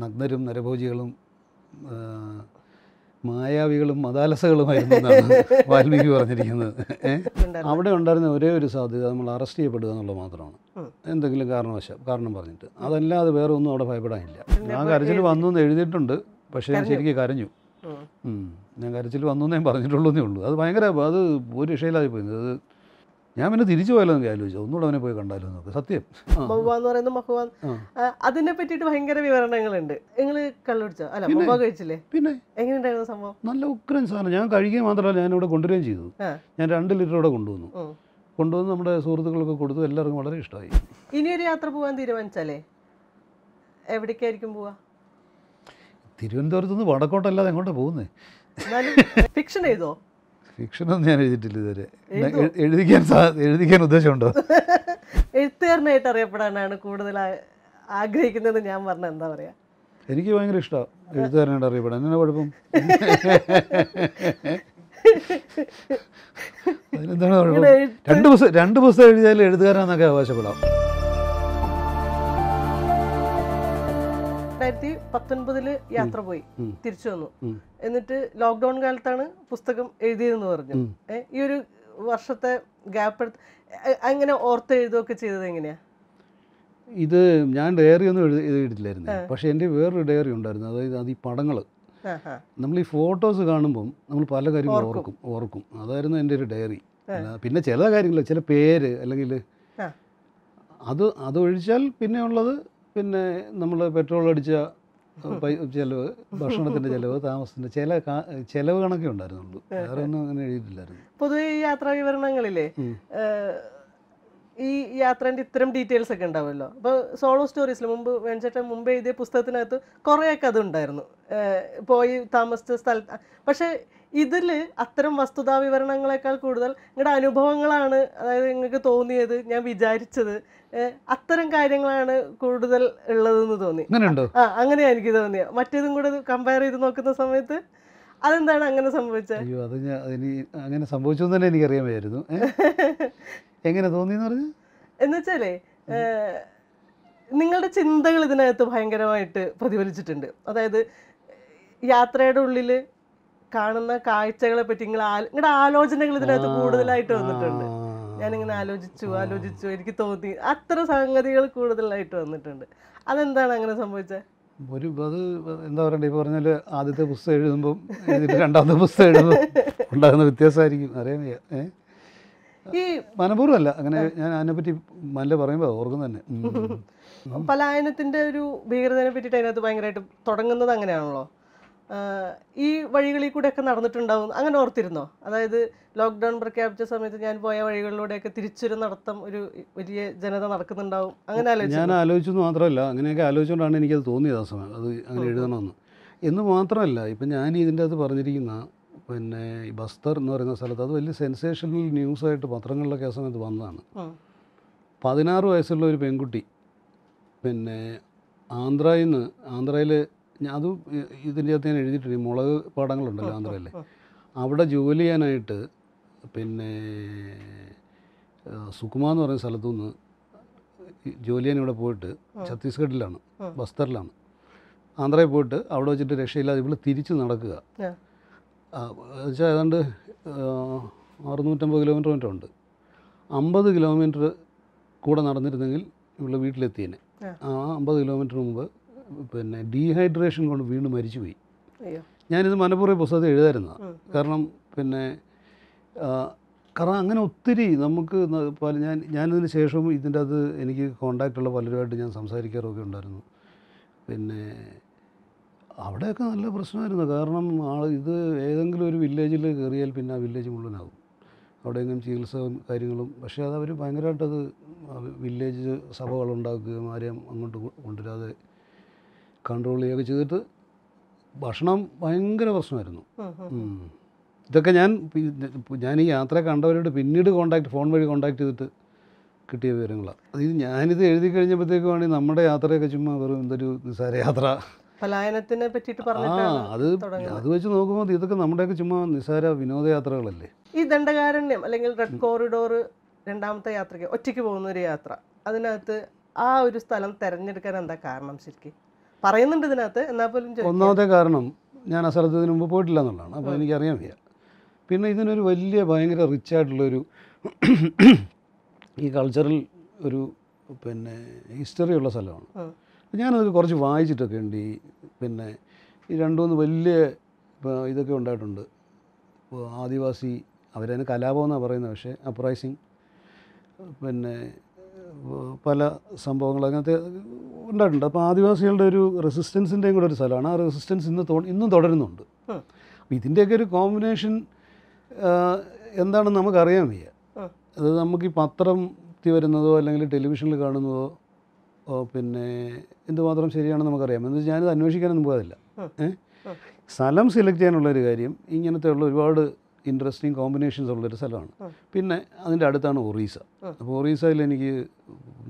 നഗ്നരും നരഭോജികളും മായാവികളും മതാലസകളുമായിരുന്നു എന്നാണ് വാൽമീകി പറഞ്ഞിരിക്കുന്നത് അവിടെ ഉണ്ടായിരുന്ന ഒരേ ഒരു സാധ്യത നമ്മൾ അറസ്റ്റ് ചെയ്യപ്പെടുക എന്നുള്ളത് മാത്രമാണ് എന്തെങ്കിലും കാരണവശ കാരണം പറഞ്ഞിട്ട് അതല്ലാതെ വേറെ ഒന്നും അവിടെ ഭയപ്പെടാനില്ല ഞാൻ കരച്ചിൽ വന്നു എന്ന് എഴുതിയിട്ടുണ്ട് പക്ഷേ ഞാൻ ശരിക്കും കരഞ്ഞു ഞാൻ കരച്ചിൽ വന്നു എന്നേ പറഞ്ഞിട്ടുള്ളൂ എന്നേ ഉള്ളൂ അത് ഭയങ്കര അത് ഒരു രക്ഷയിലായി പോയി അത് ഞാൻ പിന്നെ തിരിച്ചു പോയാലോ എന്നൊക്കെ ആലോചിച്ചു ഒന്നുകൂടെ അവനെ പോയി കണ്ടാലോ എന്നൊക്കെ സത്യം മഹുബ എന്ന് പറയുന്ന മഹുബ അതിനെ പറ്റിയിട്ട് ഭയങ്കര വിവരണങ്ങളുണ്ട് നിങ്ങൾ കള്ളുപിടിച്ചോ അല്ല മഹുബ കഴിച്ചില്ലേ പിന്നെ എങ്ങനെയുണ്ടായിരുന്നു സംഭവം നല്ല ഉക്രൻ സാധനം ഞാൻ കഴിക്കുകയും മാത്രമല്ല ഞാൻ ഇവിടെ കൊണ്ടുവരികയും ചെയ്തു ഞാൻ രണ്ട് ലിറ്റർ ഇവിടെ കൊണ്ടുവന്നു കൊണ്ടുവന്ന് നമ്മുടെ സുഹൃത്തുക്കൾക്ക് കൊടുത്തു എല്ലാവർക്കും വളരെ ഇഷ്ടമായി ഇനിയൊരു യാത്ര പോകാൻ തീരുമാനിച്ചാലേ എവിടേക്കായിരിക്കും പോവാ തിരുവനന്തപുരത്ത് നിന്ന് വടക്കോട്ടല്ലാതെ എങ്ങോട്ടാണ് പോകുന്നത് ഫിക്ഷൻ ചെയ്തോ ഫിക്ഷനൊന്നും ഞാൻ എഴുതിയിട്ടില്ല ഇതുവരെ എഴുതിക്കാൻ എഴുതിക്കാൻ ഉദ്ദേശമുണ്ടോ എഴുത്തുകാരനായിട്ട് അറിയപ്പെടാനാണ് കൂടുതൽ ആഗ്രഹിക്കുന്നത് ഞാൻ പറഞ്ഞ എന്താ പറയാ എനിക്ക് ഭയങ്കര ഇഷ്ടമാണ് എഴുത്തുകാരനായിട്ട് അറിയപ്പെടാൻ എന്നാ കുഴപ്പം രണ്ട് പുസ്തകം രണ്ട് പുസ്തകം എഴുതിയാൽ എഴുത്തുകാരനെന്നൊക്കെ അവകാശപ്പെടാം പത്തൊൻപതില് യാത്ര പോയി തിരിച്ചു വന്നു എന്നിട്ട് ലോക്ക്ഡൗൺ കാലത്താണ് പുസ്തകം എഴുതിയതെന്ന് പറഞ്ഞു ഈ ഒരു വർഷത്തെ ഗ്യാപ്പ് എടുത്ത് അങ്ങനെ ഓർത്ത് എഴുതുകയൊക്കെ ചെയ്തത് എങ്ങനെയാ ഇത് ഞാൻ ഡയറി ഒന്നും എഴുതി എഴുതിയിട്ടില്ലായിരുന്നു പക്ഷെ എൻ്റെ വേറൊരു ഡയറി ഉണ്ടായിരുന്നു അതായത് അത് ഈ പടങ്ങൾ നമ്മൾ ഈ ഫോട്ടോസ് കാണുമ്പം നമ്മൾ പല കാര്യങ്ങളും ഓർക്കും ഓർക്കും അതായിരുന്നു എൻ്റെ ഒരു ഡയറി പിന്നെ ചില കാര്യങ്ങൾ ചില പേര് അല്ലെങ്കിൽ അത് അതൊഴിച്ചാൽ പിന്നെ ഉള്ളത് പിന്നെ നമ്മൾ പെട്രോൾ അടിച്ച ചെലവ് ഭക്ഷണത്തിന്റെ ചെലവ് താമസത്തിന്റെ ചില ചെലവ് കണക്കേ ഉണ്ടായിരുന്നുള്ളൂ വേറെ ഒന്നും അങ്ങനെ എഴുതിയിട്ടില്ലായിരുന്നു പൊതുവെ ഈ യാത്രാ വിവരണങ്ങളിലെ ഈ യാത്രേൻ്റെ ഇത്തരം ഡീറ്റെയിൽസ് ഒക്കെ ഉണ്ടാവുമല്ലോ അപ്പോൾ സോളോ സ്റ്റോറീസിൽ മുമ്പ് വേണിച്ചേട്ടൻ മുമ്പ് എഴുതിയ പുസ്തകത്തിനകത്ത് കുറേയൊക്കെ അതുണ്ടായിരുന്നു പോയി താമസിച്ച സ്ഥലത്ത് പക്ഷേ ഇതിൽ അത്തരം വസ്തുതാ വിവരണങ്ങളെക്കാൾ കൂടുതൽ നിങ്ങളുടെ അനുഭവങ്ങളാണ് അതായത് നിങ്ങൾക്ക് തോന്നിയത് ഞാൻ വിചാരിച്ചത് അത്തരം കാര്യങ്ങളാണ് കൂടുതൽ ഉള്ളതെന്ന് തോന്നി ആ അങ്ങനെയാണ് എനിക്ക് തോന്നിയത് മറ്റേതും കൂടെ കമ്പയർ ചെയ്ത് നോക്കുന്ന സമയത്ത് അതെന്താണ് അങ്ങനെ സംഭവിച്ചത് അയ്യോ അത് ഞാൻ അങ്ങനെ സംഭവിച്ചു തന്നെ എനിക്കറിയാമായിരുന്നു എങ്ങനെ തോന്നി എന്ന് പറഞ്ഞു എന്നുവെച്ചാലേ നിങ്ങളുടെ ചിന്തകൾ ഇതിനകത്ത് ഭയങ്കരമായിട്ട് പ്രതിഫലിച്ചിട്ടുണ്ട് അതായത് യാത്രയുടെ ഉള്ളിൽ കാണുന്ന കാഴ്ചകളെ പറ്റി നിങ്ങൾ നിങ്ങളുടെ ആലോചനകൾ ഇതിനകത്ത് കൂടുതലായിട്ട് വന്നിട്ടുണ്ട് ഞാനിങ്ങനെ ആലോചിച്ചു ആലോചിച്ചു എനിക്ക് തോന്നി അത്ര സംഗതികൾ കൂടുതലായിട്ട് വന്നിട്ടുണ്ട് അതെന്താണ് അങ്ങനെ സംഭവിച്ചത് ഒരു അത് എന്താ പറയണ്ടേ ഇപ്പോൾ പറഞ്ഞാല് ആദ്യത്തെ പുസ്തകം എഴുതുമ്പോൾ രണ്ടാമത്തെ പുസ്തകം എഴുതുമ്പോൾ ഉണ്ടാകുന്ന വ്യത്യാസമായിരിക്കും അറിയാൻ വയ്യ ഏഹ് ഈ മനപൂർവ്വമല്ല അങ്ങനെ ഞാൻ അതിനെ പറ്റി നല്ല പറയുമ്പോൾ ഓർക്കും തന്നെ പലായനത്തിന്റെ ഒരു ഭീകരതനെ പറ്റിട്ട് അതിനകത്ത് ഭയങ്കരമായിട്ട് തുടങ്ങുന്നത് അങ്ങനെയാണല്ലോ ഈ വഴികളിൽ കൂടെ ഒക്കെ നടന്നിട്ടുണ്ടാവും അങ്ങനെ ഓർത്തിരുന്നോ അതായത് ലോക്ക്ഡൗൺ പ്രഖ്യാപിച്ച സമയത്ത് ഞാൻ പോയ വഴികളിലൂടെ ഒക്കെ തിരിച്ചൊരു നടത്തം ഒരു വലിയ ജനത നടക്കുന്നുണ്ടാവും അങ്ങനെ ഞാൻ ആലോചിച്ചു മാത്രമല്ല അങ്ങനെയൊക്കെ ആലോചിച്ചുകൊണ്ടാണ് എനിക്കത് തോന്നിയത് ആ സമയം അത് അങ്ങനെ എഴുതണമെന്ന് എന്ന് മാത്രമല്ല ഇപ്പം ഞാൻ ഇതിൻ്റെ അത് പറഞ്ഞിരിക്കുന്ന പിന്നെ ഈ ബസ്തർ എന്ന് പറയുന്ന സ്ഥലത്ത് അത് വലിയ സെൻസേഷണൽ ന്യൂസായിട്ട് പത്രങ്ങളിലൊക്കെ ആ സമയത്ത് വന്നതാണ് പതിനാറ് വയസ്സുള്ള ഒരു പെൺകുട്ടി പിന്നെ ആന്ധ്രയിൽ നിന്ന് ആന്ധ്രയിൽ അത് ഇതിൻ്റെ അകത്ത് ഞാൻ എഴുതിയിട്ടുണ്ട് മുളക് പാടങ്ങളുണ്ടല്ലോ ആന്ധ്രയിൽ അവിടെ ജോലി ചെയ്യാനായിട്ട് പിന്നെ സുക്കുമ എന്ന് പറയുന്ന സ്ഥലത്തു നിന്ന് ജോലി ചെയ്യാൻ ഇവിടെ പോയിട്ട് ഛത്തീസ്ഗഡിലാണ് ബസ്തറിലാണ് ആന്ധ്രയിൽ പോയിട്ട് അവിടെ വെച്ചിട്ട് രക്ഷയില്ലാതെ ഇവിടെ തിരിച്ച് നടക്കുക വെച്ചാൽ ഏതാണ്ട് അറുന്നൂറ്റമ്പത് കിലോമീറ്റർ മറ്റോ ഉണ്ട് അമ്പത് കിലോമീറ്റർ കൂടെ നടന്നിരുന്നെങ്കിൽ ഇവിടെ വീട്ടിലെത്തിയേനെ ആ അമ്പത് കിലോമീറ്റർ മുമ്പ് പിന്നെ ഡീഹൈഡ്രേഷൻ കൊണ്ട് വീണ്ടും മരിച്ചുപോയി ഞാനിത് മനഃപൂർവ്വ പുസ്തകത്തിൽ എഴുതായിരുന്നതാണ് കാരണം പിന്നെ കാരണം അങ്ങനെ ഒത്തിരി നമുക്ക് പല ഞാൻ ഞാനതിന് ശേഷവും ഇതിൻ്റെ അത് എനിക്ക് കോണ്ടാക്റ്റുള്ള പലരുമായിട്ട് ഞാൻ സംസാരിക്കാറൊക്കെ ഉണ്ടായിരുന്നു പിന്നെ അവിടെയൊക്കെ നല്ല പ്രശ്നമായിരുന്നു കാരണം ആൾ ഇത് ഏതെങ്കിലും ഒരു വില്ലേജിൽ കയറിയാൽ പിന്നെ ആ വില്ലേജ് മുഴുവനാകും അവിടെയെങ്കിലും ചികിത്സ കാര്യങ്ങളും പക്ഷേ അത് അവർ ഭയങ്കരമായിട്ടത് വില്ലേജ് സഭകളുണ്ടാക്കുകയും ആരെയും അങ്ങോട്ട് കൊണ്ടുവരാതെ കൺട്രോൾ ചെയ്യുകയൊക്കെ ചെയ്തിട്ട് ഭക്ഷണം ഭയങ്കര പ്രശ്നമായിരുന്നു ഇതൊക്കെ ഞാൻ ഞാൻ ഈ യാത്ര കണ്ടവരോട് പിന്നീട് കോണ്ടാക്ട് ഫോൺ വഴി കോണ്ടാക്ട് ചെയ്തിട്ട് കിട്ടിയ വിവരങ്ങളാണ് അത് ഞാനിത് എഴുതി കഴിഞ്ഞപ്പോഴത്തേക്കുവാണെങ്കിൽ നമ്മുടെ യാത്രയൊക്കെ ചുമ്മാ വെറും എന്തൊരു നിസ്സാര യാത്ര പലായനത്തിനെ പറ്റിയിട്ട് പറഞ്ഞിട്ട് അത് അത് വെച്ച് നോക്കുമ്പോൾ ഇതൊക്കെ നമ്മുടെയൊക്കെ ചുമ്മാ നിസാര വിനോദയാത്രകളല്ലേ ഈ ദണ്ഡകാരണ്യം അല്ലെങ്കിൽ റെഡ് കോറിഡോർ രണ്ടാമത്തെ യാത്രയ്ക്ക് ഒറ്റയ്ക്ക് പോകുന്ന ഒരു യാത്ര അതിനകത്ത് ആ ഒരു സ്ഥലം തിരഞ്ഞെടുക്കാൻ എന്താ കാരണം ശരിക്കും പറയുന്നുണ്ട് ഇതിനകത്ത് എന്നാൽ പോലും ഒന്നാമത്തെ കാരണം ഞാൻ ആ സ്ഥലത്ത് ഇതിനു മുമ്പ് പോയിട്ടില്ല എന്നുള്ളതാണ് അപ്പോൾ എനിക്കറിയാൻ വയ്യ പിന്നെ ഇതിനൊരു വലിയ ഭയങ്കര റിച്ച് ആയിട്ടുള്ളൊരു ഈ കൾച്ചറൽ ഒരു പിന്നെ ഹിസ്റ്ററി ഉള്ള സ്ഥലമാണ് ഞാനതൊക്കെ കുറച്ച് വായിച്ചിട്ടൊക്കെ ഉണ്ട് ഈ പിന്നെ ഈ രണ്ടുമൂന്ന് വലിയ ഇതൊക്കെ ഉണ്ടായിട്ടുണ്ട് ആദിവാസി അവരതിന് കലാപം എന്നാണ് പറയുന്നത് പക്ഷേ അപ്രൈസിങ് പിന്നെ പല സംഭവങ്ങൾ അങ്ങനത്തെ ഉണ്ടായിട്ടുണ്ട് അപ്പോൾ ആദിവാസികളുടെ ഒരു റെസിസ്റ്റൻസിൻ്റെയും കൂടെ ഒരു സ്ഥലമാണ് ആ റെസിസ്റ്റൻസ് ഇന്ന് ഇന്നും തുടരുന്നുണ്ട് അപ്പോൾ ഇതിൻ്റെയൊക്കെ ഒരു കോമ്പിനേഷൻ എന്താണെന്ന് നമുക്കറിയാൻ വയ്യ അത് നമുക്ക് ഈ പത്രത്തിൽ വരുന്നതോ അല്ലെങ്കിൽ ടെലിവിഷനിൽ കാണുന്നതോ പിന്നെ എന്തുമാത്രം ശരിയാണെന്ന് നമുക്കറിയാം എന്ന് വെച്ചാൽ ഞാനിത് അന്വേഷിക്കാനൊന്നും പോകാതില്ല സ്ഥലം സെലക്ട് ചെയ്യാനുള്ള ഒരു കാര്യം ഇങ്ങനത്തെ ഉള്ള ഒരുപാട് ഇൻട്രസ്റ്റിംഗ് കോമ്പിനേഷൻസ് ഉള്ളൊരു സ്ഥലമാണ് പിന്നെ അതിൻ്റെ അടുത്താണ് ഒറീസ അപ്പോൾ ഒറീസയിൽ എനിക്ക്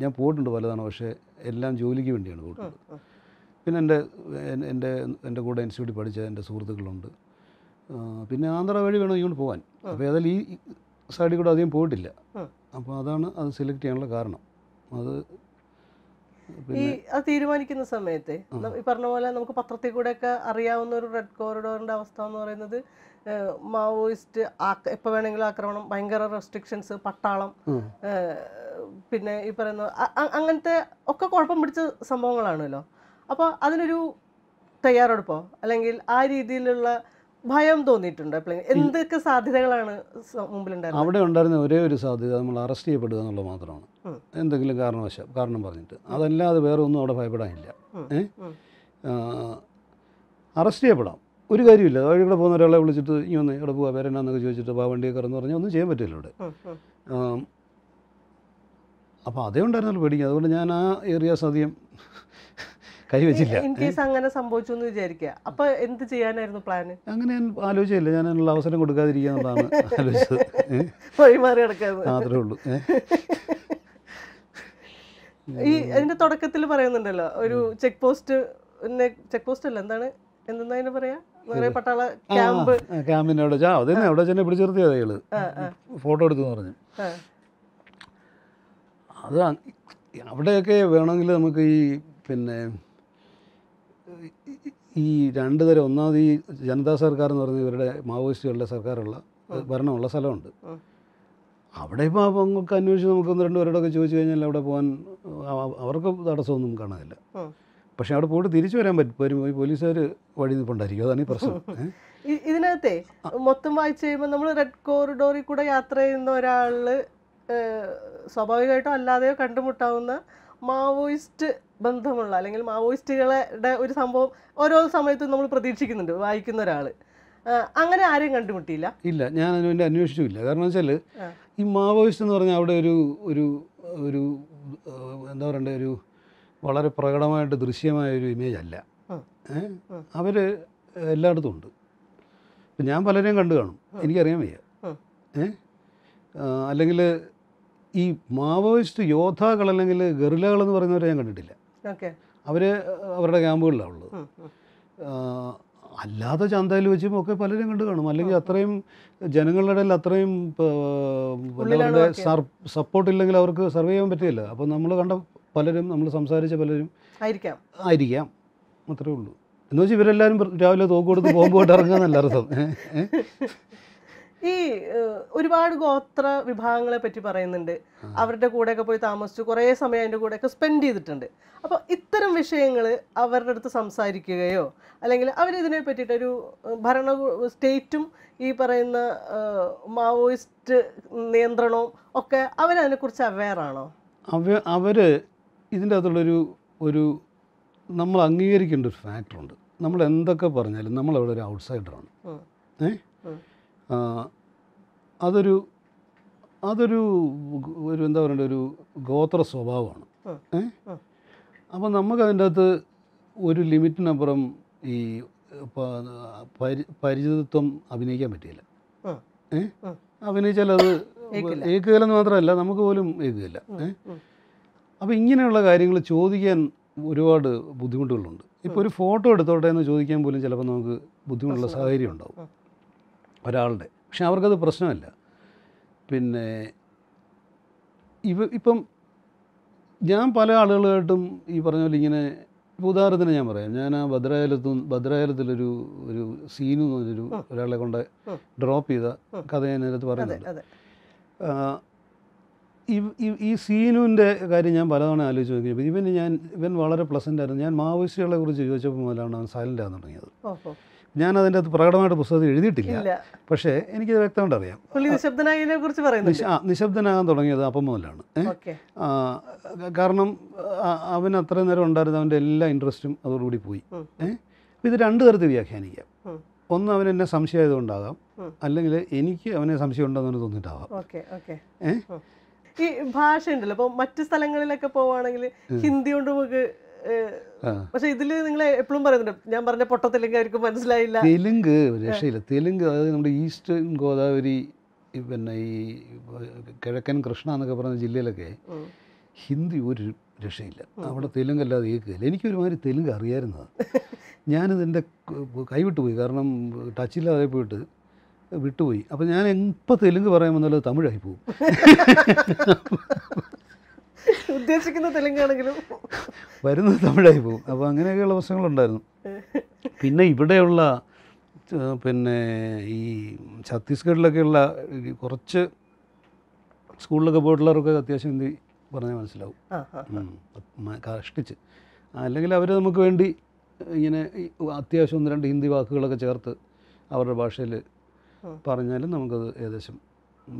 ഞാൻ പോയിട്ടുണ്ട് പലതാണ് പക്ഷേ എല്ലാം ജോലിക്ക് വേണ്ടിയാണ് പോയിട്ടുണ്ട് പിന്നെ എൻ്റെ എൻ്റെ എൻ്റെ കൂടെ ഇൻസ്റ്റിറ്റ്യൂട്ടിൽ പഠിച്ച എൻ്റെ സുഹൃത്തുക്കളുണ്ട് പിന്നെ ആന്ധ്ര വഴി വേണം ഇങ്ങോട്ട് പോകാൻ അപ്പോൾ ഏതായാലും ഈ സൈഡിൽ കൂടെ അധികം പോയിട്ടില്ല അപ്പോൾ അതാണ് അത് സെലക്ട് ചെയ്യാനുള്ള കാരണം അത് ഈ അത് തീരുമാനിക്കുന്ന സമയത്തെ ഈ പറഞ്ഞ പോലെ നമുക്ക് പത്രത്തിൽ കൂടെ ഒക്കെ അറിയാവുന്ന ഒരു റെഡ് കോറിഡോറിന്റെ അവസ്ഥ എന്ന് പറയുന്നത് മാവോയിസ്റ്റ് എപ്പോൾ വേണമെങ്കിലും ആക്രമണം ഭയങ്കര റെസ്ട്രിക്ഷൻസ് പട്ടാളം പിന്നെ ഈ പറയുന്ന അങ്ങനത്തെ ഒക്കെ കുഴപ്പം പിടിച്ച സംഭവങ്ങളാണല്ലോ അപ്പോൾ അതിനൊരു തയ്യാറെടുപ്പോ അല്ലെങ്കിൽ ആ രീതിയിലുള്ള ഭയം തോന്നിയിട്ടുണ്ട് എന്തൊക്കെ സാധ്യതകളാണ് അവിടെ ഉണ്ടായിരുന്ന ഒരേ ഒരു സാധ്യത നമ്മൾ അറസ്റ്റ് ചെയ്യപ്പെടുക എന്നുള്ളത് മാത്രമാണ് എന്തെങ്കിലും കാരണവശം കാരണം പറഞ്ഞിട്ട് അതല്ലാതെ വേറെ ഒന്നും അവിടെ ഭയപ്പെടാനില്ല അറസ്റ്റ് ചെയ്യപ്പെടാം ഒരു കാര്യമില്ല വഴി കൂടെ പോകുന്ന ഒരാളെ വിളിച്ചിട്ട് ഇനി ഒന്ന് ഇവിടെ പോവാ എന്നൊക്കെ ചോദിച്ചിട്ട് ആ വണ്ടിയൊക്കെ ഇറന്ന് പറഞ്ഞാൽ ഒന്നും ചെയ്യാൻ പറ്റില്ല ഇവിടെ അപ്പോൾ അതേ ഉണ്ടായിരുന്നല്ലോ പേടിക്കുക അതുകൊണ്ട് ഞാൻ ആ ഏരിയാസ് അധികം കൈ വെച്ചില്ല അങ്ങനെ സംഭവിച്ചു എന്ന് വിചാരിക്കുക അപ്പൊ എന്ത് ചെയ്യാനായിരുന്നു പ്ലാന് അങ്ങനെ ഞാൻ ആലോചിച്ചില്ല ഞാൻ അതിനുള്ള അവസരം കൊടുക്കാതിരിക്കാന്നുള്ളതാണ് ആലോചിച്ചത് വഴിമാറി കിടക്കുന്നത് മാത്രമേ ഉള്ളൂ ഈ അതിന്റെ തുടക്കത്തിൽ പറയുന്നുണ്ടല്ലോ ഒരു ചെക്ക് പോസ്റ്റ് ചെക്ക് പോസ്റ്റ് അല്ല എന്താണ് എന്തെന്നാ അതിനെ പറയാ പട്ടാള ക്യാമ്പ് അവിടെ ഫോട്ടോ എടുത്തു പറഞ്ഞു അത് അവിടെയൊക്കെ വേണമെങ്കിൽ നമുക്ക് ഈ പിന്നെ ഈ രണ്ട് തരം ഒന്നാമത് ഈ ജനതാ സർക്കാർ എന്ന് പറയുന്ന ഇവരുടെ മാവോയിസ്റ്റുകളുടെ സർക്കാരുള്ള ഭരണമുള്ള സ്ഥലമുണ്ട് അവിടെ ഇപ്പോൾ അവങ്ങൾക്ക് അന്വേഷിച്ച് നമുക്കൊന്ന് രണ്ട് പേരോടൊക്കെ ചോദിച്ചു കഴിഞ്ഞാൽ അവിടെ പോകാൻ അവർക്ക് തടസ്സമൊന്നും കാണാനില്ല പക്ഷെ അവിടെ പോയിട്ട് തിരിച്ചു വരാൻ പറ്റും പോയി ഈ പോലീസുകാർ വഴി നിൽപ്പുണ്ടായിരിക്കും അതാണ് ഈ പ്രശ്നം ഇതിനകത്തെ മൊത്തം വായിച്ചു കഴിയുമ്പോൾ നമ്മൾ റെഡ് കോറിഡോറിൽ കൂടെ യാത്ര ചെയ്യുന്ന ഒരാള് സ്വാഭാവികമായിട്ടും അല്ലാതെയോ കണ്ടുമുട്ടാവുന്ന മാവോയിസ്റ്റ് ബന്ധമുള്ള അല്ലെങ്കിൽ മാവോയിസ്റ്റുകളുടെ ഒരു സംഭവം ഓരോ സമയത്തും നമ്മൾ പ്രതീക്ഷിക്കുന്നുണ്ട് വായിക്കുന്ന ഒരാൾ അങ്ങനെ ആരെയും കണ്ടുമുട്ടിയില്ല ഇല്ല ഞാൻ അതിനുവേണ്ടി അന്വേഷിച്ചില്ല കാരണം വെച്ചാൽ ഈ മാവോയിസ്റ്റ് എന്ന് പറഞ്ഞാൽ അവിടെ ഒരു ഒരു ഒരു എന്താ പറയണ്ടേ ഒരു വളരെ പ്രകടമായിട്ട് ദൃശ്യമായ ഒരു ഇമേജ് അല്ല അവർ എല്ലായിടത്തും ഉണ്ട് ഇപ്പം ഞാൻ പലരെയും കണ്ടു കാണും എനിക്കറിയാൻ വയ്യ ഏ അല്ലെങ്കിൽ ഈ മാവോയിസ്റ്റ് യോദ്ധാക്കൾ അല്ലെങ്കിൽ ഗറിലകൾ എന്ന് പറയുന്നവരെ ഞാൻ കണ്ടിട്ടില്ല അവർ അവരുടെ ക്യാമ്പുകളിലാണുള്ളത് ഉള്ളത് അല്ലാതെ ചന്തയിൽ വെച്ചും ഒക്കെ പലരും കണ്ടു കാണും അല്ലെങ്കിൽ അത്രയും ജനങ്ങളുടെ അത്രയും സപ്പോർട്ട് ഇല്ലെങ്കിൽ അവർക്ക് സർവേ ചെയ്യാൻ പറ്റില്ല അപ്പോൾ നമ്മൾ കണ്ട പലരും നമ്മൾ സംസാരിച്ച പലരും ആയിരിക്കാം ആയിരിക്കാം അത്രേ ഉള്ളൂ എന്ന് വെച്ചാൽ ഇവരെല്ലാവരും രാവിലെ തോക്ക് കൊടുത്ത് പോകുമ്പോൾ ഇറങ്ങുക എന്നല്ല അർത്ഥം ഈ ഒരുപാട് ഗോത്ര വിഭാഗങ്ങളെ പറ്റി പറയുന്നുണ്ട് അവരുടെ ഒക്കെ പോയി താമസിച്ചു കുറേ സമയം അതിൻ്റെ ഒക്കെ സ്പെൻഡ് ചെയ്തിട്ടുണ്ട് അപ്പോൾ ഇത്തരം വിഷയങ്ങൾ അവരുടെ അടുത്ത് സംസാരിക്കുകയോ അല്ലെങ്കിൽ അവരിതിനെ പറ്റിയിട്ടൊരു ഭരണ സ്റ്റേറ്റും ഈ പറയുന്ന മാവോയിസ്റ്റ് നിയന്ത്രണവും ഒക്കെ അവരതിനെക്കുറിച്ച് അവെയറാണോ അവ അവർ ഇതിൻ്റെ അകത്തുള്ളൊരു ഒരു നമ്മൾ അംഗീകരിക്കേണ്ട ഒരു ഫാക്ടറുണ്ട് നമ്മൾ എന്തൊക്കെ പറഞ്ഞാലും നമ്മളവിടെ ഒരു ഔട്ട്സൈഡറാണ് ഏഹ് അതൊരു അതൊരു ഒരു എന്താ പറയണ്ട ഒരു ഗോത്ര സ്വഭാവമാണ് ഏ അപ്പോൾ നമുക്ക് അതിൻ്റെ അകത്ത് ഒരു ലിമിറ്റിനപ്പുറം ഈ പരിചിതത്വം അഭിനയിക്കാൻ പറ്റിയില്ല ഏ അഭിനയിച്ചാൽ അത് ഏക്കുകയില്ലെന്ന് മാത്രമല്ല നമുക്ക് പോലും ഏക്കുകയില്ല ഏ അപ്പം ഇങ്ങനെയുള്ള കാര്യങ്ങൾ ചോദിക്കാൻ ഒരുപാട് ബുദ്ധിമുട്ടുകളുണ്ട് ഇപ്പോൾ ഒരു ഫോട്ടോ എടുത്തോട്ടെ എന്ന് ചോദിക്കാൻ പോലും ചിലപ്പോൾ നമുക്ക് ബുദ്ധിമുട്ടുള്ള സാഹചര്യം ഉണ്ടാവും ഒരാളുടെ പക്ഷെ അവർക്കത് പ്രശ്നമല്ല പിന്നെ ഇവ ഇപ്പം ഞാൻ പല ആളുകളായിട്ടും ഈ പറഞ്ഞ പോലെ ഇങ്ങനെ ഉദാഹരണത്തിന് ഞാൻ പറയാം ഞാൻ ആ ഭദ്രായലത്തും ഭദ്രായാലത്തിലൊരു ഒരു സീനു പറഞ്ഞൊരു ഒരാളെ കൊണ്ട് ഡ്രോപ്പ് ചെയ്ത കഥ ഞാൻ അതിനകത്ത് പറയുന്നത് ഈ സീനുവിൻ്റെ കാര്യം ഞാൻ പലതവണ ആലോചിച്ച് നോക്കിയപ്പോൾ ഇവന് ഞാൻ ഇവൻ വളരെ പ്ലസൻ്റ് ആയിരുന്നു ഞാൻ മാവോയിസ്റ്റുകളെ കുറിച്ച് ചോദിച്ചപ്പോൾ മുതലാണ് അവൻ സൈലൻ്റ് ആകാൻ തുടങ്ങിയത് ഞാൻ അതിൻ്റെ അത് പ്രകടമായിട്ട് പുസ്തകത്തിൽ എഴുതിയിട്ടില്ല പക്ഷേ എനിക്ക് വ്യക്തമായിട്ട് അറിയാം നിശബ്ദനായതിനെ കുറിച്ച് പറയുന്നത് ആ നിശബ്ദനാകാൻ തുടങ്ങിയത് അപ്പം മുതലാണ് കാരണം അവൻ അത്രയും നേരം ഉണ്ടായിരുന്ന അവൻ്റെ എല്ലാ ഇൻട്രസ്റ്റും അതോടുകൂടി പോയി ഏഹ് ഇത് രണ്ട് തരത്തിൽ വ്യാഖ്യാനിക്കാം ഒന്ന് അവൻ എന്നെ കൊണ്ടാകാം അല്ലെങ്കിൽ എനിക്ക് അവനെ സംശയം ഉണ്ടെന്ന് തോന്നിയിട്ടാവാം ഏഹ് ഈ ഭാഷ ഉണ്ടല്ലോ അപ്പോൾ മറ്റു സ്ഥലങ്ങളിലൊക്കെ പോവാണെങ്കിൽ ഹിന്ദി കൊണ്ട് നമുക്ക് പക്ഷെ ഇതില് നിങ്ങൾ എപ്പോഴും പറയുന്നുണ്ട് ഞാൻ പറഞ്ഞ പൊട്ട അവർക്ക് മനസ്സിലായില്ല തെലുങ്ക് രക്ഷയില്ല തെലുങ്ക് അതായത് നമ്മുടെ ഈസ്റ്റ് ഗോദാവരി പിന്നെ ഈ കിഴക്കൻ കൃഷ്ണ എന്നൊക്കെ പറയുന്ന ജില്ലയിലൊക്കെ ഹിന്ദി ഒരു രക്ഷയില്ല അവിടെ തെലുങ്കല്ലാതെ കേൾക്കില്ല എനിക്കൊരുമാതിരി തെലുങ്ക് അറിയാമായിരുന്നത് എൻ്റെ കൈവിട്ട് പോയി കാരണം ടച്ചില്ലാതെ പോയിട്ട് വിട്ടുപോയി അപ്പം ഞാൻ എപ്പോൾ തെലുങ്ക് പറയാൻ വന്നാലും തമിഴായി പോകും ഉദ്ദേശിക്കുന്ന തെലുങ്കാണെങ്കിലും വരുന്നത് തമിഴായി പോകും അപ്പോൾ അങ്ങനെയൊക്കെയുള്ള പ്രശ്നങ്ങളുണ്ടായിരുന്നു പിന്നെ ഇവിടെയുള്ള പിന്നെ ഈ ഛത്തീസ്ഗഡിലൊക്കെയുള്ള കുറച്ച് സ്കൂളിലൊക്കെ പോയിട്ടുള്ളവർക്കൊക്കെ അത്യാവശ്യം ഹിന്ദി പറഞ്ഞാൽ മനസ്സിലാവും കഷ്ടിച്ച് അല്ലെങ്കിൽ അവർ നമുക്ക് വേണ്ടി ഇങ്ങനെ അത്യാവശ്യം ഒന്ന് രണ്ട് ഹിന്ദി വാക്കുകളൊക്കെ ചേർത്ത് അവരുടെ ഭാഷയിൽ പറഞ്ഞാലും നമുക്കത് ഏകദേശം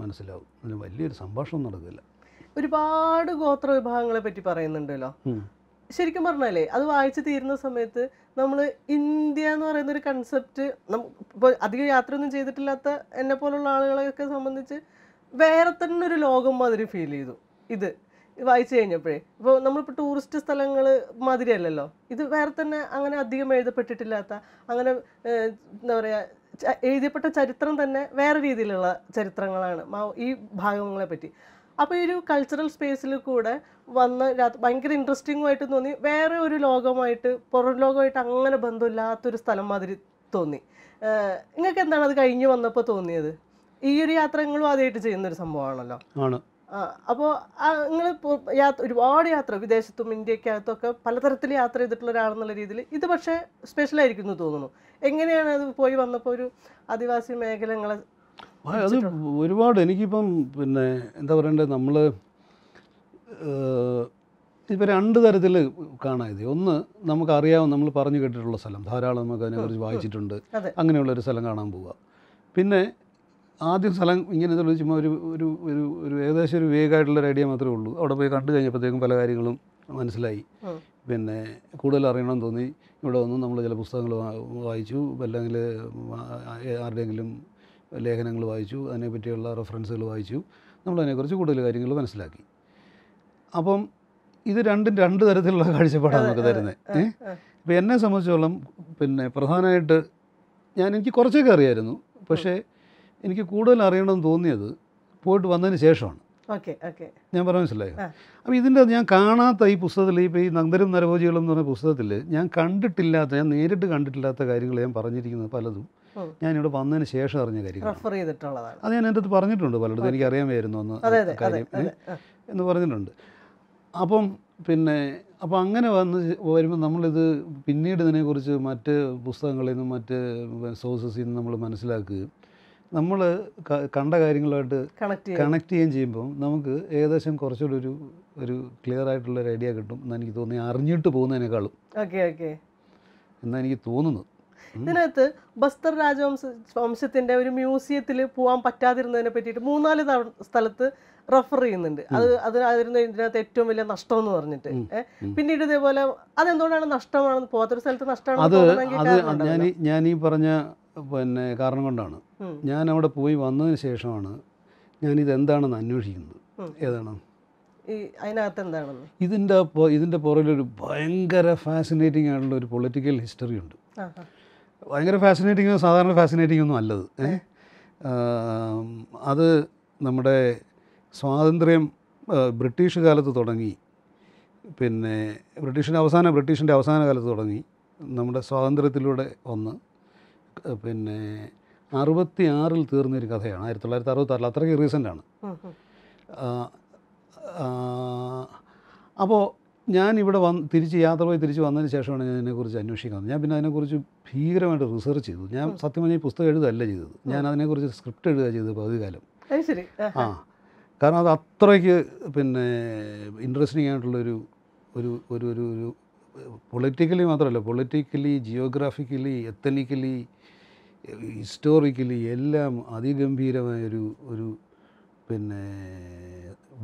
മനസ്സിലാവും അതിന് വലിയൊരു സംഭാഷണം നടക്കില്ല ഒരുപാട് ഗോത്ര വിഭാഗങ്ങളെ പറ്റി പറയുന്നുണ്ടല്ലോ ശരിക്കും പറഞ്ഞാലേ അത് വായിച്ചു തീരുന്ന സമയത്ത് നമ്മൾ ഇന്ത്യ എന്ന് പറയുന്ന ഒരു കൺസെപ്റ്റ് ഇപ്പൊ അധികം യാത്ര ഒന്നും ചെയ്തിട്ടില്ലാത്ത എന്നെ പോലുള്ള ആളുകളെയൊക്കെ സംബന്ധിച്ച് വേറെ തന്നെ ഒരു ലോകം മാതിരി ഫീൽ ചെയ്തു ഇത് വായിച്ചു കഴിഞ്ഞപ്പോഴേ ഇപ്പൊ നമ്മളിപ്പോ ടൂറിസ്റ്റ് സ്ഥലങ്ങൾ മാതിരി അല്ലല്ലോ ഇത് വേറെ തന്നെ അങ്ങനെ അധികം എഴുതപ്പെട്ടിട്ടില്ലാത്ത അങ്ങനെ എന്താ പറയാ എഴുതിയപ്പെട്ട ചരിത്രം തന്നെ വേറെ രീതിയിലുള്ള ചരിത്രങ്ങളാണ് ഈ ഭാഗങ്ങളെ പറ്റി അപ്പോൾ ഈ ഒരു കൾച്ചറൽ സ്പേസിൽ കൂടെ വന്ന് ഭയങ്കര ഇൻട്രസ്റ്റിംഗും ആയിട്ട് തോന്നി വേറെ ഒരു ലോകമായിട്ട് പുറം ലോകമായിട്ട് അങ്ങനെ ബന്ധമില്ലാത്തൊരു സ്ഥലം മാതിരി തോന്നി നിങ്ങൾക്ക് എന്താണ് അത് കഴിഞ്ഞു വന്നപ്പോൾ തോന്നിയത് ഈ ഒരു യാത്ര നിങ്ങളും ആദ്യമായിട്ട് ചെയ്യുന്നൊരു സംഭവമാണല്ലോ ആണ് അപ്പോൾ നിങ്ങൾ യാത്ര ഒരുപാട് യാത്ര വിദേശത്തും ഇന്ത്യക്കകത്തും ഒക്കെ പലതരത്തിൽ യാത്ര ചെയ്തിട്ടുള്ള ഒരാളെന്നുള്ള രീതിയിൽ ഇത് പക്ഷേ സ്പെഷ്യലായിരിക്കും എന്ന് തോന്നുന്നു എങ്ങനെയാണ് അത് പോയി വന്നപ്പോൾ ഒരു ആദിവാസി മേഖലകളെ അത് ഒരുപാട് എനിക്കിപ്പം പിന്നെ എന്താ പറയണ്ടേ നമ്മൾ ഇപ്പം രണ്ട് തരത്തിൽ കാണാം ഇത് ഒന്ന് നമുക്കറിയാവുന്ന നമ്മൾ പറഞ്ഞു കേട്ടിട്ടുള്ള സ്ഥലം ധാരാളം നമുക്ക് അതിനെക്കുറിച്ച് വായിച്ചിട്ടുണ്ട് അങ്ങനെയുള്ളൊരു സ്ഥലം കാണാൻ പോവുക പിന്നെ ആദ്യം സ്ഥലം ഇങ്ങനെ ചുമ്മാ ഒരു ഒരു ഒരു ഒരു ഏകദേശം ഒരു വേഗമായിട്ടുള്ളൊരു ഐഡിയ മാത്രമേ ഉള്ളൂ അവിടെ പോയി കണ്ടു കഴിഞ്ഞപ്പോഴത്തേക്കും പല കാര്യങ്ങളും മനസ്സിലായി പിന്നെ കൂടുതൽ അറിയണമെന്ന് തോന്നി ഇവിടെ വന്നു നമ്മൾ ചില പുസ്തകങ്ങൾ വായിച്ചു അല്ലെങ്കിൽ ആരുടെയെങ്കിലും ലേഖനങ്ങൾ വായിച്ചു അതിനെപ്പറ്റിയുള്ള റെഫറൻസുകൾ വായിച്ചു നമ്മളതിനെക്കുറിച്ച് കൂടുതൽ കാര്യങ്ങൾ മനസ്സിലാക്കി അപ്പം ഇത് രണ്ടും രണ്ട് തരത്തിലുള്ള കാഴ്ചപ്പാടാണ് നമുക്ക് തരുന്നത് ഇപ്പം എന്നെ സംബന്ധിച്ചോളം പിന്നെ പ്രധാനമായിട്ട് ഞാൻ എനിക്ക് കുറച്ചൊക്കെ അറിയായിരുന്നു പക്ഷേ എനിക്ക് കൂടുതൽ അറിയണമെന്ന് തോന്നിയത് പോയിട്ട് വന്നതിന് ശേഷമാണ് ഞാൻ പറഞ്ഞ മനസ്സിലായോ അപ്പം ഇതിൻ്റെ ഞാൻ കാണാത്ത ഈ പുസ്തകത്തിൽ ഇപ്പോൾ ഈ നന്ദരും നരഭോജികളും എന്ന് പറഞ്ഞ പുസ്തകത്തിൽ ഞാൻ കണ്ടിട്ടില്ലാത്ത ഞാൻ നേരിട്ട് കണ്ടിട്ടില്ലാത്ത കാര്യങ്ങൾ ഞാൻ പറഞ്ഞിരിക്കുന്നത് പലതും ഞാൻ ഇവിടെ വന്നതിന് ശേഷം അറിഞ്ഞ കാര്യം ചെയ്തിട്ടുള്ളതാണ് അത് ഞാൻ എൻ്റെ അടുത്ത് പറഞ്ഞിട്ടുണ്ട് പലയിടത്തും എനിക്ക് വരുന്നു എന്ന് കാര്യം എന്ന് പറഞ്ഞിട്ടുണ്ട് അപ്പം പിന്നെ അപ്പോൾ അങ്ങനെ വന്ന് വരുമ്പോൾ നമ്മളിത് പിന്നീട് ഇതിനെക്കുറിച്ച് മറ്റ് പുസ്തകങ്ങളിൽ നിന്നും മറ്റ് സോഴ്സസിൽ നിന്നും നമ്മൾ മനസ്സിലാക്കുകയും നമ്മൾ കണ്ട കാര്യങ്ങളുമായിട്ട് കണക്ട് ചെയ്യുകയും ചെയ്യുമ്പോൾ നമുക്ക് ഏകദേശം കുറച്ചുകൂടി ഒരു ഒരു ക്ലിയർ ആയിട്ടുള്ള ഒരു ഐഡിയ കിട്ടും എന്ന് എനിക്ക് തോന്നി അറിഞ്ഞിട്ട് പോകുന്നതിനേക്കാളും എന്നാണ് എനിക്ക് തോന്നുന്നത് ഇതിനകത്ത് ബസ്തർ രാജവംശ വംശത്തിന്റെ ഒരു മ്യൂസിയത്തിൽ പോകാൻ പറ്റാതിരുന്നതിനെ പറ്റിയിട്ട് മൂന്നാല് സ്ഥലത്ത് റഫർ ചെയ്യുന്നുണ്ട് അത് അതിനായിരുന്നു ഇതിനകത്ത് ഏറ്റവും വലിയ നഷ്ടം എന്ന് പറഞ്ഞിട്ട് പിന്നീട് ഇതേപോലെ അതെന്തുകൊണ്ടാണ് നഷ്ടമാണെന്ന് പോകാത്തൊരു സ്ഥലത്ത് നഷ്ടമാണ് ഞാൻ ഞാൻ ഈ പറഞ്ഞ പിന്നെ കാരണം കൊണ്ടാണ് ഞാൻ അവിടെ പോയി വന്നതിന് ശേഷമാണ് ഞാൻ ഇത് എന്താണെന്ന് അന്വേഷിക്കുന്നത് ഏതാണ് ഇതിൻ്റെ ഇതിൻ്റെ പുറകിലൊരു ഭയങ്കര ഫാസിനേറ്റിംഗ് ആയിട്ടുള്ള ഒരു പൊളിറ്റിക്കൽ ഹിസ്റ്ററി ഉണ്ട് ഭയങ്കര ഫാസിനേറ്റിംഗ് സാധാരണ ഫാസിനേറ്റിംഗ് ഒന്നും അല്ലത് അത് നമ്മുടെ സ്വാതന്ത്ര്യം ബ്രിട്ടീഷ് കാലത്ത് തുടങ്ങി പിന്നെ ബ്രിട്ടീഷിൻ്റെ അവസാന ബ്രിട്ടീഷിൻ്റെ അവസാന കാലത്ത് തുടങ്ങി നമ്മുടെ സ്വാതന്ത്ര്യത്തിലൂടെ ഒന്ന് പിന്നെ അറുപത്തി ആറിൽ തീർന്നൊരു കഥയാണ് ആയിരത്തി തൊള്ളായിരത്തി ആറിൽ അത്രയ്ക്ക് റീസെൻ്റാണ് അപ്പോൾ ഞാൻ ഇവിടെ വന്ന് തിരിച്ച് യാത്ര പോയി തിരിച്ച് വന്നതിന് ശേഷമാണ് ഞാൻ അതിനെക്കുറിച്ച് അന്വേഷിക്കാൻ ഞാൻ പിന്നെ അതിനെക്കുറിച്ച് ഭീകരമായിട്ട് റിസർച്ച് ചെയ്തു ഞാൻ സത്യം പറഞ്ഞാൽ പുസ്തകം എഴുതല്ല ചെയ്തത് ഞാൻ അതിനെക്കുറിച്ച് സ്ക്രിപ്റ്റ് എഴുതുക ചെയ്തത് പകുതി കാലം ആ കാരണം അത് അത്രയ്ക്ക് പിന്നെ ഇൻട്രസ്റ്റിംഗ് ആയിട്ടുള്ളൊരു ഒരു ഒരു ഒരു ഒരു പൊളിറ്റിക്കലി മാത്രമല്ല പൊളിറ്റിക്കലി ജിയോഗ്രാഫിക്കലി എത്തനിക്കലി ഹിസ്റ്റോറിക്കലി എല്ലാം അതിഗംഭീരമായൊരു ഒരു പിന്നെ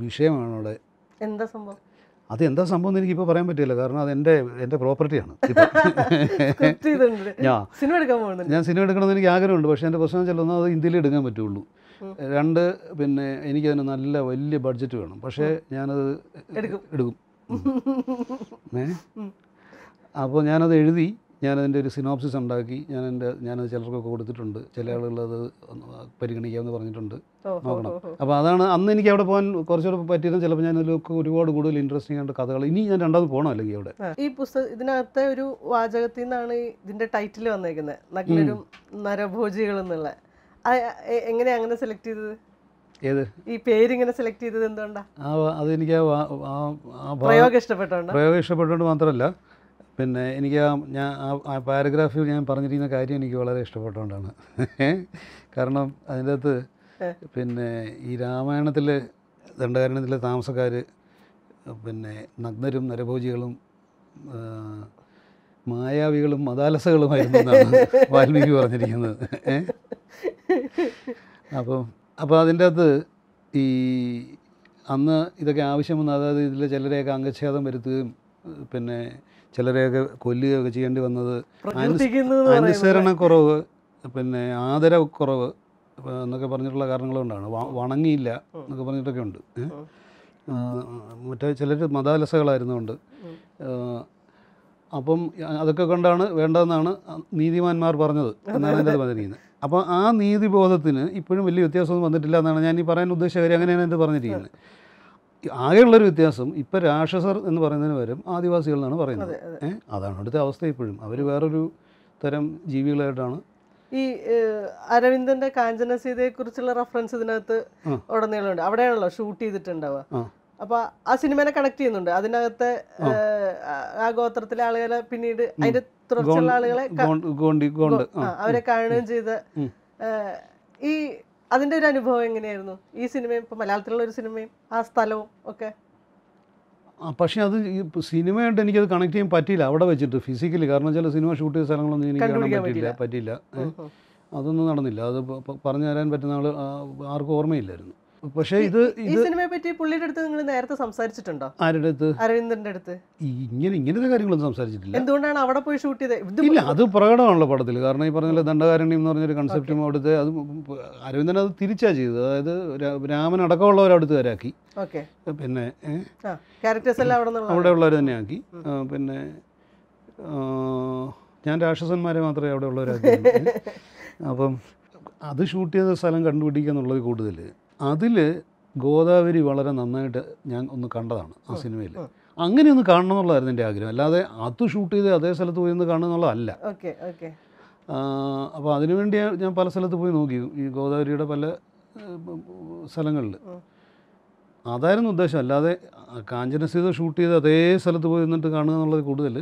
വിഷയമാണ് അവിടെ എന്താ സംഭവം അത് എന്താ സംഭവം എന്ന് എനിക്കിപ്പോൾ പറയാൻ പറ്റില്ല കാരണം അത് എൻ്റെ എൻ്റെ പ്രോപ്പർട്ടിയാണ് ഞാൻ സിനിമ എടുക്കണമെന്ന് എനിക്ക് ആഗ്രഹമുണ്ട് പക്ഷേ എൻ്റെ പ്രശ്നം ചെല്ലുന്ന അത് ഇന്ത്യയിൽ എടുക്കാൻ പറ്റുള്ളൂ രണ്ട് പിന്നെ എനിക്കതിന് നല്ല വലിയ ബഡ്ജറ്റ് വേണം പക്ഷേ ഞാനത് എടുക്കും അപ്പോൾ ഞാനത് എഴുതി ഞാനതിൻ്റെ ഒരു സിനോപ്സിസ് ഉണ്ടാക്കി ഞാൻ എൻ്റെ ഞാനത് ചിലർക്കൊക്കെ കൊടുത്തിട്ടുണ്ട് ചില ആളുകളത് പരിഗണിക്കാമെന്ന് പറഞ്ഞിട്ടുണ്ട് നോക്കണം അപ്പോൾ അതാണ് അന്ന് എനിക്ക് അവിടെ പോകാൻ കുറച്ചുകൂടെ പറ്റിയത് ചിലപ്പോൾ ഞാൻ ഒരുപാട് കൂടുതൽ ഇൻട്രസ്റ്റിംഗ് ആയിട്ട് കഥകൾ ഇനി ഞാൻ രണ്ടാമത് പോകണം അല്ലെങ്കിൽ അവിടെ ഈ പുസ്തകം ഇതിനകത്തെ ഒരു വാചകത്തിൽ നിന്നാണ് ഇതിൻ്റെ ടൈറ്റിൽ വന്നേക്കുന്നത് നഗ്നരും നരഭോജികൾ എന്നുള്ള എങ്ങനെയാണ് അങ്ങനെ സെലക്ട് ചെയ്തത് ഏത് ഈ ഇങ്ങനെ സെലക്ട് ചെയ്തത് എന്തുകൊണ്ടാണ് ആ അതെനിക്ക് ആ പ്രയോഗം ഇഷ്ടപ്പെട്ടോണ്ട് പ്രയോഗം ഇഷ്ടപ്പെട്ടോണ്ട് മാത്രമല്ല പിന്നെ എനിക്ക് ആ ഞാൻ ആ പാരഗ്രാഫിൽ ഞാൻ പറഞ്ഞിരിക്കുന്ന കാര്യം എനിക്ക് വളരെ ഇഷ്ടപ്പെട്ടുകൊണ്ടാണ് കാരണം അതിൻ്റെ അകത്ത് പിന്നെ ഈ രാമായണത്തിൽ ദണ്ഡകാരണത്തിലെ താമസക്കാർ പിന്നെ നഗ്നരും നരഭോജികളും മായാവികളും മതാലസകളുമായിരുന്നു എന്നാണ് വാൽമീകി പറഞ്ഞിരിക്കുന്നത് അപ്പം അപ്പോൾ അതിൻ്റെ അകത്ത് ഈ അന്ന് ഇതൊക്കെ ആവശ്യം വന്ന അതായത് ഇതിൽ ചിലരെയൊക്കെ അംഗച്ഛേദം വരുത്തുകയും പിന്നെ ചിലരെയൊക്കെ കൊല്ലുകയൊക്കെ ചെയ്യേണ്ടി വന്നത് അനുസരണക്കുറവ് പിന്നെ ആദരക്കുറവ് എന്നൊക്കെ പറഞ്ഞിട്ടുള്ള കാരണങ്ങൾ കൊണ്ടാണ് വണങ്ങിയില്ല എന്നൊക്കെ പറഞ്ഞിട്ടൊക്കെ ഉണ്ട് മറ്റേ ചിലർ മതാലസകളായിരുന്നുകൊണ്ട് അപ്പം അതൊക്കെ കൊണ്ടാണ് വേണ്ടതെന്നാണ് നീതിമാന്മാർ പറഞ്ഞത് എന്നാണ് എൻ്റെ അത് പറഞ്ഞിരിക്കുന്നത് അപ്പോൾ ആ നീതിബോധത്തിന് ഇപ്പോഴും വലിയ വ്യത്യാസമൊന്നും വന്നിട്ടില്ല എന്നാണ് ഞാൻ ഈ പറയാൻ ഉദ്ദേശിച്ച കാര്യം അങ്ങനെയാണ് എൻ്റെ പറഞ്ഞിരിക്കുന്നത് ആകെയുള്ളൊരു വ്യത്യാസം ഇപ്പം രാക്ഷസർ എന്ന് പറയുന്നതിന് പകരം ആദിവാസികൾ എന്നാണ് പറയുന്നത് ഏഹ് അതാണ് അവിടുത്തെ അവസ്ഥ ഇപ്പോഴും അവർ വേറൊരു തരം ജീവികളായിട്ടാണ് ഈ അരവിന്ദന്റെ കാഞ്ചന സീതയെക്കുറിച്ചുള്ള റെഫറൻസ് ഇതിനകത്ത് ഉടനീളമുണ്ട് അവിടെയാണല്ലോ ഷൂട്ട് ചെയ്തിട്ടുണ്ടാവുക അപ്പൊ ആ സിനിമനെ കണക്ട് ചെയ്യുന്നുണ്ട് അതിനകത്തെ ആ ഗോത്രത്തിലെ ആളുകളെ പിന്നീട് അതിന്റെ തുടർച്ചയുള്ള ആളുകളെ അവരെ കാണുകയും ചെയ്ത ഈ അതിൻ്റെ ഒരു അനുഭവം എങ്ങനെയായിരുന്നു ഈ സിനിമയും ഇപ്പോൾ മലയാളത്തിലുള്ള ഒരു സിനിമയും ആ സ്ഥലവും ഒക്കെ പക്ഷേ അത് സിനിമയായിട്ട് എനിക്കത് കണക്ട് ചെയ്യാൻ പറ്റിയില്ല അവിടെ വെച്ചിട്ട് ഫിസിക്കലി കാരണം ചില സിനിമ ഷൂട്ട് ചെയ്ത സ്ഥലങ്ങളൊന്നും എനിക്ക് കാണാൻ പറ്റിയില്ല പറ്റിയില്ല അതൊന്നും നടന്നില്ല അത് പറഞ്ഞു തരാൻ പറ്റുന്ന ആൾ ആർക്കും ഓർമ്മയില്ലായിരുന്നു പക്ഷേ ഇത് ഈ സിനിമയെ പറ്റി പുള്ളിയുടെ അടുത്ത് നിങ്ങൾ നേരത്തെ സംസാരിച്ചിട്ടുണ്ടോ ആരുടെ അടുത്ത് അരവിന്ദന്റെ അടുത്ത് ഇങ്ങനെ ഇങ്ങനത്തെ കാര്യങ്ങളൊന്നും സംസാരിച്ചിട്ടില്ല എന്തുകൊണ്ടാണ് അവിടെ പോയി ഷൂട്ട് ചെയ്തത് ഇല്ല അത് പ്രകടമാണല്ലോ പടത്തിൽ കാരണം ഈ പറഞ്ഞ ദണ്ഡകാരണ്യം എന്ന് പറഞ്ഞൊരു കൺസെപ്റ്റും അവിടുത്തെ അത് അരവിന്ദൻ അത് തിരിച്ചാ ചെയ്തത് അതായത് രാമൻ ഓക്കെ പിന്നെ അവിടെ ഉള്ളവർ തന്നെ ആക്കി പിന്നെ ഞാൻ രാക്ഷസന്മാരെ മാത്രമേ അവിടെ ഉള്ളവരാക്കി അപ്പം അത് ഷൂട്ട് ചെയ്ത സ്ഥലം കണ്ടുപിടിക്കുക എന്നുള്ളത് കൂടുതൽ അതിൽ ഗോദാവരി വളരെ നന്നായിട്ട് ഞാൻ ഒന്ന് കണ്ടതാണ് ആ സിനിമയിൽ അങ്ങനെ ഒന്ന് കാണണം എന്നുള്ളതായിരുന്നു എൻ്റെ ആഗ്രഹം അല്ലാതെ അത് ഷൂട്ട് ചെയ്ത് അതേ സ്ഥലത്ത് പോയി ഒന്ന് കാണുക എന്നുള്ളതല്ല അപ്പോൾ അതിനുവേണ്ടി ഞാൻ പല സ്ഥലത്ത് പോയി നോക്കി ഈ ഗോദാവരിയുടെ പല സ്ഥലങ്ങളിൽ അതായിരുന്നു ഉദ്ദേശം അല്ലാതെ കാഞ്ചനസീത ഷൂട്ട് ചെയ്ത് അതേ സ്ഥലത്ത് പോയി നിന്നിട്ട് കാണുക എന്നുള്ളത് കൂടുതൽ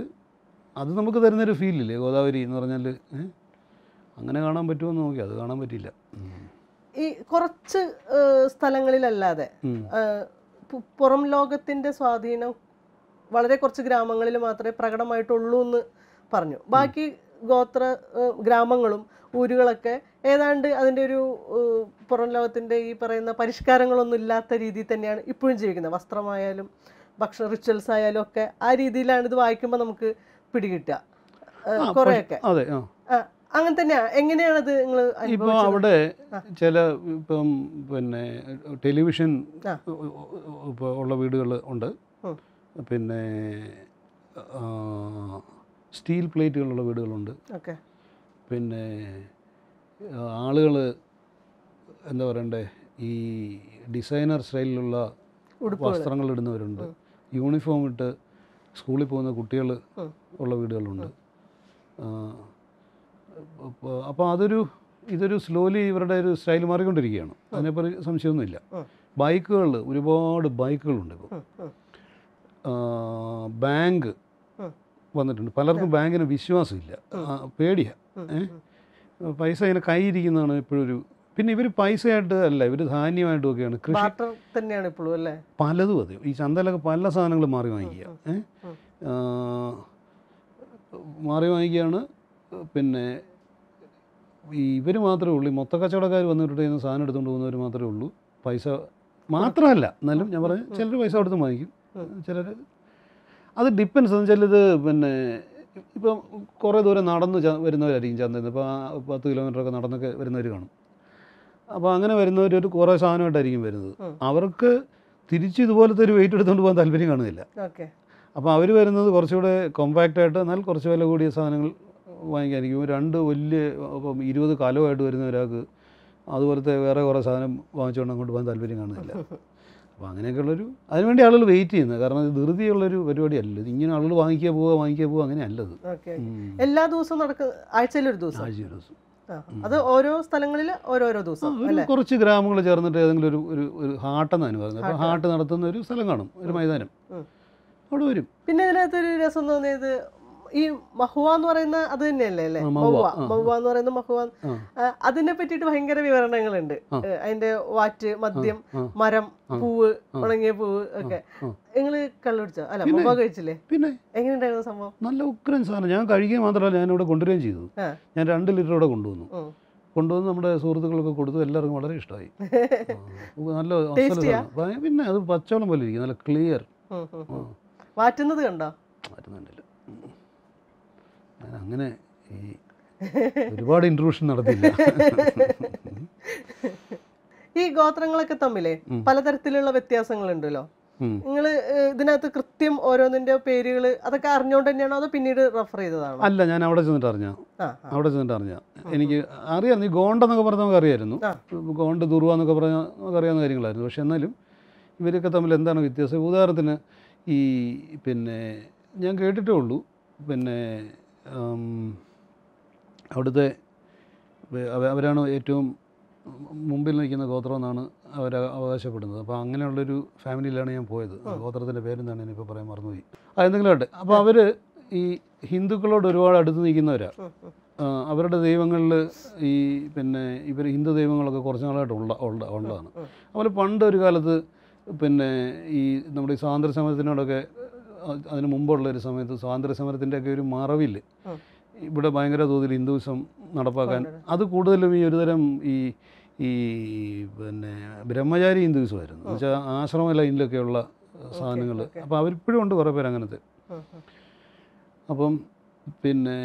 അത് നമുക്ക് തരുന്നൊരു ഫീലില്ലേ ഗോദാവരി എന്ന് പറഞ്ഞാൽ അങ്ങനെ കാണാൻ എന്ന് നോക്കി അത് കാണാൻ പറ്റിയില്ല ഈ കുറച്ച് സ്ഥലങ്ങളിലല്ലാതെ പുറം ലോകത്തിന്റെ സ്വാധീനം വളരെ കുറച്ച് ഗ്രാമങ്ങളിൽ മാത്രമേ പ്രകടമായിട്ടുള്ളൂ എന്ന് പറഞ്ഞു ബാക്കി ഗോത്ര ഗ്രാമങ്ങളും ഊരുകളൊക്കെ ഏതാണ്ട് അതിൻ്റെ ഒരു പുറം ലോകത്തിൻ്റെ ഈ പറയുന്ന പരിഷ്കാരങ്ങളൊന്നും ഇല്ലാത്ത രീതിയിൽ തന്നെയാണ് ഇപ്പോഴും ജീവിക്കുന്നത് വസ്ത്രമായാലും ഭക്ഷണ റിച്വൽസ് ആയാലും ഒക്കെ ആ രീതിയിലാണ് ഇത് വായിക്കുമ്പോൾ നമുക്ക് പിടികിട്ടുക കുറേയൊക്കെ അങ്ങനെ തന്നെയാ എങ്ങനെയാണത് നിങ്ങൾ ഇപ്പോൾ അവിടെ ചില ഇപ്പം പിന്നെ ടെലിവിഷൻ ഉള്ള വീടുകൾ ഉണ്ട് പിന്നെ സ്റ്റീൽ പ്ലേറ്റുകളുള്ള വീടുകളുണ്ട് പിന്നെ ആളുകൾ എന്താ പറയണ്ടേ ഈ ഡിസൈനർ സ്റ്റൈലിലുള്ള വസ്ത്രങ്ങൾ ഇടുന്നവരുണ്ട് യൂണിഫോം ഇട്ട് സ്കൂളിൽ പോകുന്ന കുട്ടികൾ ഉള്ള വീടുകളുണ്ട് അപ്പോൾ അതൊരു ഇതൊരു സ്ലോലി ഇവരുടെ ഒരു സ്റ്റൈൽ മാറിക്കൊണ്ടിരിക്കുകയാണ് അതിനെപ്പറ്റി സംശയമൊന്നുമില്ല ബൈക്കുകൾ ഒരുപാട് ബൈക്കുകളുണ്ട് ഇപ്പോൾ ബാങ്ക് വന്നിട്ടുണ്ട് പലർക്കും ബാങ്കിന് വിശ്വാസമില്ല പേടിയാ പൈസ ഇങ്ങനെ കൈയിരിക്കുന്നതാണ് ഇപ്പോഴൊരു പിന്നെ ഇവർ പൈസയായിട്ട് അല്ല ഇവർ ധാന്യമായിട്ടും ഒക്കെയാണ് കൃഷി തന്നെയാണ് അല്ലേ പലതും അതെ ഈ ചന്തയിലൊക്കെ പല സാധനങ്ങൾ മാറി വാങ്ങിക്കുക മാറി വാങ്ങിക്കുകയാണ് പിന്നെ ഇവർ മാത്രമേ ഉള്ളൂ ഈ മൊത്തക്കച്ചവടക്കാർ വന്നിട്ട് നിന്ന് സാധനം എടുത്തുകൊണ്ട് പോകുന്നവർ മാത്രമേ ഉള്ളൂ പൈസ മാത്രമല്ല എന്നാലും ഞാൻ പറഞ്ഞു ചിലർ പൈസ കൊടുത്ത് വാങ്ങിക്കും ചിലർ അത് ഡിപ്പെൻസ് എന്ന് വെച്ചാൽ ഇത് പിന്നെ ഇപ്പം കുറേ ദൂരം നടന്ന് വരുന്നവരായിരിക്കും ചന്തയിൽ ഇപ്പോൾ പത്ത് കിലോമീറ്ററൊക്കെ നടന്നൊക്കെ വരുന്നവർ കാണും അപ്പോൾ അങ്ങനെ വരുന്നവർ ഒരു കുറേ സാധനമായിട്ടായിരിക്കും വരുന്നത് അവർക്ക് തിരിച്ച് ഇതുപോലത്തെ ഒരു വെയിറ്റ് എടുത്തുകൊണ്ട് പോകാൻ താല്പര്യം കാണുന്നില്ല അപ്പോൾ അവർ വരുന്നത് കുറച്ചുകൂടെ കോമ്പാക്റ്റായിട്ട് എന്നാൽ കുറച്ച് വില കൂടിയ സാധനങ്ങൾ വാങ്ങിക്കാനിരിക്കും രണ്ട് വലിയ ഇപ്പം ഇരുപത് കലമായിട്ട് വരുന്ന ഒരാൾക്ക് അതുപോലത്തെ വേറെ കുറേ സാധനം വാങ്ങിച്ചുകൊണ്ട് അങ്ങോട്ട് പോകാൻ താല്പര്യം കാണുന്നില്ല അപ്പോൾ അങ്ങനെയൊക്കെയുള്ളൊരു അതിനുവേണ്ടി ആളുകൾ വെയിറ്റ് ചെയ്യുന്നത് കാരണം അത് ധൃതിയുള്ളൊരു പരിപാടിയല്ല ഇത് ഇങ്ങനെ ആളുകൾ വാങ്ങിക്കാൻ പോവുക വാങ്ങിക്കാൻ പോവുക അങ്ങനെയല്ലത് എല്ലാ ദിവസവും നടക്കുന്ന ആഴ്ചയിലൊരു ദിവസം ആഴ്ചയിലൊരു ദിവസം അത് ഓരോ സ്ഥലങ്ങളിൽ ഓരോരോ ദിവസം കുറച്ച് ഗ്രാമങ്ങൾ ചേർന്നിട്ട് ഏതെങ്കിലും ഒരു ഒരു എന്നാണ് പറയുന്നത് അപ്പോൾ ഹാട്ട് നടത്തുന്ന ഒരു സ്ഥലം കാണും ഒരു മൈതാനം അവിടെ വരും പിന്നെ ഒരു രസം തോന്നിയത് ഈ മഹുവ എന്ന് പറയുന്ന അത് തന്നെയല്ലേ അല്ലേ മഹുവ മഹുവ എന്ന് പറയുന്ന മഹുവ അതിനെ പറ്റിയിട്ട് ഭയങ്കര വിവരണങ്ങളുണ്ട് അതിന്റെ വാറ്റ് മദ്യം മരം പൂവ് ഉണങ്ങിയ പൂവ് ഒക്കെ നിങ്ങള് കള്ളുപിടിച്ചോ അല്ല മഹുവ കഴിച്ചില്ലേ പിന്നെ എങ്ങനെയുണ്ടായിരുന്നു സംഭവം നല്ല ഉഗ്രൻ സാധനം ഞാൻ കഴിക്കുക മാത്രമല്ല ഞാൻ ഇവിടെ കൊണ്ടുവരികയും ചെയ്തു ഞാൻ രണ്ട് ഇവിടെ കൊണ്ടുവന്നു കൊണ്ടുവന്ന് നമ്മുടെ സുഹൃത്തുക്കൾക്ക് കൊടുത്തു എല്ലാവർക്കും വളരെ ഇഷ്ടമായി നല്ല പിന്നെ അത് പച്ചവളം പോലെ ഇരിക്കും നല്ല ക്ലിയർ മാറ്റുന്നത് കണ്ടോ മാറ്റുന്നുണ്ടല്ലോ അങ്ങനെ ഈ ഒരുപാട് ഇൻട്രൂഷൻ നടത്തില്ല ഈ ഗോത്രങ്ങളൊക്കെ തമ്മില് പലതരത്തിലുള്ള വ്യത്യാസങ്ങളുണ്ടല്ലോ നിങ്ങൾ ഇതിനകത്ത് കൃത്യം ഓരോന്നിന്റെ പേരുകൾ അതൊക്കെ അറിഞ്ഞോണ്ട് തന്നെയാണോ അതോ പിന്നീട് റെഫർ ചെയ്തതാണോ അല്ല ഞാൻ അവിടെ ചെന്നിട്ട് അറിഞ്ഞ അവിടെ ചെന്നിട്ട് അറിഞ്ഞ എനിക്ക് അറിയാമായിരുന്നു ഈ ഗോണ്ട എന്നൊക്കെ പറഞ്ഞാൽ നമുക്ക് അറിയായിരുന്നു ഗോണ്ട് ദുർവ എന്നൊക്കെ പറഞ്ഞാൽ നമുക്ക് അറിയാവുന്ന കാര്യങ്ങളായിരുന്നു പക്ഷെ എന്നാലും ഇവരൊക്കെ തമ്മിൽ എന്താണ് വ്യത്യാസം ഉദാഹരണത്തിന് ഈ പിന്നെ ഞാൻ കേട്ടിട്ടേ ഉള്ളൂ പിന്നെ അവിടുത്തെ അവരാണ് ഏറ്റവും മുമ്പിൽ നിൽക്കുന്ന ഗോത്രമെന്നാണ് അവർ അവകാശപ്പെടുന്നത് അപ്പോൾ അങ്ങനെയുള്ളൊരു ഫാമിലിയിലാണ് ഞാൻ പോയത് ഗോത്രത്തിൻ്റെ പേരെന്താണ് ഇനിയിപ്പോൾ പറയാൻ മറന്നുപോയി ആ എന്തെങ്കിലും ആട്ടെ അപ്പോൾ അവർ ഈ ഹിന്ദുക്കളോട് ഒരുപാട് അടുത്ത് നിൽക്കുന്നവരാണ് അവരുടെ ദൈവങ്ങളിൽ ഈ പിന്നെ ഇവർ ഹിന്ദു ദൈവങ്ങളൊക്കെ കുറച്ച് നാളായിട്ട് ഉള്ള ഉള്ള ഉള്ളതാണ് അതുപോലെ പണ്ട് ഒരു കാലത്ത് പിന്നെ ഈ നമ്മുടെ ഈ സ്വാതന്ത്ര്യ സമരത്തിനോടൊക്കെ അതിന് മുമ്പുള്ള ഒരു സമയത്ത് സ്വാതന്ത്ര്യ ഒക്കെ ഒരു മറവിൽ ഇവിടെ ഭയങ്കര തോതിൽ ഹിന്ദുവിസം നടപ്പാക്കാൻ അത് കൂടുതലും ഈ ഒരുതരം ഈ ഈ പിന്നെ ബ്രഹ്മചാരി ഹിന്ദുവിസമായിരുന്നു എന്ന് വെച്ചാൽ ആശ്രമ ലൈനിലൊക്കെയുള്ള സാധനങ്ങൾ അപ്പോൾ അവരിപ്പോഴും ഉണ്ട് കുറേ പേര് അങ്ങനത്തെ അപ്പം പിന്നെ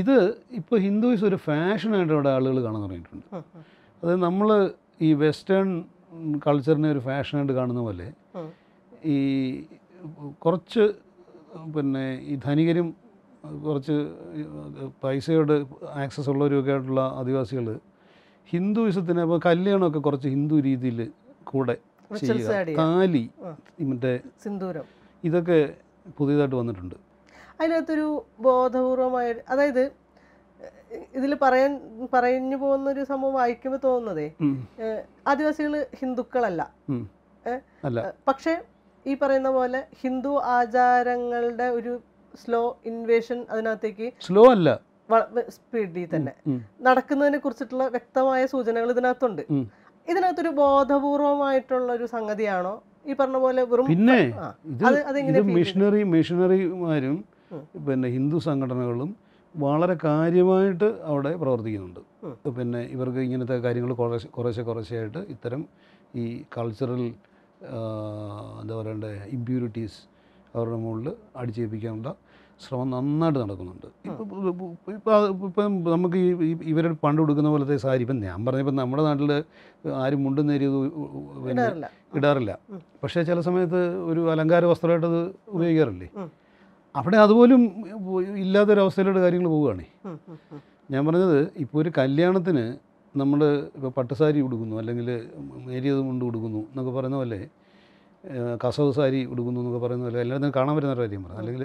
ഇത് ഇപ്പോൾ ഹിന്ദുവിസം ഒരു ഫാഷനായിട്ട് ഇവിടെ ആളുകൾ കാണാൻ തുടങ്ങിയിട്ടുണ്ട് അത് നമ്മൾ ഈ വെസ്റ്റേൺ കൾച്ചറിനെ ഒരു ഫാഷനായിട്ട് കാണുന്ന പോലെ ഈ കുറച്ച് പിന്നെ ഈ ധനികരും കുറച്ച് പൈസയോട് ആക്സസ് ഉള്ളവരുമൊക്കെ ആയിട്ടുള്ള ആദിവാസികൾ ഹിന്ദുവിസത്തിന് അപ്പോൾ കല്യാണമൊക്കെ കുറച്ച് ഹിന്ദു രീതിയിൽ കൂടെ ചെയ്യുക താലി മറ്റേ സിന്ദൂരം ഇതൊക്കെ പുതിയതായിട്ട് വന്നിട്ടുണ്ട് അതിനകത്തൊരു ബോധപൂർവമായ അതായത് ഇതിൽ പറയാൻ പറഞ്ഞു പോകുന്ന ഒരു സംഭവം വായിക്കുമ്പോൾ തോന്നുന്നതേ ആദിവാസികൾ ഹിന്ദുക്കളല്ല പക്ഷേ ഈ പറയുന്ന പോലെ ഹിന്ദു ആചാരങ്ങളുടെ ഒരു സ്ലോ ഇൻവേഷൻ അതിനകത്തേക്ക് സ്ലോ അല്ല സ്പീഡിൽ തന്നെ നടക്കുന്നതിനെ കുറിച്ചിട്ടുള്ള വ്യക്തമായ സൂചനകൾ ഇതിനകത്തുണ്ട് ഇതിനകത്തൊരു ബോധപൂർവമായിട്ടുള്ള ഒരു സംഗതിയാണോ ഈ പറഞ്ഞ പോലെ വെറും പിന്നെ ഇത് മിഷണറി മിഷണറിമാരും പിന്നെ ഹിന്ദു സംഘടനകളും വളരെ കാര്യമായിട്ട് അവിടെ പ്രവർത്തിക്കുന്നുണ്ട് പിന്നെ ഇവർക്ക് ഇങ്ങനത്തെ കാര്യങ്ങൾ കുറേശ്ശെ കുറേശ്ശെ ആയിട്ട് ഇത്തരം ഈ കൾച്ചറൽ എന്താ പറയണ്ടേ ഇമ്പ്യൂരിറ്റീസ് അവരുടെ മുകളിൽ അടിച്ചേൽപ്പിക്കാനുള്ള ശ്രമം നന്നായിട്ട് നടക്കുന്നുണ്ട് ഇപ്പോൾ ഇപ്പം നമുക്ക് ഈ ഇവരെ പണ്ട് കൊടുക്കുന്ന പോലത്തെ സാരി ഇപ്പം ഞാൻ പറഞ്ഞപ്പോൾ നമ്മുടെ നാട്ടിൽ ആരും മുണ്ടും നേരിയത് ഇടാറില്ല പക്ഷേ ചില സമയത്ത് ഒരു അലങ്കാര വസ്ത്രമായിട്ട് അത് ഉപയോഗിക്കാറില്ലേ അവിടെ അതുപോലും ഇല്ലാത്തൊരവസ്ഥയിലോട്ട് കാര്യങ്ങൾ പോവുകയാണേ ഞാൻ പറഞ്ഞത് ഇപ്പോൾ ഒരു കല്യാണത്തിന് നമ്മൾ ഇപ്പോൾ പട്ടുസാരി ഉടുക്കുന്നു അല്ലെങ്കിൽ മേരിയത് കൊണ്ട് ഉടുക്കുന്നു എന്നൊക്കെ പറയുന്ന പോലെ കസവ് സാരി ഉടുക്കുന്നു എന്നൊക്കെ പറയുന്ന പോലെ എല്ലാവരും കാണാൻ പറ്റുന്ന ഒരു കാര്യം പറഞ്ഞു അല്ലെങ്കിൽ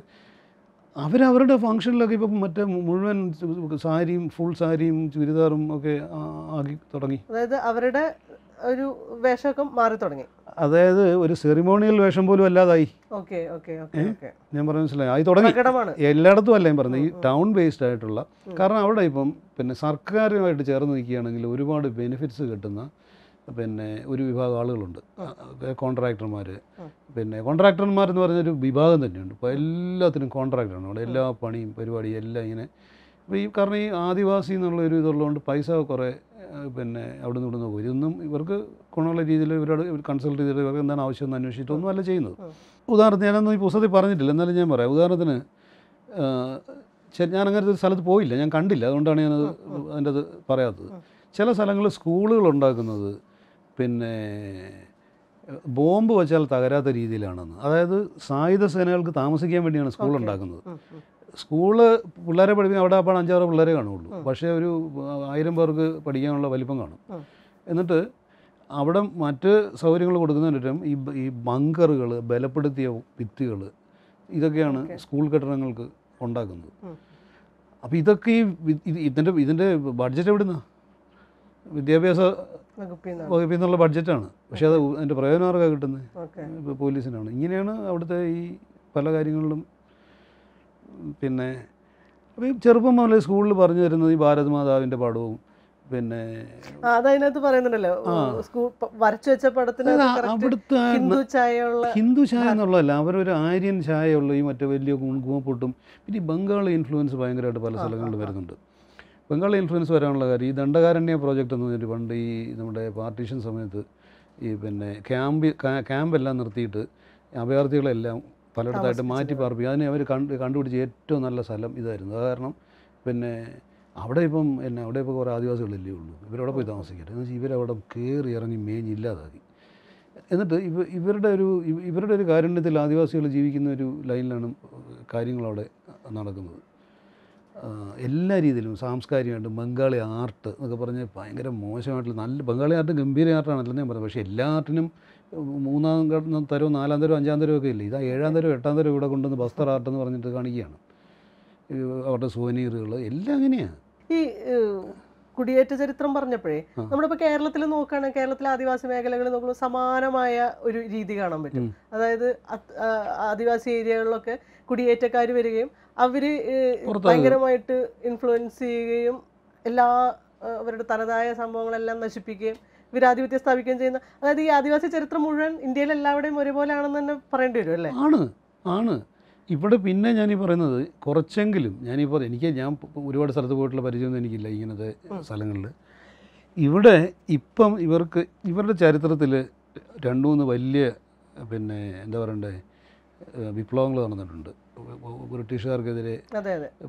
അവരവരുടെ ഫങ്ഷനിലൊക്കെ ഇപ്പം മറ്റേ മുഴുവൻ സാരിയും ഫുൾ സാരിയും ചുരിദാറും ഒക്കെ ആക്കി തുടങ്ങി അതായത് അവരുടെ ഒരു വേഷമൊക്കെ മാറി തുടങ്ങി അതായത് ഒരു സെറിമോണിയൽ വേഷം പോലും അല്ലാതായി ഞാൻ പറഞ്ഞ മനസ്സിലായി തുടങ്ങി എല്ലായിടത്തും അല്ല ഞാൻ പറഞ്ഞു ഈ ടൗൺ ബേസ്ഡ് ആയിട്ടുള്ള കാരണം അവിടെ ഇപ്പം പിന്നെ സർക്കാരുമായിട്ട് ചേർന്ന് നിൽക്കുകയാണെങ്കിൽ ഒരുപാട് ബെനിഫിറ്റ്സ് കിട്ടുന്ന പിന്നെ ഒരു വിഭാഗം ആളുകളുണ്ട് കോൺട്രാക്ടർമാർ പിന്നെ കോൺട്രാക്ടർമാർ എന്ന് പറഞ്ഞൊരു വിഭാഗം തന്നെയുണ്ട് ഇപ്പോൾ എല്ലാത്തിനും കോൺട്രാക്ടറാണ് അവിടെ എല്ലാ പണിയും പരിപാടിയും എല്ലാം ഇങ്ങനെ അപ്പോൾ ഈ കാരണം ഈ ആദിവാസി എന്നുള്ള ഒരു ഇതുള്ളതുകൊണ്ട് പൈസ കുറേ പിന്നെ അവിടെ നിന്ന് ഇവിടുന്ന് പോകും ഇതൊന്നും ഇവർക്ക് ഗുണമുള്ള രീതിയിൽ ഇവരോട് കൺസൾട്ട് ചെയ്തിട്ട് ഇവർക്ക് എന്താണ് ആവശ്യം എന്ന് അന്വേഷിച്ചിട്ടൊന്നും അല്ല ചെയ്യുന്നത് ഉദാഹരണത്തിന് ഞാനൊന്നും ഈ പുസ്തകത്തിൽ പറഞ്ഞിട്ടില്ല എന്നാലും ഞാൻ പറയാം ഉദാഹരണത്തിന് ഞാൻ അങ്ങനത്തെ ഒരു സ്ഥലത്ത് പോയില്ല ഞാൻ കണ്ടില്ല അതുകൊണ്ടാണ് ഞാനത് അതിൻ്റെ അത് പറയാത്തത് ചില സ്ഥലങ്ങളിൽ സ്കൂളുകൾ ഉണ്ടാക്കുന്നത് പിന്നെ ബോംബ് വെച്ചാൽ തകരാത്ത രീതിയിലാണെന്ന് അതായത് സായുധ സേനകൾക്ക് താമസിക്കാൻ വേണ്ടിയാണ് സ്കൂൾ ഉണ്ടാക്കുന്നത് സ്കൂള് പിള്ളേരെ പഠിപ്പിക്കുന്ന അവിടെ അപ്പോൾ അഞ്ചാറ് പിള്ളേരെ കാണുള്ളൂ പക്ഷേ ഒരു ആയിരം പേർക്ക് പഠിക്കാനുള്ള വലിപ്പം കാണും എന്നിട്ട് അവിടെ മറ്റ് സൗകര്യങ്ങൾ കൊടുക്കുന്നതിനും ഈ ഈ ബങ്കറുകൾ ബലപ്പെടുത്തിയ ഭിത്തികൾ ഇതൊക്കെയാണ് സ്കൂൾ കെട്ടിടങ്ങൾക്ക് ഉണ്ടാക്കുന്നത് അപ്പോൾ ഇതൊക്കെ ഈ ഇതിൻ്റെ ഇതിൻ്റെ ബഡ്ജറ്റ് എവിടുന്ന വിദ്യാഭ്യാസ വകുപ്പിൽ നിന്നുള്ള ബഡ്ജറ്റാണ് പക്ഷേ അത് അതിൻ്റെ പ്രയോജനം ആർക്കാണ് കിട്ടുന്നത് പോലീസിനാണ് ഇങ്ങനെയാണ് അവിടുത്തെ ഈ പല കാര്യങ്ങളിലും പിന്നെ അപ്പോൾ ഈ ചെറുപ്പം മുതലേ സ്കൂളിൽ പറഞ്ഞു തരുന്നത് ഈ ഭാരതമാതാവിൻ്റെ പടവും പിന്നെ അതതിനകത്ത് പറയുന്നുണ്ടല്ലോ വരച്ചു വെച്ച പടത്തിന് അവിടുത്തെ ഹിന്ദു ചായ എന്നുള്ളതല്ല അവരൊരു ആര്യൻ ചായയുള്ള ഈ മറ്റേ വലിയ കുങ്കുമപ്പൊട്ടും പിന്നെ ഈ ബംഗാളി ഇൻഫ്ലുവൻസ് ഭയങ്കരമായിട്ട് പല സ്ഥലങ്ങളിൽ വരുന്നുണ്ട് ബംഗാളി ഇൻഫ്ലുവൻസ് വരാനുള്ള കാര്യം ഈ ദണ്ഡകാരണ്യ പ്രോജക്റ്റ് എന്ന് പറഞ്ഞിട്ട് പണ്ട് ഈ നമ്മുടെ പാർട്ടീഷൻ സമയത്ത് ഈ പിന്നെ ക്യാമ്പ് ക്യാമ്പെല്ലാം നിർത്തിയിട്ട് അഭയാർത്ഥികളെല്ലാം പലയിടത്തായിട്ട് മാറ്റി പാർപ്പിക്കും അതിനെ അവർ കണ്ട് കണ്ടുപിടിച്ച ഏറ്റവും നല്ല സ്ഥലം ഇതായിരുന്നു അത് കാരണം പിന്നെ അവിടെ ഇപ്പം എന്നെ അവിടെ ഇപ്പോൾ കുറേ ആദിവാസികളില്ലേ ഉള്ളൂ ഇവരവിടെ പോയി താമസിക്കട്ടെ എന്ന് വെച്ചാൽ ഇവരവിടെ കയറി ഇറങ്ങി മേഞ്ഞില്ലാതാക്കി എന്നിട്ട് ഇവ ഇവരുടെ ഒരു ഇവരുടെ ഒരു കാരുണ്യത്തിൽ ആദിവാസികൾ ജീവിക്കുന്ന ഒരു ലൈനിലാണ് കാര്യങ്ങളവിടെ നടക്കുന്നത് എല്ലാ രീതിയിലും സാംസ്കാരികമായിട്ടും ബംഗാളി ആർട്ട് എന്നൊക്കെ പറഞ്ഞാൽ ഭയങ്കര മോശമായിട്ടുള്ള നല്ല ബംഗാളി ആർട്ട് ഗംഭീര ആർട്ടാണല്ലോ ഞാൻ പറയുന്നത് പക്ഷേ എല്ലാ ആർട്ടിനും മൂന്നാം തരവും നാലാം തരവും അഞ്ചാം തരവും ഒക്കെ ഇല്ല ഇതാ ഏഴാം തരവും എട്ടാം തരവും ഇവിടെ കൊണ്ടുവന്ന് ബസ്തർ ആർട്ട് എന്ന് പറഞ്ഞിട്ട് കാണിക്കുകയാണ് അവരുടെ സുവനീറുകൾ എല്ലാം അങ്ങനെയാണ് ഈ കുടിയേറ്റ ചരിത്രം പറഞ്ഞപ്പോഴേ നമ്മളിപ്പോൾ കേരളത്തിൽ നോക്കുകയാണെങ്കിൽ കേരളത്തിലെ ആദിവാസി മേഖലകളിൽ നോക്കുമ്പോൾ സമാനമായ ഒരു രീതി കാണാൻ പറ്റും അതായത് ആദിവാസി ഏരിയകളിലൊക്കെ കുടിയേറ്റക്കാർ വരികയും അവർ ഭയങ്കരമായിട്ട് ഇൻഫ്ലുവൻസ് ചെയ്യുകയും എല്ലാ അവരുടെ തനതായ സംഭവങ്ങളെല്ലാം നശിപ്പിക്കുകയും വിരാധിപത്യം സ്ഥാപിക്കുകയും ചെയ്യുന്ന അതായത് ഈ ആദിവാസി ചരിത്രം മുഴുവൻ ഇന്ത്യയിൽ ഒരുപോലെ ആണെന്ന് തന്നെ പറയേണ്ടി വരും അല്ലേ ആണ് ആണ് ഇവിടെ പിന്നെ ഞാൻ ഈ പറയുന്നത് കുറച്ചെങ്കിലും ഞാനീ പറയും എനിക്ക് ഞാൻ ഒരുപാട് സ്ഥലത്ത് പോയിട്ടുള്ള പരിചയമൊന്നും എനിക്കില്ല ഇങ്ങനത്തെ സ്ഥലങ്ങളിൽ ഇവിടെ ഇപ്പം ഇവർക്ക് ഇവരുടെ ചരിത്രത്തിൽ രണ്ടു മൂന്ന് വലിയ പിന്നെ എന്താ പറയണ്ടേ വിപ്ലവങ്ങൾ നടന്നിട്ടുണ്ട് ബ്രിട്ടീഷുകാർക്കെതിരെ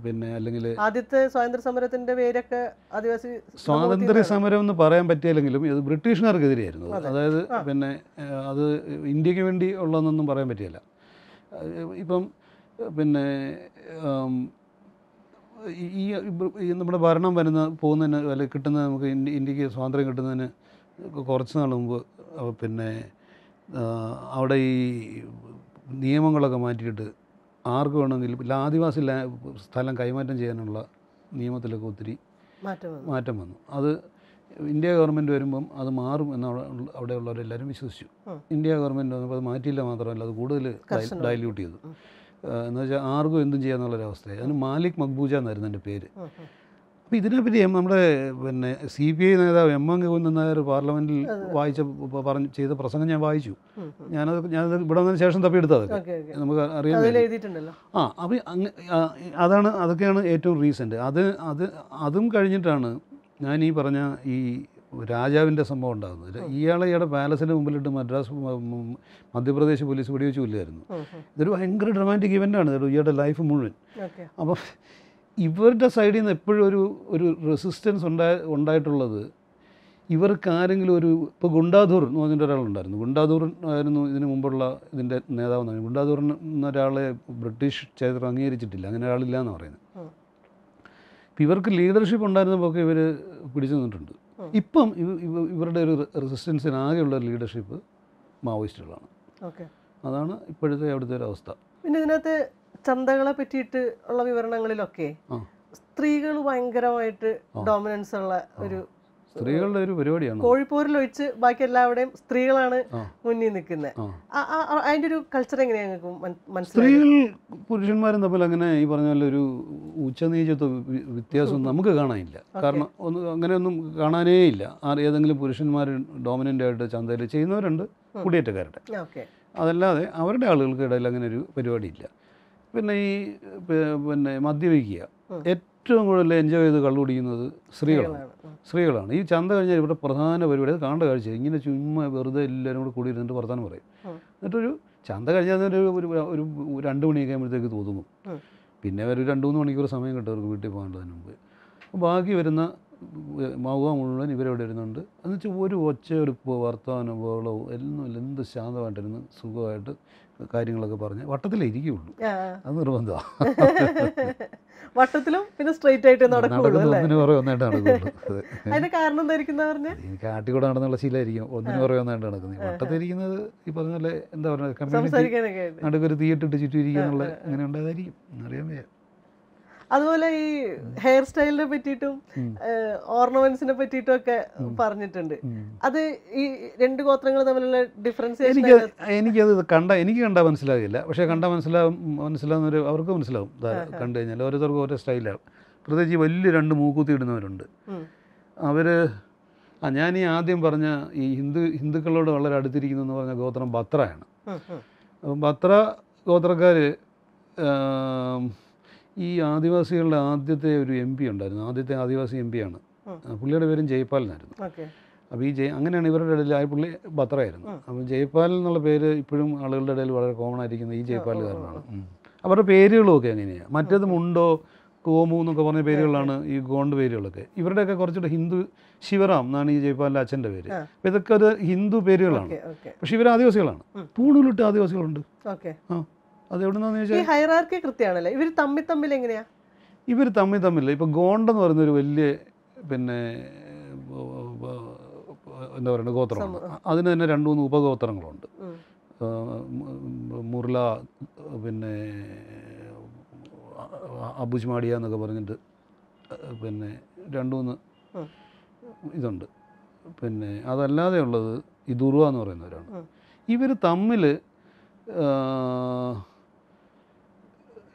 പിന്നെ അല്ലെങ്കിൽ ആദ്യത്തെ സ്വാതന്ത്ര്യ സമരത്തിന്റെ പേരൊക്കെ ആദിവാസി സ്വാതന്ത്ര്യ സമരം എന്ന് പറയാൻ പറ്റിയില്ലെങ്കിലും ഇത് ബ്രിട്ടീഷുകാർക്കെതിരെയായിരുന്നു അതായത് പിന്നെ അത് ഇന്ത്യക്ക് വേണ്ടി ഉള്ളതെന്നൊന്നും പറയാൻ പറ്റിയില്ല ഇപ്പം പിന്നെ ഈ നമ്മുടെ ഭരണം വരുന്ന പോകുന്നതിന് അല്ലെങ്കിൽ കിട്ടുന്ന നമുക്ക് ഇന്ത്യക്ക് സ്വാതന്ത്ര്യം കിട്ടുന്നതിന് കുറച്ച് നാൾ മുമ്പ് പിന്നെ അവിടെ ഈ നിയമങ്ങളൊക്കെ മാറ്റിയിട്ട് ആർക്ക് വേണമെങ്കിലും ഇല്ല ആദിവാസി സ്ഥലം കൈമാറ്റം ചെയ്യാനുള്ള നിയമത്തിലൊക്കെ ഒത്തിരി മാറ്റം വന്നു അത് ഇന്ത്യ ഗവൺമെൻറ് വരുമ്പം അത് മാറും എന്ന് അവിടെ വിശ്വസിച്ചു ഇന്ത്യ ഗവൺമെൻറ് വന്നപ്പോൾ അത് മാറ്റിയില്ല മാത്രമല്ല അത് കൂടുതൽ ഡൈല്യൂട്ട് ചെയ്തു എന്ന് വെച്ചാൽ ആർക്കും എന്തും ചെയ്യാന്നുള്ളൊരവസ്ഥയായി അതിന് മാലിക് മക്ബൂജ എന്നായിരുന്നു എൻ്റെ പേര് അപ്പോൾ ഇതിനെപ്പറ്റി നമ്മുടെ പിന്നെ സി പി ഐ നേതാവ് എം എം ഗോവിന്ദൻ നായർ പാർലമെൻറ്റിൽ വായിച്ച പറഞ്ഞ് ചെയ്ത പ്രസംഗം ഞാൻ വായിച്ചു ഞാനത് ഞാനത് ഇവിടെ വന്നതിന് ശേഷം തപ്പിയെടുത്തത് നമുക്ക് അറിയാം ആ അപ്പം അതാണ് അതൊക്കെയാണ് ഏറ്റവും റീസെൻറ്റ് അത് അത് അതും കഴിഞ്ഞിട്ടാണ് ഞാൻ ഈ പറഞ്ഞ ഈ രാജാവിൻ്റെ സംഭവം ഉണ്ടാകുന്നത് ഇയാളെ ഇയാളെ പാലസിൻ്റെ മുമ്പിലിട്ട് മദ്രാസ് മധ്യപ്രദേശ് പോലീസ് വെടിവെച്ച് കൊല്ലുമായിരുന്നു ഇതൊരു ഭയങ്കര ഡ്രമാറ്റിക് ഇവൻ്റാണ് ഇയാളുടെ ലൈഫ് മുഴുവൻ അപ്പം ഇവരുടെ സൈഡിൽ നിന്ന് എപ്പോഴും ഒരു ഒരു റെസിസ്റ്റൻസ് ഉണ്ടായി ഉണ്ടായിട്ടുള്ളത് ഇവർക്ക് ആരെങ്കിലും ഒരു ഇപ്പോൾ ഗുണ്ടാധൂർ എന്ന് പറഞ്ഞിട്ട് ഒരാളുണ്ടായിരുന്നു ഗുണ്ടാധൂർ ആയിരുന്നു ഇതിന് മുമ്പുള്ള ഇതിൻ്റെ നേതാവ് എന്ന് ഗുണ്ടാധൂർ എന്ന ബ്രിട്ടീഷ് ചരിത്രം അംഗീകരിച്ചിട്ടില്ല അങ്ങനെ ഒരാളില്ല എന്ന് പറയുന്നത് അപ്പോൾ ഇവർക്ക് ലീഡർഷിപ്പ് ഉണ്ടായിരുന്നപ്പോൾ ഇവർ പിടിച്ചു നിന്നിട്ടുണ്ട് ഇപ്പം ഇവരുടെ ഒരു റെസിസ്റ്റൻസിനാകെയുള്ള ലീഡർഷിപ്പ് മാവോയിസ്റ്റുകളാണ് അതാണ് ഇപ്പോഴത്തെ അവിടുത്തെ ഒരു അവസ്ഥ പിന്നെ ഇതിനകത്ത് ചന്തകളെ പറ്റിയിട്ട് ഉള്ള വിവരണങ്ങളിലൊക്കെ സ്ത്രീകൾ ഭയങ്കരമായിട്ട് ഡോമിനൻസ് ഉള്ള ഒരു സ്ത്രീകളുടെ ഒരു പരിപാടിയാണ് കോഴിപ്പോരിൽ ഒഴിച്ച് ബാക്കി എല്ലാവരുടെയും സ്ത്രീകളാണ് മുന്നിൽ നിൽക്കുന്നത് അതിന്റെ ഒരു കൾച്ചർ എങ്ങനെയാ ഞങ്ങൾക്ക് സ്ത്രീകൾ പുരുഷന്മാരും തമ്മിൽ അങ്ങനെ ഈ പറഞ്ഞ പോലെ ഒരു ഉച്ചനീചത്വ വ്യത്യാസം നമുക്ക് കാണാനില്ല കാരണം ഒന്ന് അങ്ങനെയൊന്നും കാണാനേ ഇല്ല ഏതെങ്കിലും പുരുഷന്മാർ ഡോമിനന്റ് ആയിട്ട് ചന്തയിൽ ചെയ്യുന്നവരുണ്ട് കുടിയേറ്റക്കാരുടെ അതല്ലാതെ അവരുടെ ആളുകൾക്ക് ഇടയിൽ അങ്ങനെ ഒരു ഇല്ല പിന്നെ ഈ പിന്നെ മദ്യപിക്കുക ഏറ്റവും കൂടുതൽ എൻജോയ് ചെയ്ത് കള്ളു കുടിക്കുന്നത് സ്ത്രീകളാണ് സ്ത്രീകളാണ് ഈ ചന്ത കഴിഞ്ഞാൽ ഇവിടെ പ്രധാന പരിപാടി അത് കാണേണ്ട കാഴ്ച ഇങ്ങനെ ചുമ്മാ വെറുതെ എല്ലാവരും കൂടെ കൂടി ഇരുന്നിട്ട് വർത്താനം പറയും എന്നിട്ടൊരു ചന്ത കഴിഞ്ഞാൽ ഒരു ഒരു രണ്ട് മണിയൊക്കെ ആകുമ്പോഴത്തേക്ക് തോന്നുന്നു പിന്നെ ഒരു രണ്ട് മൂന്ന് മണിക്കൂർ സമയം കിട്ടും അവർക്ക് വീട്ടിൽ പോകേണ്ടതിന് മുമ്പ് ബാക്കി വരുന്ന മൗവ മുഴുവൻ ഇവരവിടെ ഇരുന്നുണ്ട് എന്ന് വെച്ചാൽ ഒരു ഒച്ചയൊരുപ്പോ വർത്തമാനോ ബഹളവും എല്ലാം എന്ത് ശാന്തമായിട്ടിരുന്ന് സുഖമായിട്ട് കാര്യങ്ങളൊക്കെ പറഞ്ഞ് വട്ടത്തിലേ ഇരിക്കുള്ളൂ അത് നിർബന്ധമാണ് വട്ടത്തിലും പിന്നെ സ്ട്രെയിറ്റ് ആയിട്ട് നടക്കുള്ളൂ അതിന് കാരണം എനിക്ക് ആട്ടിക്കൂടെ നടന്നുള്ള ശീലായിരിക്കും ഒന്നിനു പുറകെ ഒന്നായിട്ട് നടക്കുന്നത് ഇരിക്കുന്നത് ഈ പറഞ്ഞ പോലെ എന്താ പറയുക കമ്മ്യൂണിറ്റി നടുക്കൊരു തീയിട്ടിട്ട് ചുറ്റും ഇരിക്കുക എന്നുള്ള അങ്ങനെ ഉണ്ടായതായിരിക്കും അറിയാൻ വയ്യ അതുപോലെ ഈ ഹെയർ സ്റ്റൈലിനെ പറ്റിയിട്ടും ഓർണമെന്റ്സിനെ പറ്റിയിട്ടും ഒക്കെ പറഞ്ഞിട്ടുണ്ട് അത് ഈ രണ്ട് ഗോത്രങ്ങൾ തമ്മിലുള്ള ഡിഫറൻസ് എനിക്ക് എനിക്കത് കണ്ട എനിക്ക് കണ്ടാൽ മനസ്സിലാകില്ല പക്ഷേ കണ്ടാൽ മനസ്സിലാവും മനസ്സിലാവുന്നവർ അവർക്ക് മനസ്സിലാവും കണ്ടു കഴിഞ്ഞാൽ ഓരോരുത്തർക്കും ഓരോ സ്റ്റൈലാവും പ്രത്യേകിച്ച് വലിയ രണ്ട് മൂക്കുത്തി ഇടുന്നവരുണ്ട് അവർ ആ ഞാൻ ഈ ആദ്യം പറഞ്ഞ ഈ ഹിന്ദു ഹിന്ദുക്കളോട് വളരെ അടുത്തിരിക്കുന്നു എന്ന് പറഞ്ഞ ഗോത്രം ബത്രയാണ് അപ്പം ബത്ര ഗോത്രക്കാർ ഈ ആദിവാസികളുടെ ആദ്യത്തെ ഒരു എം പി ഉണ്ടായിരുന്നു ആദ്യത്തെ ആദിവാസി എം ആണ് പുള്ളിയുടെ പേരും ജയ്പാലിനായിരുന്നു എന്നായിരുന്നു അപ്പോൾ ഈ ജയ അങ്ങനെയാണ് ഇവരുടെ ഇടയിൽ ആ പുള്ളി ബത്രയായിരുന്നു അപ്പോൾ ജയ്പാൽ എന്നുള്ള പേര് ഇപ്പോഴും ആളുകളുടെ ഇടയിൽ വളരെ കോമൺ ആയിരിക്കുന്ന ഈ ജയ്പാൽ കാരണമാണ് അവരുടെ പേരുകളൊക്കെ അങ്ങനെയാണ് മറ്റേത് മുണ്ടോ കോമു എന്നൊക്കെ പറഞ്ഞ പേരുകളാണ് ഈ ഗോണ്ട് പേരുകളൊക്കെ ഇവരുടെയൊക്കെ കുറച്ചുകൂടെ ഹിന്ദു ശിവറാം എന്നാണ് ഈ ജയ്പാലിൻ്റെ അച്ഛൻ്റെ പേര് അപ്പം ഇതൊക്കെ ഒരു ഹിന്ദു പേരുകളാണ് പക്ഷെ ഇവർ ആദിവാസികളാണ് പൂണൂലിട്ട് ആദിവാസികളുണ്ട് ആ ഹൈറാർക്കി ഇവർ തമ്മിൽ തമ്മില്ല എങ്ങനെയാ ഇവർ തമ്മിൽ ഗോണ്ടെന്ന് പറയുന്ന ഒരു വലിയ പിന്നെ എന്താ പറയുക ഗോത്രമാണ് അതിന് തന്നെ രണ്ടു മൂന്ന് ഉപഗോത്രങ്ങളുണ്ട് മുർല പിന്നെ അബുജ്മാടിയ എന്നൊക്കെ പറഞ്ഞിട്ട് പിന്നെ രണ്ടു മൂന്ന് ഇതുണ്ട് പിന്നെ അതല്ലാതെ ഉള്ളത് ഇദുർവ എന്ന് പറയുന്നവരാണ് ഇവർ തമ്മിൽ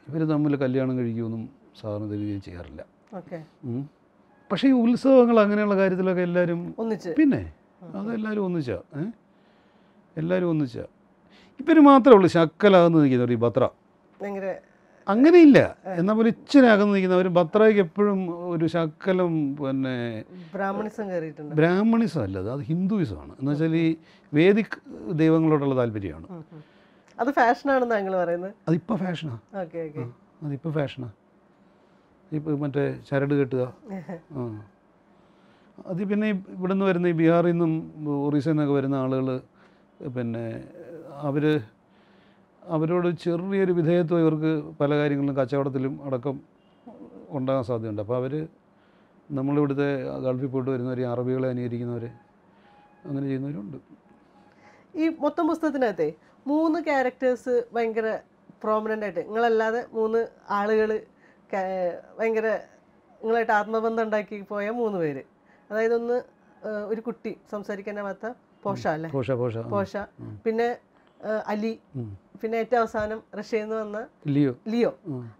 ഇവർ തമ്മിൽ കല്യാണം കഴിക്കുമെന്നും സാധാരണ രീതിയിൽ ചെയ്യാറില്ല പക്ഷേ ഈ ഉത്സവങ്ങൾ അങ്ങനെയുള്ള കാര്യത്തിലൊക്കെ എല്ലാവരും പിന്നെ അതെല്ലാവരും ഒന്നിച്ചാ എല്ലാവരും ഒന്നിച്ചാ ഇവർ മാത്രമേ ഉള്ളൂ ശക്കലാകുന്ന നിൽക്കുന്നവർ ഈ ബത്ര അങ്ങനെയില്ല എന്നാൽ പോലെ ഇച്ചിരി അകന്ന് അവർ ബത്രയ്ക്ക് എപ്പോഴും ഒരു ശക്കലം പിന്നെ ബ്രാഹ്മണിസം കയറിയിട്ടുണ്ട് ബ്രാഹ്മണിസം അല്ലത് അത് ഹിന്ദുവിസമാണ് എന്ന് വെച്ചാൽ ഈ വേദിക് ദൈവങ്ങളോടുള്ള താല്പര്യമാണ് അത് ഫാഷനാണെന്ന് താങ്കൾ പറയുന്നത് അതിപ്പോൾ ഫാഷനാണ് ഓക്കെ ഓക്കെ അതിപ്പോൾ ഫാഷനാണ് ഇപ്പോൾ മറ്റേ ചരട് കെട്ടുക അത് പിന്നെ ഇവിടുന്ന് വരുന്ന ഈ ബീഹാറിൽ നിന്നും ഒറീസയിൽ നിന്നൊക്കെ വരുന്ന ആളുകൾ പിന്നെ അവർ അവരോട് ചെറിയൊരു വിധേയത്വം ഇവർക്ക് പല കാര്യങ്ങളിലും കച്ചവടത്തിലും അടക്കം ഉണ്ടാകാൻ സാധ്യതയുണ്ട് അപ്പോൾ അവർ നമ്മളിവിടുത്തെ ഗൾഫിൽ പോയിട്ട് വരുന്നവർ അറബികളെ അനുകരിക്കുന്നവർ അങ്ങനെ ചെയ്യുന്നവരുണ്ട് ഈ മൊത്തം പുസ്തകത്തിനകത്തെ മൂന്ന് ക്യാരക്ടേഴ്സ് ഭയങ്കര പ്രോമിനൻ്റ് ആയിട്ട് നിങ്ങളല്ലാതെ മൂന്ന് ആളുകൾ ഭയങ്കര നിങ്ങളായിട്ട് ആത്മബന്ധം ഉണ്ടാക്കി പോയ മൂന്ന് പേര് അതായത് ഒന്ന് ഒരു കുട്ടി സംസാരിക്കാനാവാത്ത പോഷ അല്ലേ പോഷ പോഷ പോഷ പിന്നെ അലി പിന്നെ ഏറ്റവും അവസാനം റഷ്യയിൽ നിന്ന് വന്ന ലിയോ ലിയോ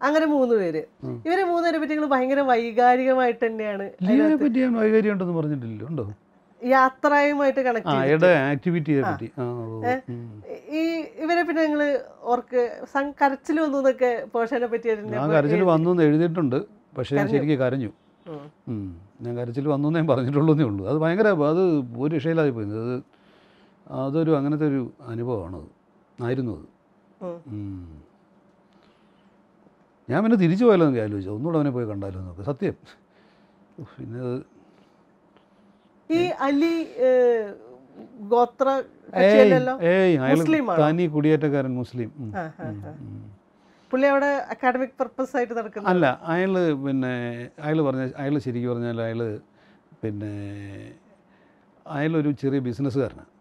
അങ്ങനെ മൂന്ന് പേര് ഇവരെ മൂന്നുപേരെ പറ്റി നിങ്ങൾ ഭയങ്കര വൈകാരികമായിട്ട് തന്നെയാണ് ലിയോയെ പറ്റി ഞാൻ വൈകാരികം ഉണ്ടോ യാത്രയുമായിട്ട് കണക്ട് ആക്ടിവിറ്റിയെ പറ്റി ഈ ഇവരെ പിന്നെ നിങ്ങൾ ഓർക്ക് കരച്ചിൽ വന്നു എന്നൊക്കെ പോഷനെ പറ്റി ഞാൻ കരച്ചിൽ വന്നു എന്ന് എഴുതിയിട്ടുണ്ട് പക്ഷേ ഞാൻ ശരിക്കും കരഞ്ഞു ഞാൻ കരച്ചിൽ വന്നു എന്നേ പറഞ്ഞിട്ടുള്ളൂ എന്നേ ഉള്ളൂ അത് ഭയങ്കര അത് ഒരു രക്ഷയില്ലാതെ പോയി അത് അതൊരു അങ്ങനത്തെ ഒരു അത് ആയിരുന്നു അത് ഞാൻ പിന്നെ തിരിച്ചു പോയാലോ എന്നൊക്കെ ആലോചിച്ചു ഒന്നുകൂടെ അവനെ പോയി കണ്ടാലോ എന്നൊക്കെ സത്യം പിന്നെ ഈ അലി ഗോത്ര തനി കുടിയേറ്റക്കാരൻ മുസ്ലിം പുള്ളി അവിടെ അക്കാഡമിക് പർപ്പസ് ആയിട്ട് നടക്കുന്നു അല്ല അയാള് പിന്നെ അയാൾ പറഞ്ഞ അയാൾ ശരിക്കും പറഞ്ഞാൽ അയാൾ പിന്നെ അയാളൊരു ചെറിയ ബിസിനസ്സുകാരനാണ്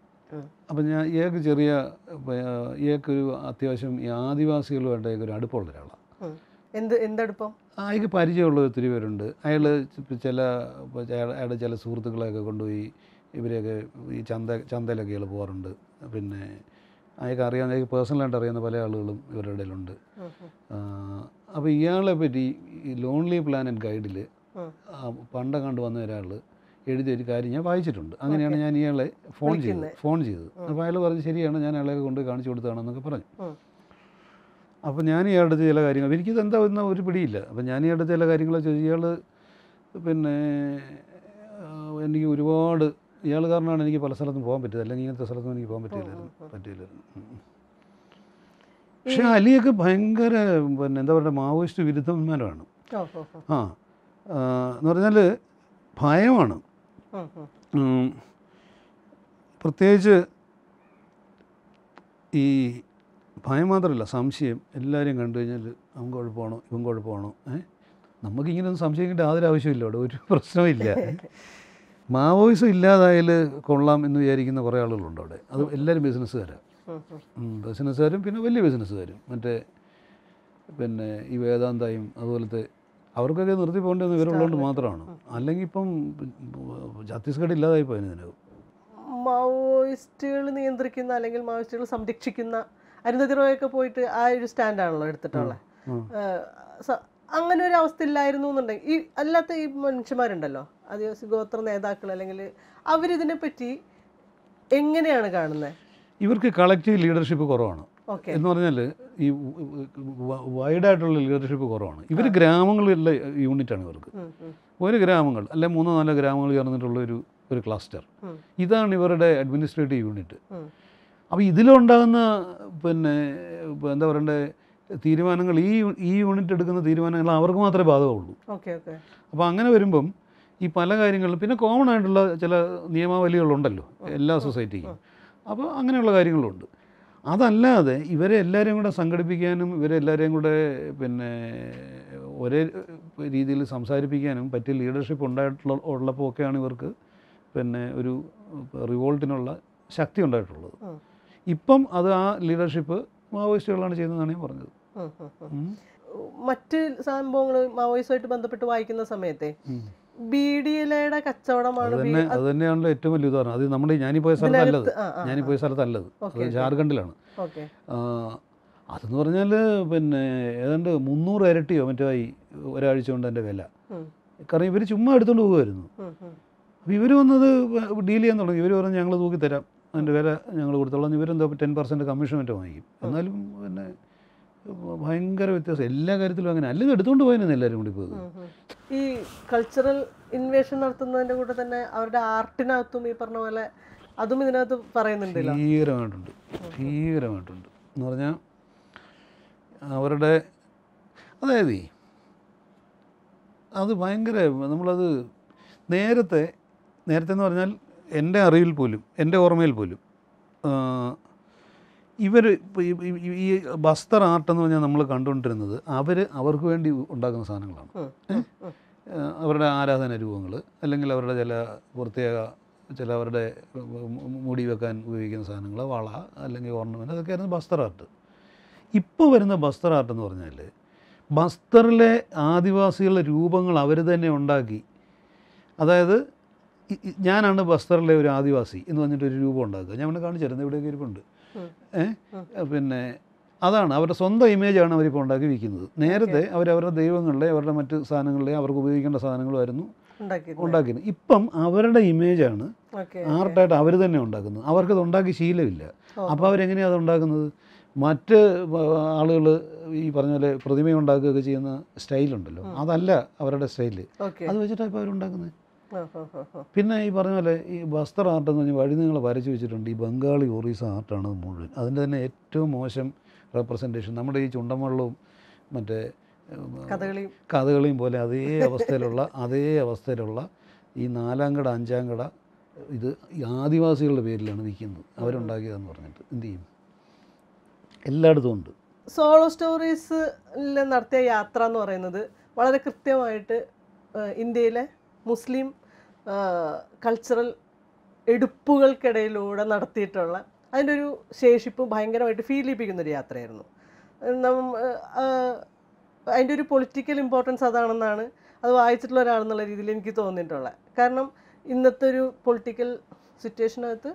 അപ്പം ഞാൻ ഇയാൾക്ക് ചെറിയ ഇയാൾക്കൊരു അത്യാവശ്യം ആദിവാസികളുമായിട്ട് ഒരു അടുപ്പമുള്ള ഒരാളാണ് എന്ത് എന്തടുപ്പം അയാൾക്ക് പരിചയമുള്ള ഒത്തിരി പേരുണ്ട് അയാൾ ചില അയാളുടെ ചില സുഹൃത്തുക്കളെയൊക്കെ കൊണ്ടുപോയി ഇവരെയൊക്കെ ഈ ചന്ത ചന്തയിലൊക്കെ ഇയാൾ പോകാറുണ്ട് പിന്നെ അയാൾക്ക് അറിയാവുന്ന അയാൾക്ക് പേഴ്സണലായിട്ട് അറിയുന്ന പല ആളുകളും ഇവരുടെ ഇടയിലുണ്ട് അപ്പോൾ ഇയാളെ പറ്റി ഈ ലോൺലി പ്ലാനറ്റ് ഗൈഡിൽ കണ്ടു വന്ന ഒരാൾ എഴുതിയ ഒരു കാര്യം ഞാൻ വായിച്ചിട്ടുണ്ട് അങ്ങനെയാണ് ഞാൻ ഇയാളെ ഫോൺ ചെയ്തത് ഫോൺ ചെയ്തത് അപ്പോൾ അയാൾ പറഞ്ഞ് ശരിയാണ് ഞാൻ അയാളെ കൊണ്ട് കാണിച്ചു കൊടുത്തതാണെന്നൊക്കെ പറഞ്ഞു അപ്പോൾ ഞാൻ ഇയാളുടെ ചില കാര്യങ്ങൾ എനിക്കിത് എന്താ എന്ന ഒരു പിടിയില്ല അപ്പോൾ ഞാൻ ഇയാളുടെ ചില കാര്യങ്ങൾ ചോദിച്ചു ഇയാൾ പിന്നെ എനിക്ക് ഒരുപാട് ഇയാൾ കാരണമാണ് എനിക്ക് പല സ്ഥലത്തും പോകാൻ പറ്റിയത് അല്ലെങ്കിൽ ഇങ്ങനത്തെ സ്ഥലത്തും എനിക്ക് പോകാൻ പറ്റിയില്ലായിരുന്നു പറ്റിയില്ലായിരുന്നു പക്ഷെ അലിയൊക്കെ ഭയങ്കര പിന്നെ എന്താ പറയുക മാവോയിസ്റ്റ് വിരുദ്ധന്മാരാണ് ആ എന്ന് പറഞ്ഞാൽ ഭയമാണ് പ്രത്യേകിച്ച് ഈ ഭയം മാത്രമല്ല സംശയം എല്ലാവരും കണ്ടു കഴിഞ്ഞാൽ അവൻ കുഴപ്പമാണോ ഇവൻ കുഴപ്പമാണോ ഏഹ് നമുക്കിങ്ങനെയൊന്നും സംശയിക്കേണ്ട യാതൊരു ആവശ്യമില്ല അവിടെ ഒരു പ്രശ്നമില്ല മാവോയിസം ഇല്ലാതായാൽ കൊള്ളാം എന്ന് വിചാരിക്കുന്ന കുറേ ആളുകളുണ്ട് അവിടെ അത് എല്ലാവരും ബിസിനസ്സുകാരാണ് ബിസിനസ്സുകാരും പിന്നെ വലിയ ബിസിനസ്സുകാരും മറ്റേ പിന്നെ ഈ വേദാന്തയും അതുപോലത്തെ അവർക്കൊക്കെ നിർത്തി പോകേണ്ടത് വിവരമുള്ളതുകൊണ്ട് മാത്രമാണ് അല്ലെങ്കിൽ ഇപ്പം ഛത്തീസ്ഗഡ് ഇല്ലാതായി പോയതിനു മാവോയിസ്റ്റുകൾ നിയന്ത്രിക്കുന്ന അല്ലെങ്കിൽ മാവോയിസ്റ്റുകൾ സംരക്ഷിക്കുന്ന അരുന്ധതി റോയൊക്കെ പോയിട്ട് ആ ഒരു സ്റ്റാൻഡാണല്ലോ എടുത്തിട്ടുള്ളത് അങ്ങനെ ഒരു അവസ്ഥ ഇല്ലായിരുന്നു എന്നുണ്ടെങ്കിൽ ഈ അല്ലാത്ത ഈ മനുഷ്യന്മാരുണ്ടല്ലോ ആദിവാസി ഗോത്ര നേതാക്കൾ അല്ലെങ്കിൽ അവരിതിനെ പറ്റി എങ്ങനെയാണ് കാണുന്നത് ഇവർക്ക് കളക്റ്റീവ് ലീഡർഷിപ്പ് കുറവാണ് എന്ന് പറഞ്ഞാൽ ഈ വൈഡായിട്ടുള്ള ലീഡർഷിപ്പ് കുറവാണ് ഇവർ ഗ്രാമങ്ങളിലുള്ള യൂണിറ്റാണ് ഇവർക്ക് ഒരു ഗ്രാമങ്ങൾ അല്ലെ മൂന്നോ നാലോ ഗ്രാമങ്ങൾ ചേർന്നിട്ടുള്ള ഒരു ഒരു ക്ലസ്റ്റർ ഇതാണ് ഇവരുടെ അഡ്മിനിസ്ട്രേറ്റീവ് യൂണിറ്റ് അപ്പോൾ ഇതിലുണ്ടാകുന്ന പിന്നെ എന്താ പറയണ്ടേ തീരുമാനങ്ങൾ ഈ ഈ യൂണിറ്റ് എടുക്കുന്ന തീരുമാനങ്ങൾ അവർക്ക് മാത്രമേ ബാധകമുള്ളൂ ഓക്കെ ഓക്കെ അപ്പോൾ അങ്ങനെ വരുമ്പം ഈ പല കാര്യങ്ങളിലും പിന്നെ കോമൺ ആയിട്ടുള്ള ചില നിയമാവലികളുണ്ടല്ലോ എല്ലാ സൊസൈറ്റിക്കും അപ്പോൾ അങ്ങനെയുള്ള കാര്യങ്ങളുണ്ട് അതല്ലാതെ ഇവരെ എല്ലാവരെയും കൂടെ സംഘടിപ്പിക്കാനും ഇവരെ എല്ലാവരെയും കൂടെ പിന്നെ ഒരേ രീതിയിൽ സംസാരിപ്പിക്കാനും പറ്റിയ ലീഡർഷിപ്പ് ഉണ്ടായിട്ടുള്ള ഉള്ളപ്പോൾ ഒക്കെയാണ് ഇവർക്ക് പിന്നെ ഒരു റിവോൾട്ടിനുള്ള ശക്തി ഉണ്ടായിട്ടുള്ളത് ഇപ്പം അത് ആ ലീഡർഷിപ്പ് മാവോയിസ്റ്റുകളാണ് ചെയ്യുന്നതെന്നാണ് ഞാൻ പറഞ്ഞത് മറ്റ് സംഭവങ്ങൾ മാവോയിസ്റ്റുമായിട്ട് ബന്ധപ്പെട്ട് വായിക്കുന്ന സമയത്തെ ബി കച്ചവടമാണ് അത് തന്നെയാണല്ലോ ഏറ്റവും വലിയ ഉദാഹരണം അത് നമ്മുടെ ഞാനീ പോയ സ്ഥലത്തല്ലത് ഞാനീ പോയ സ്ഥലത്തല്ലത് അത് ജാർഖണ്ഡിലാണ് അതെന്ന് പറഞ്ഞാൽ പിന്നെ ഏതാണ്ട് മുന്നൂറ് ഇരട്ടിയോ മറ്റോ ആയി ഒരാഴ്ച കൊണ്ട് എൻ്റെ വില കാരണം ഇവർ ചുമ്മാ എടുത്തുകൊണ്ട് പോകുമായിരുന്നു അപ്പോൾ ഇവർ വന്നത് ഡീൽ ചെയ്യാൻ തുടങ്ങി ഇവർ പറഞ്ഞു ഞങ്ങൾ തൂക്കി തരാം അതിൻ്റെ വില ഞങ്ങൾ കൊടുത്തോളാം ഇവരെന്തോ ടെൻ പെർസെൻറ്റ് കമ്മീഷൻമറ്റോ വാങ്ങിക്കും എന്നാലും പിന്നെ ഭയങ്കര വ്യത്യാസം എല്ലാ കാര്യത്തിലും അങ്ങനെ അല്ലെങ്കിൽ എടുത്തുകൊണ്ട് പോയിരുന്നു എല്ലാവരും കൂടി പോകുന്നത് ഈ കൾച്ചറൽ ഇൻവേഷൻ നടത്തുന്നതിൻ്റെ കൂടെ തന്നെ അവരുടെ ആർട്ടിനകത്തും ഈ പറഞ്ഞ പോലെ അതും ഇതിനകത്ത് പറയുന്നുണ്ട് ഭീകരമായിട്ടുണ്ട് ഭീകരമായിട്ടുണ്ട് എന്ന് പറഞ്ഞാൽ അവരുടെ അതായത് അത് ഭയങ്കര നമ്മളത് നേരത്തെ നേരത്തെ എന്ന് പറഞ്ഞാൽ എൻ്റെ അറിവിൽ പോലും എൻ്റെ ഓർമ്മയിൽ പോലും ഇവർ ഈ ബസ്തർ ആർട്ട് എന്ന് പറഞ്ഞാൽ നമ്മൾ കണ്ടുകൊണ്ടിരുന്നത് അവർ അവർക്ക് വേണ്ടി ഉണ്ടാക്കുന്ന സാധനങ്ങളാണ് അവരുടെ ആരാധന രൂപങ്ങൾ അല്ലെങ്കിൽ അവരുടെ ചില പ്രത്യേക ചില അവരുടെ മുടി വെക്കാൻ ഉപയോഗിക്കുന്ന സാധനങ്ങൾ വള അല്ലെങ്കിൽ ഓർണമെൻറ്റ് അതൊക്കെ ആയിരുന്നു ബസ്തർ ആർട്ട് ഇപ്പോൾ വരുന്ന ബസ്തർ ആർട്ട് എന്ന് പറഞ്ഞാൽ ബസ്തറിലെ ആദിവാസികളുടെ രൂപങ്ങൾ അവർ തന്നെ ഉണ്ടാക്കി അതായത് ഞാനാണ് ബസ്തറിലെ ഒരു ആദിവാസി എന്ന് പറഞ്ഞിട്ട് ഒരു രൂപം ഉണ്ടാക്കുക ഞാൻ അവിടെ കാണിച്ചു തരുന്നത് ഇവിടെയൊക്കെ ഇരിപ്പുണ്ട് ഏഹ് പിന്നെ അതാണ് അവരുടെ സ്വന്തം ഇമേജാണ് അവരിപ്പോൾ ഉണ്ടാക്കി വിൽക്കുന്നത് നേരത്തെ അവരവരുടെ ദൈവങ്ങളുടെ അവരുടെ മറ്റ് സാധനങ്ങളിലെ അവർക്ക് ഉപയോഗിക്കേണ്ട സാധനങ്ങളായിരുന്നു ഉണ്ടാക്കിയത് ഇപ്പം അവരുടെ ഇമേജാണ് ആർട്ടായിട്ട് അവർ തന്നെ ഉണ്ടാക്കുന്നത് അവർക്കത് ഉണ്ടാക്കി ശീലമില്ല അപ്പോൾ അവരെങ്ങനെയാണ് അത് ഉണ്ടാക്കുന്നത് മറ്റ് ആളുകൾ ഈ പറഞ്ഞ പോലെ പ്രതിമ ഉണ്ടാക്കുകയൊക്കെ ചെയ്യുന്ന സ്റ്റൈലുണ്ടല്ലോ അതല്ല അവരുടെ സ്റ്റൈല് അത് വെച്ചിട്ടാണ് ഇപ്പോൾ അവരുണ്ടാക്കുന്നത് പിന്നെ ഈ പറഞ്ഞ പോലെ ഈ വസ്ത്ര ആർട്ട് എന്ന് പറഞ്ഞാൽ വഴി നിങ്ങൾ വരച്ചു വെച്ചിട്ടുണ്ട് ഈ ബംഗാളി ഒറീസ ആർട്ടാണ് മുഴുവൻ അതിൻ്റെ തന്നെ ഏറ്റവും മോശം റെപ്രസെൻറ്റേഷൻ നമ്മുടെ ഈ ചുണ്ടൻവള്ളവും മറ്റേ കഥകളിയും കഥകളിയും പോലെ അതേ അവസ്ഥയിലുള്ള അതേ അവസ്ഥയിലുള്ള ഈ നാലാം കട അഞ്ചാം കട ഇത് ആദിവാസികളുടെ പേരിലാണ് നിൽക്കുന്നത് അവരുണ്ടാക്കിയതെന്ന് പറഞ്ഞിട്ട് എന്ത് ചെയ്യും എല്ലായിടത്തും ഉണ്ട് സോളോ സ്റ്റോറീസ് നടത്തിയ യാത്ര എന്ന് പറയുന്നത് വളരെ കൃത്യമായിട്ട് ഇന്ത്യയിലെ മുസ്ലിം കൾച്ചറൽ എടുപ്പുകൾക്കിടയിലൂടെ നടത്തിയിട്ടുള്ള അതിൻ്റെ ഒരു ശേഷിപ്പ് ഭയങ്കരമായിട്ട് ഫീൽ ഒരു യാത്രയായിരുന്നു അതിൻ്റെ ഒരു പൊളിറ്റിക്കൽ ഇമ്പോർട്ടൻസ് അതാണെന്നാണ് അത് വായിച്ചിട്ടുള്ള ഒരാളെന്നുള്ള രീതിയിൽ എനിക്ക് തോന്നിയിട്ടുള്ളത് കാരണം ഇന്നത്തെ ഒരു പൊളിറ്റിക്കൽ സിറ്റുവേഷനകത്ത്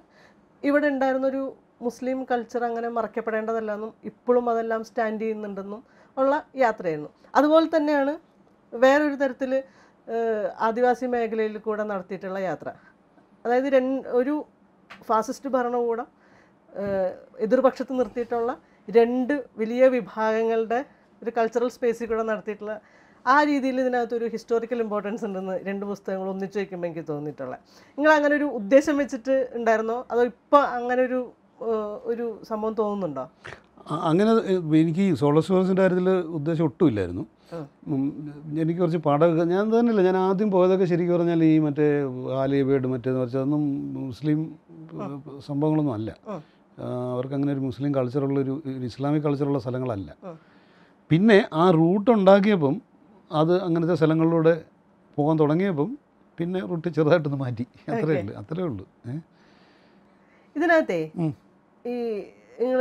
ഇവിടെ ഉണ്ടായിരുന്നൊരു മുസ്ലിം കൾച്ചർ അങ്ങനെ മറക്കപ്പെടേണ്ടതല്ലെന്നും ഇപ്പോഴും അതെല്ലാം സ്റ്റാൻഡ് ചെയ്യുന്നുണ്ടെന്നും ഉള്ള യാത്രയായിരുന്നു അതുപോലെ തന്നെയാണ് വേറൊരു തരത്തിൽ ആദിവാസി മേഖലയിൽ കൂടെ നടത്തിയിട്ടുള്ള യാത്ര അതായത് രണ്ട് ഒരു ഫാസിസ്റ്റ് ഭരണകൂടം എതിർപക്ഷത്ത് നിർത്തിയിട്ടുള്ള രണ്ട് വലിയ വിഭാഗങ്ങളുടെ ഒരു കൾച്ചറൽ സ്പേസിൽ കൂടെ നടത്തിയിട്ടുള്ള ആ രീതിയിൽ ഇതിനകത്തൊരു ഹിസ്റ്റോറിക്കൽ ഇമ്പോർട്ടൻസ് ഉണ്ടെന്ന് രണ്ട് പുസ്തകങ്ങൾ ഒന്നിച്ചു വയ്ക്കുമ്പോൾ എനിക്ക് തോന്നിയിട്ടുള്ളത് നിങ്ങൾ അങ്ങനെ ഒരു ഉദ്ദേശം വെച്ചിട്ട് ഉണ്ടായിരുന്നോ അതോ ഇപ്പോൾ അങ്ങനെ ഒരു ഒരു സംഭവം തോന്നുന്നുണ്ടോ അങ്ങനെ എനിക്ക് സോളർ സ്റ്റോൺസിൻ്റെ കാര്യത്തിൽ ഉദ്ദേശം ഒട്ടുമില്ലായിരുന്നു എനിക്ക് കുറച്ച് പാഠമൊക്കെ ഞാൻ തന്നെയല്ല ഞാൻ ആദ്യം പോയതൊക്കെ ശരിക്കും പറഞ്ഞാൽ ഈ മറ്റേ ആലിബേഡ് മറ്റേന്ന് വെച്ചതൊന്നും മുസ്ലിം സംഭവങ്ങളൊന്നും അല്ല അവർക്ക് അങ്ങനെ ഒരു മുസ്ലിം കൾച്ചറുള്ള ഒരു ഇസ്ലാമിക് കൾച്ചറുള്ള സ്ഥലങ്ങളല്ല പിന്നെ ആ റൂട്ട് ഉണ്ടാക്കിയപ്പം അത് അങ്ങനത്തെ സ്ഥലങ്ങളിലൂടെ പോകാൻ തുടങ്ങിയപ്പം പിന്നെ റൂട്ട് ചെറുതായിട്ടൊന്ന് മാറ്റി അത്രേ ഉള്ളൂ അത്രേ ഉള്ളൂ ഇതിനകത്തെ ഈ നിങ്ങൾ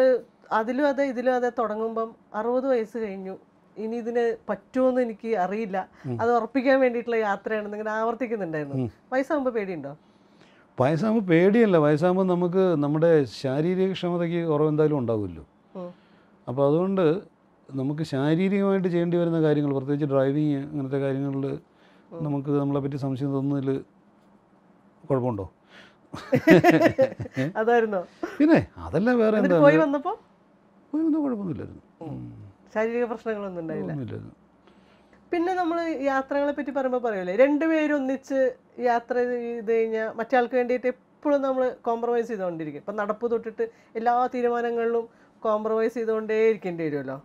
അതിലും അതെ ഇതിലും അതെ തുടങ്ങുമ്പം അറുപത് വയസ്സ് കഴിഞ്ഞു ഇനി ഇതിന് പറ്റുമെന്ന് എനിക്ക് അറിയില്ല അത് ഉറപ്പിക്കാൻ വേണ്ടിയിട്ടുള്ള യാത്രയാണ് നിങ്ങൾ ആവർത്തിക്കുന്നുണ്ടായിരുന്നു വയസ്സാകുമ്പോൾ പേടിയുണ്ടോ വയസ്സാകുമ്പോൾ പേടിയല്ല വയസ്സാകുമ്പോൾ നമുക്ക് നമ്മുടെ ശാരീരിക ക്ഷമതയ്ക്ക് കുറവെന്തായാലും ഉണ്ടാവുമല്ലോ അപ്പോൾ അതുകൊണ്ട് നമുക്ക് ശാരീരികമായിട്ട് ചെയ്യേണ്ടി വരുന്ന കാര്യങ്ങൾ പ്രത്യേകിച്ച് ഡ്രൈവിങ് അങ്ങനത്തെ കാര്യങ്ങളിൽ നമുക്ക് നമ്മളെ പറ്റി സംശയം തോന്നുന്നതിൽ കുഴപ്പമുണ്ടോ അതായിരുന്നോ പിന്നെ അതല്ല വേറെ എന്താ പോയി വന്നപ്പോൾ പോയി വന്നപ്പോൾ കുഴപ്പമൊന്നുമില്ലായിരുന്നു ശാരീരിക പ്രശ്നങ്ങളൊന്നും ഉണ്ടായില്ല പിന്നെ നമ്മൾ യാത്രകളെ പറ്റി പറയുമ്പോൾ പറയൂലേ രണ്ടുപേരും ഒന്നിച്ച് യാത്ര ചെയ്ത് കഴിഞ്ഞാൽ മറ്റാൾക്ക് വേണ്ടിയിട്ട് എപ്പോഴും നമ്മൾ കോംപ്രമൈസ് ചെയ്തുകൊണ്ടിരിക്കും ഇപ്പം നടപ്പ് തൊട്ടിട്ട് എല്ലാ തീരുമാനങ്ങളിലും കോംപ്രമൈസ് ചെയ്തുകൊണ്ടേ ഇരിക്കേണ്ടി വരുമല്ലോ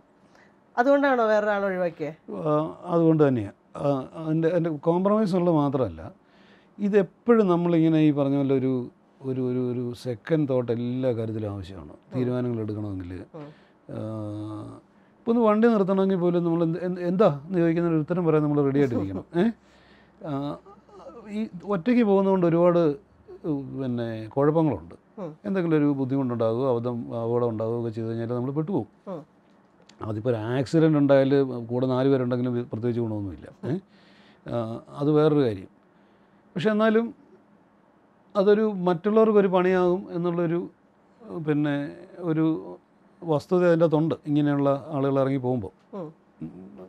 അതുകൊണ്ടാണോ വേറെ ആൾ ഒഴിവാക്കിയത് അതുകൊണ്ട് തന്നെയാണ് എൻ്റെ അതിൻ്റെ കോംപ്രമൈസ് ഉള്ളത് മാത്രമല്ല ഇതെപ്പോഴും നമ്മളിങ്ങനെ ഈ പറഞ്ഞ പോലെ ഒരു ഒരു ഒരു ഒരു സെക്കൻഡ് തോട്ട് എല്ലാ കാര്യത്തിലും ആവശ്യമാണ് തീരുമാനങ്ങൾ എടുക്കണമെങ്കിൽ ഇപ്പോൾ ഒന്ന് വണ്ടി നിർത്തണമെങ്കിൽ പോലും നമ്മൾ എന്താ ചോദിക്കുന്ന ഒരു ഉത്തരം പറയാൻ നമ്മൾ റെഡി ആയിട്ടിരിക്കണം ഈ ഒറ്റയ്ക്ക് പോകുന്നതുകൊണ്ട് ഒരുപാട് പിന്നെ കുഴപ്പങ്ങളുണ്ട് എന്തെങ്കിലും ഒരു ബുദ്ധിമുട്ടുണ്ടാകുക അബദ്ധം അപകടം ഉണ്ടാകുകയൊക്കെ ചെയ്ത് കഴിഞ്ഞാൽ നമ്മൾ പെട്ടുപോകും അതിപ്പോൾ ഒരു ആക്സിഡൻ്റ് ഉണ്ടായാൽ കൂടെ നാല് പേരുണ്ടെങ്കിലും പ്രത്യേകിച്ച് ഗുണമൊന്നുമില്ല അത് വേറൊരു കാര്യം പക്ഷെ എന്നാലും അതൊരു മറ്റുള്ളവർക്കൊരു പണിയാകും എന്നുള്ളൊരു പിന്നെ ഒരു വസ്തുത അതിൻ്റെ തൊണ്ട് ഇങ്ങനെയുള്ള ആളുകൾ ഇറങ്ങി പോകുമ്പോൾ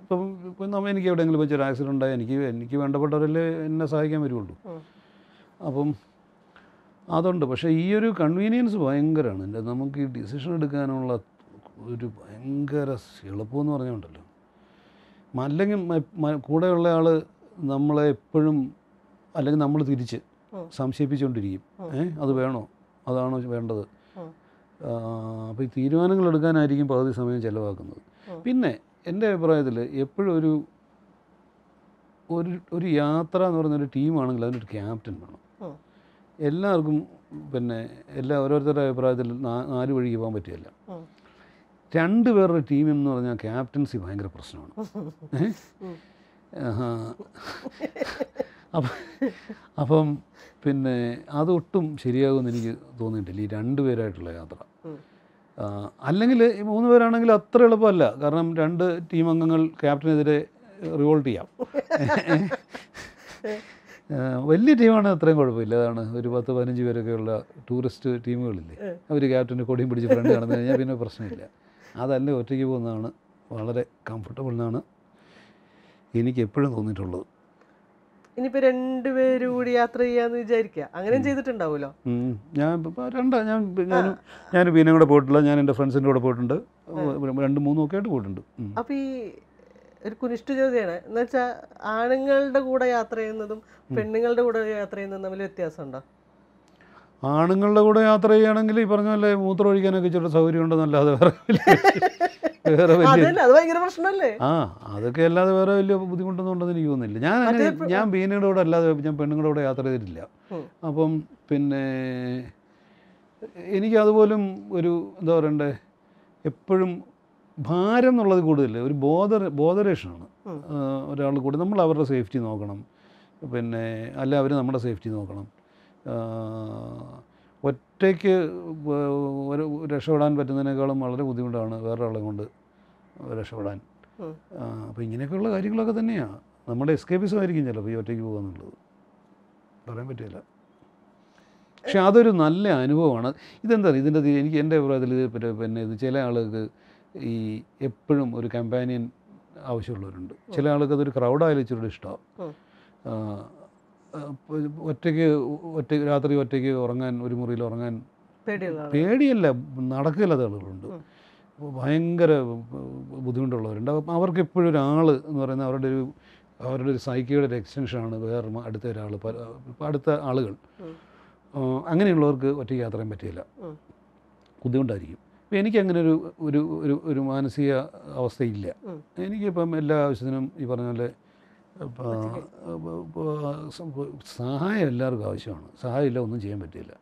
ഇപ്പം ഇപ്പം നമ്മൾ എനിക്ക് എവിടെയെങ്കിലും വെച്ചൊരു ആക്സിഡൻ്റ് ഉണ്ടായി എനിക്ക് എനിക്ക് വേണ്ടപ്പെട്ടവരല്ലേ എന്നെ സഹായിക്കാൻ വരുള്ളൂ അപ്പം അതുണ്ട് പക്ഷേ ഈ ഒരു കൺവീനിയൻസ് ഭയങ്കരമാണ് എൻ്റെ നമുക്ക് ഈ ഡിസിഷൻ എടുക്കാനുള്ള ഒരു ഭയങ്കര എളുപ്പമെന്ന് പറഞ്ഞുകൊണ്ടല്ലോ അല്ലെങ്കിൽ കൂടെയുള്ള ആൾ നമ്മളെ എപ്പോഴും അല്ലെങ്കിൽ നമ്മൾ തിരിച്ച് സംശയിപ്പിച്ചുകൊണ്ടിരിക്കും ഏഹ് അത് വേണോ അതാണോ വേണ്ടത് അപ്പോൾ ഈ തീരുമാനങ്ങൾ എടുക്കാനായിരിക്കും പകുതി സമയം ചിലവാക്കുന്നത് പിന്നെ എൻ്റെ അഭിപ്രായത്തിൽ എപ്പോഴും ഒരു ഒരു ഒരു യാത്ര എന്ന് പറയുന്ന ഒരു ടീമാണെങ്കിൽ അതിനൊരു ക്യാപ്റ്റൻ വേണം എല്ലാവർക്കും പിന്നെ എല്ലാ ഓരോരുത്തരുടെ അഭിപ്രായത്തിൽ നാല് വഴിക്ക് പോകാൻ പറ്റില്ല രണ്ട് പേരുടെ ടീം എന്ന് പറഞ്ഞാൽ ക്യാപ്റ്റൻസി ഭയങ്കര പ്രശ്നമാണ് അപ്പം അപ്പം പിന്നെ അതൊട്ടും ശരിയാകുമെന്ന് എനിക്ക് തോന്നിയിട്ടില്ല ഈ രണ്ട് പേരായിട്ടുള്ള യാത്ര അല്ലെങ്കിൽ ഈ മൂന്ന് പേരാണെങ്കിൽ അത്ര എളുപ്പമല്ല കാരണം രണ്ട് ടീം അംഗങ്ങൾ ക്യാപ്റ്റനെതിരെ റിവോൾട്ട് ചെയ്യാം വലിയ ടീമാണ് അത്രയും കുഴപ്പമില്ല അതാണ് ഒരു പത്ത് പതിനഞ്ച് പേരൊക്കെയുള്ള ടൂറിസ്റ്റ് ടീമുകളില്ലേ അവർ ക്യാപ്റ്റന് കൊടിയും പിടിച്ച് ഫ്രണ്ട് നടന്നു കഴിഞ്ഞാൽ പിന്നെ പ്രശ്നമില്ല അതല്ലേ ഒറ്റയ്ക്ക് പോകുന്നതാണ് വളരെ കംഫർട്ടബിൾ എന്നാണ് എനിക്ക് എപ്പോഴും തോന്നിയിട്ടുള്ളത് ഇനിയിപ്പോ രണ്ടുപേരും കൂടി യാത്ര ചെയ്യാന്ന് വിചാരിക്കുക അങ്ങനെയും ചെയ്തിട്ടുണ്ടാവുമല്ലോ ഞാൻ രണ്ടാ ഞാൻ ഞാൻ ഞാൻ വീനും കൂടെ പോയിട്ടില്ല ഞാൻ എൻ്റെ ഫ്രണ്ട്സിൻ്റെ കൂടെ പോയിട്ടുണ്ട് രണ്ട് മൂന്നും ഒക്കെ ആയിട്ട് പോയിട്ടുണ്ട് അപ്പൊ ഈ ഒരു കുനിഷ്ട ചോദ്യമാണ് എന്ന് ആണുങ്ങളുടെ കൂടെ യാത്ര ചെയ്യുന്നതും പെണ്ണുങ്ങളുടെ കൂടെ യാത്ര ചെയ്യുന്നതും തമ്മിൽ വ്യത്യാസമുണ്ടോ ആണുങ്ങളുടെ കൂടെ യാത്ര ചെയ്യുകയാണെങ്കിൽ ഈ പറഞ്ഞ പോലെ മൂത്രം ഒഴിക്കാനൊക്കെ ഇച്ചിരി സൗകര്യം ഉണ്ടെന്നല്ലാതെ വേറെ വേറെ വലിയ ആ അതൊക്കെ അല്ലാതെ വേറെ വലിയ ബുദ്ധിമുട്ടൊന്നും ഉണ്ടെന്ന് എനിക്ക് തോന്നുന്നില്ല ഞാൻ ഞാൻ ബീനയുടെ കൂടെ അല്ലാതെ ഞാൻ പെണ്ണുങ്ങളുടെ കൂടെ യാത്ര ചെയ്തിട്ടില്ല അപ്പം പിന്നെ എനിക്കതുപോലും ഒരു എന്താ പറയണ്ടേ എപ്പോഴും ഭാരം എന്നുള്ളത് കൂടുതലില്ല ഒരു ബോധ ബോധരേഷനാണ് ഒരാൾ കൂടി നമ്മൾ അവരുടെ സേഫ്റ്റി നോക്കണം പിന്നെ അല്ല അവർ നമ്മുടെ സേഫ്റ്റി നോക്കണം ഒറ്റയ്ക്ക് ഒരു രക്ഷപ്പെടാൻ പറ്റുന്നതിനേക്കാളും വളരെ ബുദ്ധിമുട്ടാണ് വേറൊരാളെ കൊണ്ട് രക്ഷപ്പെടാൻ അപ്പോൾ ഇങ്ങനെയൊക്കെയുള്ള കാര്യങ്ങളൊക്കെ തന്നെയാണ് നമ്മുടെ എസ്കേപ്പിസം ആയിരിക്കും ചിലപ്പോൾ ഈ ഒറ്റയ്ക്ക് പോകാന്നുള്ളത് പറയാൻ പറ്റില്ല പക്ഷെ അതൊരു നല്ല അനുഭവമാണ് ഇതെന്താ ഇതിൻ്റെ എനിക്ക് എൻ്റെ അഭിപ്രായത്തിൽ ഇത് പിന്നെ ഇത് ചില ആളുകൾക്ക് ഈ എപ്പോഴും ഒരു കമ്പാനിയൻ ആവശ്യമുള്ളവരുണ്ട് ചില ആൾക്കതൊരു അതൊരു ഇച്ചിരി ഇഷ്ടമാണ് ഒറ്റയ്ക്ക് ഒറ്റ രാത്രി ഒറ്റയ്ക്ക് ഉറങ്ങാൻ ഒരു മുറിയിൽ ഉറങ്ങാൻ പേടിയല്ല നടക്കില്ല ആളുകളുണ്ട് ഭയങ്കര ബുദ്ധിമുട്ടുള്ളവരുണ്ട് അപ്പം അവർക്ക് എപ്പോഴും ഒരാൾ എന്ന് പറയുന്നത് അവരുടെ ഒരു അവരുടെ ഒരു സൈക്കിയുടെ ഒരു എക്സ്റ്റൻഷനാണ് വേറെ അടുത്ത ഒരാൾ അടുത്ത ആളുകൾ അങ്ങനെയുള്ളവർക്ക് ഒറ്റയ്ക്ക് യാത്ര ചെയ്യാൻ പറ്റില്ല ബുദ്ധിമുട്ടായിരിക്കും അപ്പോൾ എനിക്ക് അങ്ങനെ ഒരു ഒരു ഒരു മാനസിക അവസ്ഥയില്ല എനിക്കിപ്പം എല്ലാ ആവശ്യത്തിനും ഈ പറഞ്ഞ പോലെ സഹായം എല്ലാവർക്കും ആവശ്യമാണ് ഇല്ല ഒന്നും ചെയ്യാൻ പറ്റില്ല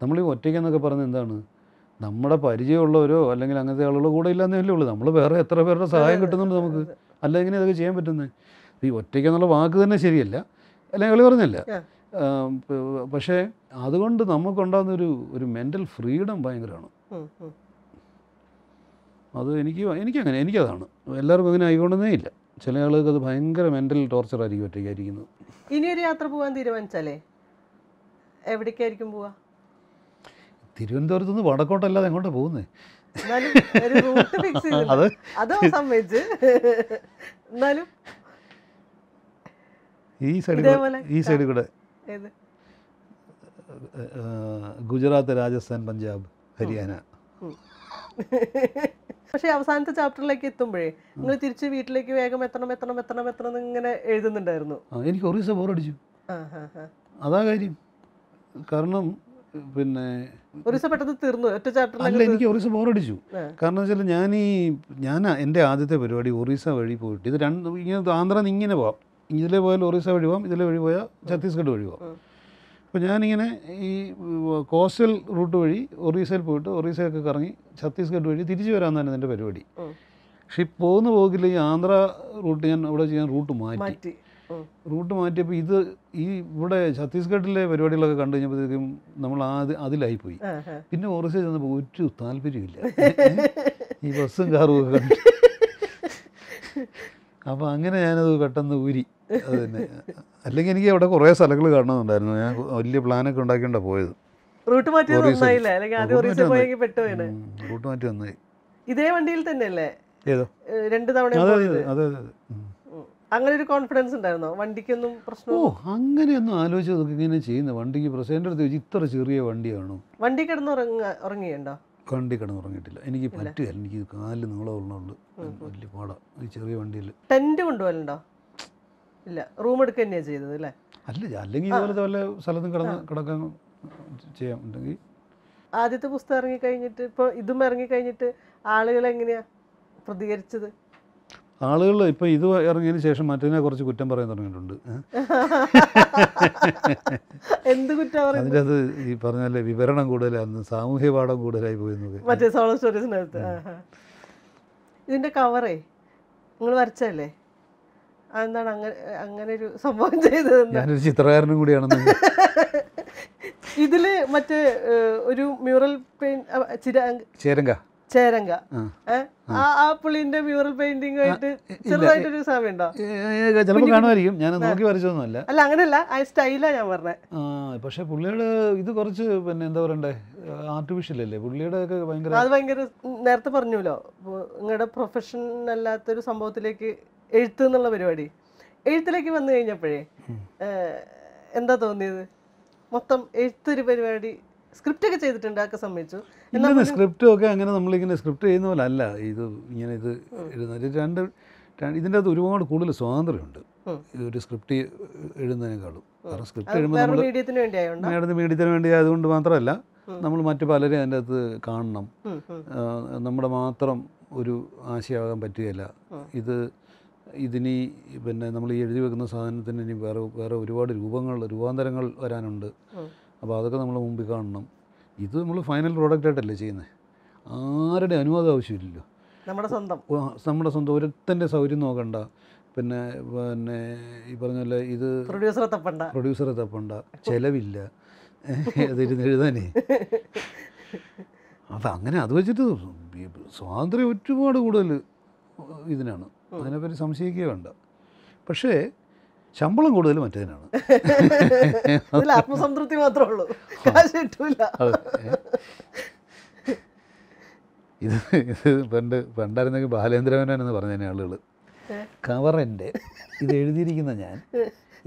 നമ്മൾ ഈ ഒറ്റയ്ക്കെന്നൊക്കെ പറഞ്ഞ എന്താണ് നമ്മുടെ പരിചയമുള്ളവരോ അല്ലെങ്കിൽ അങ്ങനത്തെ ആളുകളോ കൂടെ ഇല്ലാന്നല്ലേ ഉള്ളൂ നമ്മൾ വേറെ എത്ര പേരുടെ സഹായം കിട്ടുന്നുണ്ട് നമുക്ക് അല്ല എങ്ങനെ ഇതൊക്കെ ചെയ്യാൻ പറ്റുന്നത് ഈ എന്നുള്ള വാക്ക് തന്നെ ശരിയല്ല അല്ല കളി പറഞ്ഞല്ല പക്ഷേ അതുകൊണ്ട് നമുക്കുണ്ടാകുന്ന ഒരു ഒരു മെൻ്റൽ ഫ്രീഡം ഭയങ്കരമാണ് അത് എനിക്ക് എനിക്കങ്ങനെ എനിക്കതാണ് എല്ലാവർക്കും അങ്ങനെ ആയിക്കൊണ്ടെന്നേ ഇല്ല ചില ആളുകൾക്ക് അത് ഭയങ്കര മെന്റൽ ടോർച്ചർ ആയിരിക്കും ഒറ്റയ്ക്കായിരിക്കുന്നത് ഇനിയൊരു യാത്ര പോകാൻ തീരുമാനിച്ചാലേ എവിടേക്കായിരിക്കും പോവാ തിരുവനന്തപുരത്ത് നിന്ന് വടക്കോട്ടല്ലാതെ എങ്ങോട്ടാണ് പോകുന്നേ അത് ഈ സൈഡിൽ ഈ കൂടെ ഗുജറാത്ത് രാജസ്ഥാൻ പഞ്ചാബ് ഹരിയാന പക്ഷേ അവസാനത്തെ ചാപ്റ്ററിലേക്ക് എത്തുമ്പോഴേ നിങ്ങൾ തിരിച്ച് വീട്ടിലേക്ക് വേഗം എത്തണം എത്തണം എത്തണം എത്തണം ഇങ്ങനെ എഴുതുന്നുണ്ടായിരുന്നു എനിക്ക് ഒരു ദിവസം ബോറടിച്ചു അതാ കാര്യം കാരണം പിന്നെ ഒരു ദിവസം പെട്ടെന്ന് തീർന്നു ഒറ്റ ചാപ്റ്ററിൽ അല്ല എനിക്ക് ഒറീസ ബോറടിച്ചു കാരണം വെച്ചാൽ ഞാൻ ഈ ഞാൻ എൻ്റെ ആദ്യത്തെ പരിപാടി ഒറീസ വഴി പോയിട്ട് ഇത് രണ്ട് ഇങ്ങനെ ആന്ധ്രന്ന് ഇങ്ങനെ പോവാം ഇതിലെ പോയാൽ ഒറീസ വഴി പോവാം ഇതിലെ വഴി പോയാൽ ഛത്തീസ്ഗഡ് വഴി പോവാം അപ്പോൾ ഞാനിങ്ങനെ ഈ കോസ്റ്റൽ റൂട്ട് വഴി ഒറീസയിൽ പോയിട്ട് ഒറീസയൊക്കെ കറങ്ങി ഛത്തീസ്ഗഡ് വഴി തിരിച്ചു വരാൻ തന്നെ എൻ്റെ പരിപാടി പക്ഷെ പോകുന്ന പോകില്ല ഈ ആന്ധ്ര റൂട്ട് ഞാൻ അവിടെ ചെയ്യാൻ റൂട്ട് മാറ്റി റൂട്ട് മാറ്റിയപ്പോൾ ഇത് ഈ ഇവിടെ ഛത്തീസ്ഗഡിലെ പരിപാടികളൊക്കെ കണ്ടു കഴിഞ്ഞപ്പോഴത്തേക്കും നമ്മൾ അതിലായി അതിലായിപ്പോയി പിന്നെ ഒറീസ ചെന്നപ്പോൾ ഒരു താല്പര്യമില്ല ഈ ബസ്സും കാറും ഒക്കെ കണ്ടു അപ്പോൾ അങ്ങനെ ഞാനത് പെട്ടെന്ന് ഊരി അതന്നെ അല്ലെങ്കിൽ എനിക്ക് അവിടെ കുറേ സ്ഥലങ്ങൾ കാണണമെന്നുണ്ടായിരുന്നു ഞാൻ വലിയ പ്ലാനൊക്കെ ഉണ്ടാക്കിയിട്ടാണ് പോയത് റൂട്ട് മാറ്റി റൂട്ട് മാറ്റി നന്നായി ഇതേ വണ്ടിയിൽ തന്നെയല്ലേ ഏതോ രണ്ട് തവണ അതെ അങ്ങനെ ഒരു കോൺഫിഡൻസ് ഉണ്ടായിരുന്നോ വണ്ടിക്കൊന്നും പ്രശ്നം ഓ അങ്ങനെയൊന്നും ആലോചിച്ച് നോക്കി ഇങ്ങനെ ചെയ്യുന്ന വണ്ടിക്ക് പ്രശ്നം എൻ്റെ അടുത്ത് ഇത്ര ചെറിയ വണ്ടിയാണോ വണ്ടി കിടന്ന് ഉറങ്ങിയുണ്ടോ വണ്ടി കിടന്ന് ഉറങ്ങിയിട്ടില്ല എനിക്ക് പറ്റുകയല്ല എനിക്ക് കാലിൽ നീളമുള്ളതുകൊണ്ട് വലിയ പാടാണ് ഈ ചെറിയ വണ്ടിയിൽ ടെൻറ്റ് കൊണ്ടുപോകലുണ്ടോ ഇല്ല റൂം എടുക്കുക തന്നെയാണ് ചെയ്തത് അല്ലേ അല്ല അല്ലെങ്കിൽ ഇതുപോലത്തെ വല്ല സ്ഥലത്തും കിടന്ന് കിടക്കാൻ ചെയ്യാം ഉണ്ടെങ്കിൽ ആദ്യത്തെ പുസ്തകം ഇറങ്ങിക്കഴിഞ്ഞിട്ട് ഇപ്പോൾ ഇതും ഇറങ്ങിക്കഴിഞ്ഞിട്ട് ആളുകൾ എങ്ങനെയാ പ്രതികരിച്ചത് ആളുകൾ ഇപ്പോൾ ഇത് ഇറങ്ങിയതിന് ശേഷം മറ്റതിനെ കുറച്ച് കുറ്റം പറയാൻ തുടങ്ങിയിട്ടുണ്ട് എന്ത് കുറ്റം അതിൻ്റെ അത് ഈ പറഞ്ഞ വിവരണം കൂടുതലാണ് സാമൂഹ്യ പാഠം കൂടുതലായി പോയി മറ്റേ സോളോ സ്റ്റോറീസിനകത്ത് ഇതിൻ്റെ കവറേ നിങ്ങൾ വരച്ചല്ലേ എന്താണ് അങ്ങനെ അങ്ങനെ ഒരു സംഭവം ചെയ്തത് ഞാനൊരു ചിത്രകാരനും കൂടിയാണെന്ന് ഇതില് മറ്റേ ഒരു മ്യൂറൽ പെയിന്റ് ചേരങ്ക ചേരങ്ക ആ പുള്ളിന്റെ മ്യൂറൽ പെയിന്റിംഗ് ആയിട്ട് ചെറുതായിട്ടൊരു സമയം ഉണ്ടോ ചിലപ്പോൾ കാണുമായിരിക്കും ഞാൻ നോക്കി വരച്ചൊന്നുമല്ല അല്ല അങ്ങനെയല്ല ആ സ്റ്റൈലാണ് ഞാൻ പറഞ്ഞത് പക്ഷേ പുള്ളിയുടെ ഇത് കുറച്ച് പിന്നെ എന്താ പറയണ്ടേ ആർട്ടിഫിഷ്യൽ അല്ലേ പുള്ളിയുടെ ഒക്കെ ഭയങ്കര അത് ഭയങ്കര നേരത്തെ പറഞ്ഞല്ലോ നിങ്ങളുടെ പ്രൊഫഷൻ അല്ലാത്തൊരു സംഭവത്തിലേക്ക് എഴുത്ത് എന്നുള്ള പരിപാടി എഴുത്തിലേക്ക് വന്നു കഴിഞ്ഞപ്പോഴേ എന്താ തോന്നിയത് മൊത്തം എഴുത്തൊരു പരിപാടി സ്ക്രിപ്റ്റ് ഒക്കെ ചെയ്തിട്ടുണ്ട് അതൊക്കെ സമ്മതിച്ചു ഇല്ല സ്ക്രിപ്റ്റ് ഒക്കെ അങ്ങനെ നമ്മളിങ്ങനെ സ്ക്രിപ്റ്റ് ചെയ്യുന്ന പോലെ അല്ല ഇത് ഇങ്ങനെ ഇത് എഴുതുന്നത് രണ്ട് ഇതിൻ്റെ അകത്ത് ഒരുപാട് കൂടുതൽ സ്വാതന്ത്ര്യമുണ്ട് ഇതൊരു സ്ക്രിപ്റ്റ് എഴുതുന്നതിനേക്കാളും കാരണം സ്ക്രിപ്റ്റ് എഴുതുമ്പോൾ നമ്മൾ മേഡത്തിന് മീഡിയത്തിന് വേണ്ടി ആയതുകൊണ്ട് മാത്രമല്ല നമ്മൾ മറ്റു പലരെയും അതിൻ്റെ അകത്ത് കാണണം നമ്മുടെ മാത്രം ഒരു ആശയമാകാൻ പറ്റുകയില്ല ഇത് ഇതിനി പിന്നെ നമ്മൾ ഈ എഴുതി വെക്കുന്ന സാധനത്തിന് ഇനി വേറെ വേറെ ഒരുപാട് രൂപങ്ങൾ രൂപാന്തരങ്ങൾ വരാനുണ്ട് അപ്പോൾ അതൊക്കെ നമ്മൾ മുമ്പിൽ കാണണം ഇത് നമ്മൾ ഫൈനൽ പ്രോഡക്റ്റ് ആയിട്ടല്ലേ ചെയ്യുന്നത് ആരുടെ അനുവാദം ആവശ്യമില്ലല്ലോ നമ്മുടെ സ്വന്തം നമ്മുടെ സ്വന്തം ഒരുത്തൻ്റെ സൗകര്യം നോക്കണ്ട പിന്നെ പിന്നെ ഈ പറഞ്ഞ പോലെ ഇത് പ്രൊഡ്യൂസറെ തപ്പണ്ട പ്രൊഡ്യൂസറെ തപ്പണ്ട ചിലവില്ല അതിരുന്ന് എഴുതാനേ അപ്പം അങ്ങനെ അത് വെച്ചിട്ട് സ്വാതന്ത്ര്യം ഒരുപാട് കൂടുതൽ ഇതിനാണ് അതിനെപ്പറ്റി സംശയിക്കുകയുണ്ട് പക്ഷേ ശമ്പളം കൂടുതൽ മറ്റേതിനാണ് ആത്മസംതൃപ്തി മാത്രമേ ഉള്ളൂ ഇത് ഇത് പണ്ട് പണ്ടായിരുന്നെങ്കിൽ ബാലേന്ദ്രമേനോൻ എന്ന് ആളുകൾ കവറിൻ്റെ ഇത് എഴുതിയിരിക്കുന്ന ഞാൻ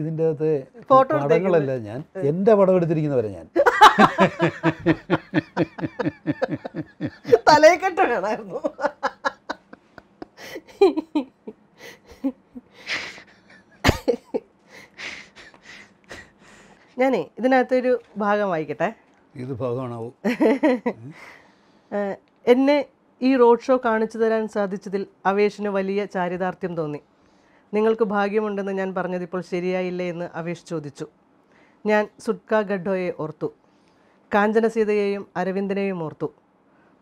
ഇതിൻ്റെ അകത്ത് പടങ്ങളല്ല ഞാൻ എൻ്റെ പടം എടുത്തിരിക്കുന്നവരെ ഞാൻ തലയെ കെട്ടായിരുന്നു ഞാനേ ഇതിനകത്തൊരു ഭാഗം വായിക്കട്ടെ ഇത് ഭാഗമാണാവും എന്നെ ഈ റോഡ് ഷോ കാണിച്ചു തരാൻ സാധിച്ചതിൽ അവേഷിന് വലിയ ചാരിതാർത്ഥ്യം തോന്നി നിങ്ങൾക്ക് ഭാഗ്യമുണ്ടെന്ന് ഞാൻ പറഞ്ഞതിപ്പോൾ ശരിയായില്ലേ എന്ന് അവേഷ് ചോദിച്ചു ഞാൻ സുഡ്ക ഗഡോയെ ഓർത്തു കാഞ്ചനസീതയെയും അരവിന്ദനെയും ഓർത്തു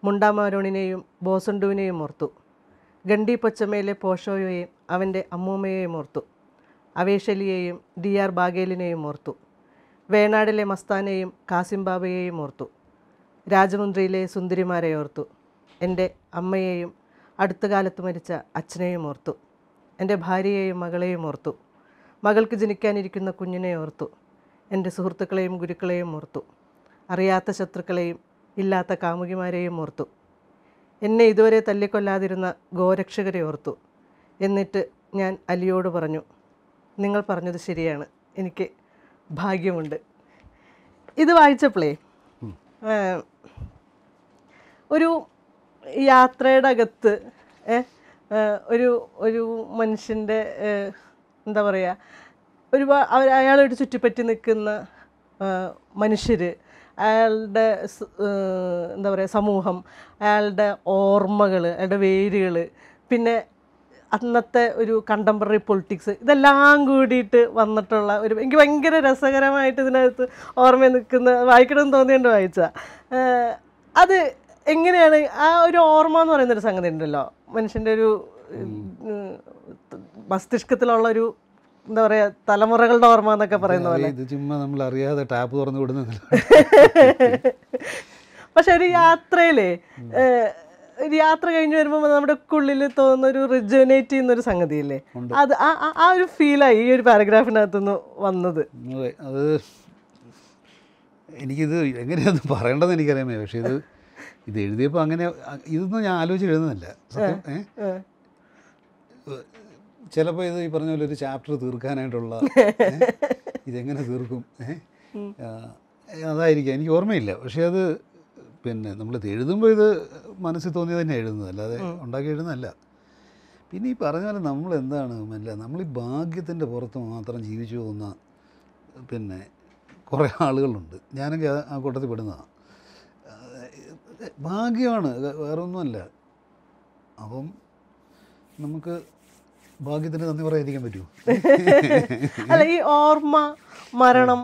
മുണ്ടാമാരോണിനെയും ബോസണ്ടുവിനെയും ഓർത്തു ഗണ്ടി പൊച്ചമ്മയിലെ പോഷോയെയും അവൻ്റെ അമ്മൂമ്മയെയും ഓർത്തു അവേശലിയെയും ഡി ആർ ബാഗേലിനെയും ഓർത്തു വേണാടിലെ മസ്താനെയും കാസിംബാബയെയും ഓർത്തു രാജമുന്ദ്രിയിലെ സുന്ദരിമാരെ ഓർത്തു എൻ്റെ അമ്മയെയും അടുത്ത കാലത്ത് മരിച്ച അച്ഛനെയും ഓർത്തു എൻ്റെ ഭാര്യയെയും മകളെയും ഓർത്തു മകൾക്ക് ജനിക്കാനിരിക്കുന്ന കുഞ്ഞിനെ ഓർത്തു എൻ്റെ സുഹൃത്തുക്കളെയും ഗുരുക്കളെയും ഓർത്തു അറിയാത്ത ശത്രുക്കളെയും ഇല്ലാത്ത കാമുകിമാരെയും ഓർത്തു എന്നെ ഇതുവരെ തല്ലിക്കൊല്ലാതിരുന്ന ഗോരക്ഷകരെ ഓർത്തു എന്നിട്ട് ഞാൻ അലിയോട് പറഞ്ഞു നിങ്ങൾ പറഞ്ഞത് ശരിയാണ് എനിക്ക് ഭാഗ്യമുണ്ട് ഇത് വായിച്ചപ്പോളേ ഒരു യാത്രയുടെ അകത്ത് ഒരു ഒരു മനുഷ്യൻ്റെ എന്താ പറയുക ഒരുപാട് അയാളോട് ചുറ്റിപ്പറ്റി നിൽക്കുന്ന മനുഷ്യർ അയാളുടെ എന്താ പറയുക സമൂഹം അയാളുടെ ഓർമ്മകൾ അയാളുടെ വേരുകൾ പിന്നെ അന്നത്തെ ഒരു കണ്ടംപററി പൊളിറ്റിക്സ് ഇതെല്ലാം കൂടിയിട്ട് വന്നിട്ടുള്ള ഒരു എനിക്ക് ഭയങ്കര രസകരമായിട്ട് ഇതിനകത്ത് ഓർമ്മയിൽ നിൽക്കുന്ന വായിക്കണം തോന്നിയുണ്ട് വായിച്ച അത് എങ്ങനെയാണ് ആ ഒരു ഓർമ്മ എന്ന് പറയുന്നൊരു സംഗതി ഉണ്ടല്ലോ മനുഷ്യൻ്റെ ഒരു മസ്തിഷ്കത്തിലുള്ള ഒരു എന്താ പറയാ തലമുറകളുടെ ഓർമ്മ എന്നൊക്കെ പറയുന്ന പോലെ ഇത് ചുമ്മാ നമ്മൾ അറിയാതെ ടാപ്പ് തുറന്നു വിടുന്ന പക്ഷെ ഒരു യാത്രയിലേ ഒരു യാത്ര കഴിഞ്ഞ് വരുമ്പോൾ നമ്മുടെ ഉള്ളിൽ തോന്നുന്ന ഒരു റിജുവിനേറ്റ് ചെയ്യുന്ന ഒരു സംഗതിയില്ലേ അത് ആ ഒരു ഫീലായി ഈ ഒരു പാരഗ്രാഫിനകത്തുനിന്ന് വന്നത് അത് എനിക്കിത് എങ്ങനെയാന്ന് പറയേണ്ടതെന്ന് എനിക്കറിയാമേ പക്ഷെ ഇത് ഇത് എഴുതിയപ്പോൾ അങ്ങനെ ഇതൊന്നും ഞാൻ ആലോചിച്ച് എഴുതുന്നില്ല ചിലപ്പോൾ ഇത് ഈ പറഞ്ഞ പോലെ ഒരു ചാപ്റ്റർ തീർക്കാനായിട്ടുള്ള ഇതെങ്ങനെ തീർക്കും അതായിരിക്കാം എനിക്ക് ഓർമ്മയില്ല പക്ഷേ അത് പിന്നെ നമ്മൾ ഇത് എഴുതുമ്പോൾ ഇത് മനസ്സിൽ തോന്നിയത് തന്നെ എഴുതുന്നത് അല്ലാതെ ഉണ്ടാക്കി എഴുതുന്നതല്ല പിന്നെ ഈ പറഞ്ഞ പോലെ നമ്മൾ എന്താണ് അല്ല നമ്മൾ ഈ ഭാഗ്യത്തിൻ്റെ പുറത്ത് മാത്രം ജീവിച്ചു പോകുന്ന പിന്നെ കുറേ ആളുകളുണ്ട് ഞാനൊക്കെ ആ കൂട്ടത്തിൽ പെടുന്നതാണ് ഭാഗ്യമാണ് വേറൊന്നുമല്ല അപ്പം നമുക്ക് ഭാഗ്യത്തിന് നന്ദി പറയാതിരിക്കാൻ പറ്റുമോ അല്ല ഈ ഓർമ്മ മരണം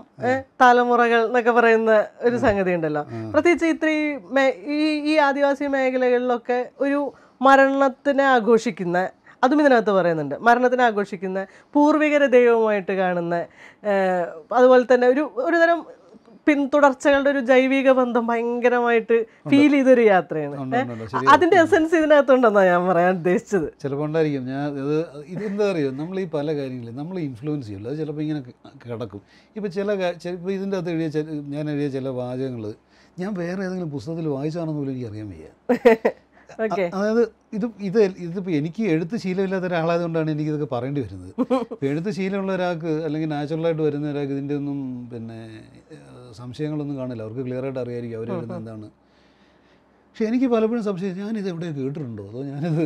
തലമുറകൾ എന്നൊക്കെ പറയുന്ന ഒരു സംഗതി ഉണ്ടല്ലോ പ്രത്യേകിച്ച് ഇത്രയും ഈ ഈ ആദിവാസി മേഖലകളിലൊക്കെ ഒരു മരണത്തിനെ ആഘോഷിക്കുന്ന അതും ഇതിനകത്ത് പറയുന്നുണ്ട് മരണത്തിനെ ആഘോഷിക്കുന്ന പൂർവികരെ ദൈവമായിട്ട് കാണുന്ന അതുപോലെ തന്നെ ഒരു ഒരുതരം പിന്തുടർച്ചകളുടെ ഒരു ജൈവിക ബന്ധം ഭയങ്കരമായിട്ട് ഫീൽ ചെയ്തൊരു യാത്രയാണ് അതിന്റെ എസൻസ് ഇതിനകത്തുണ്ടെന്നാ ഞാൻ പറയാൻ ഉദ്ദേശിച്ചത് ചിലപ്പോൾ ഉണ്ടായിരിക്കും ഞാൻ ഇത് ഇതെന്താ അറിയോ നമ്മൾ ഈ പല കാര്യങ്ങളും നമ്മൾ ഇൻഫ്ലുവൻസ് ചെയ്യുള്ളൂ അത് ചിലപ്പോൾ ഇങ്ങനെ കിടക്കും ഇപ്പോൾ ചില ചിലപ്പോൾ ഇതിൻ്റെ അകത്ത് എഴുതിയ ഞാൻ എഴുതിയ ചില വാചകങ്ങൾ ഞാൻ വേറെ ഏതെങ്കിലും പുസ്തകത്തിൽ വായിച്ചാണെന്ന് പോലും എനിക്ക് അറിയാൻ വയ്യ അതായത് ഇത് ഇത് ഇതിപ്പോൾ എനിക്ക് എഴുത്ത് ശീലമില്ലാത്ത ഒരാളായത് എനിക്ക് ഇതൊക്കെ പറയേണ്ടി വരുന്നത് എഴുത്ത് ശീലമുള്ള ഒരാൾക്ക് അല്ലെങ്കിൽ നാച്ചുറലായിട്ട് വരുന്ന ഒരാൾക്ക് ഇതിൻ്റെ ഒന്നും പിന്നെ സംശയങ്ങളൊന്നും കാണില്ല അവർക്ക് ക്ലിയർ ആയിട്ട് അറിയായിരിക്കും അവർ എഴുതുന്നത് എന്താണ് പക്ഷേ എനിക്ക് പലപ്പോഴും സംശയം ഞാനിത് എവിടെ കേട്ടിട്ടുണ്ടോ അതോ ഞാനിത്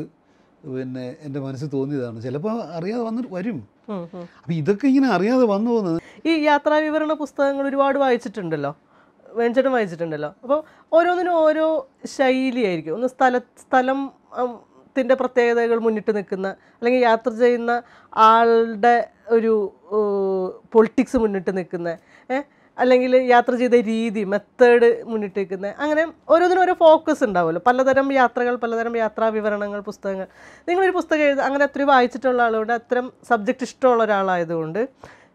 പിന്നെ എൻ്റെ മനസ്സിൽ തോന്നിയതാണ് ചിലപ്പോൾ അറിയാതെ വന്ന് വരും അപ്പം ഇതൊക്കെ ഇങ്ങനെ അറിയാതെ വന്നു പോകുന്നത് ഈ യാത്രാ വിവരണ പുസ്തകങ്ങൾ ഒരുപാട് വായിച്ചിട്ടുണ്ടല്ലോ വേഞ്ചേട്ടൻ വായിച്ചിട്ടുണ്ടല്ലോ അപ്പോൾ ഓരോന്നിനും ഓരോ ശൈലിയായിരിക്കും ഒന്ന് സ്ഥല സ്ഥലം ത്തിൻ്റെ പ്രത്യേകതകൾ മുന്നിട്ട് നിൽക്കുന്ന അല്ലെങ്കിൽ യാത്ര ചെയ്യുന്ന ആളുടെ ഒരു പൊളിറ്റിക്സ് മുന്നിട്ട് നിൽക്കുന്ന ഏഹ് അല്ലെങ്കിൽ യാത്ര ചെയ്ത രീതി മെത്തേഡ് മുന്നിട്ട് വെക്കുന്നത് അങ്ങനെ ഓരോന്നിനും ഓരോ ഫോക്കസ് ഉണ്ടാവുമല്ലോ പലതരം യാത്രകൾ പലതരം യാത്രാ വിവരണങ്ങൾ പുസ്തകങ്ങൾ നിങ്ങളൊരു പുസ്തകം എഴുതുക അങ്ങനെ അത്രയും വായിച്ചിട്ടുള്ള ആളുകൊണ്ട് അത്തരം സബ്ജക്റ്റ് ഇഷ്ടമുള്ള ഒരാളായതുകൊണ്ട്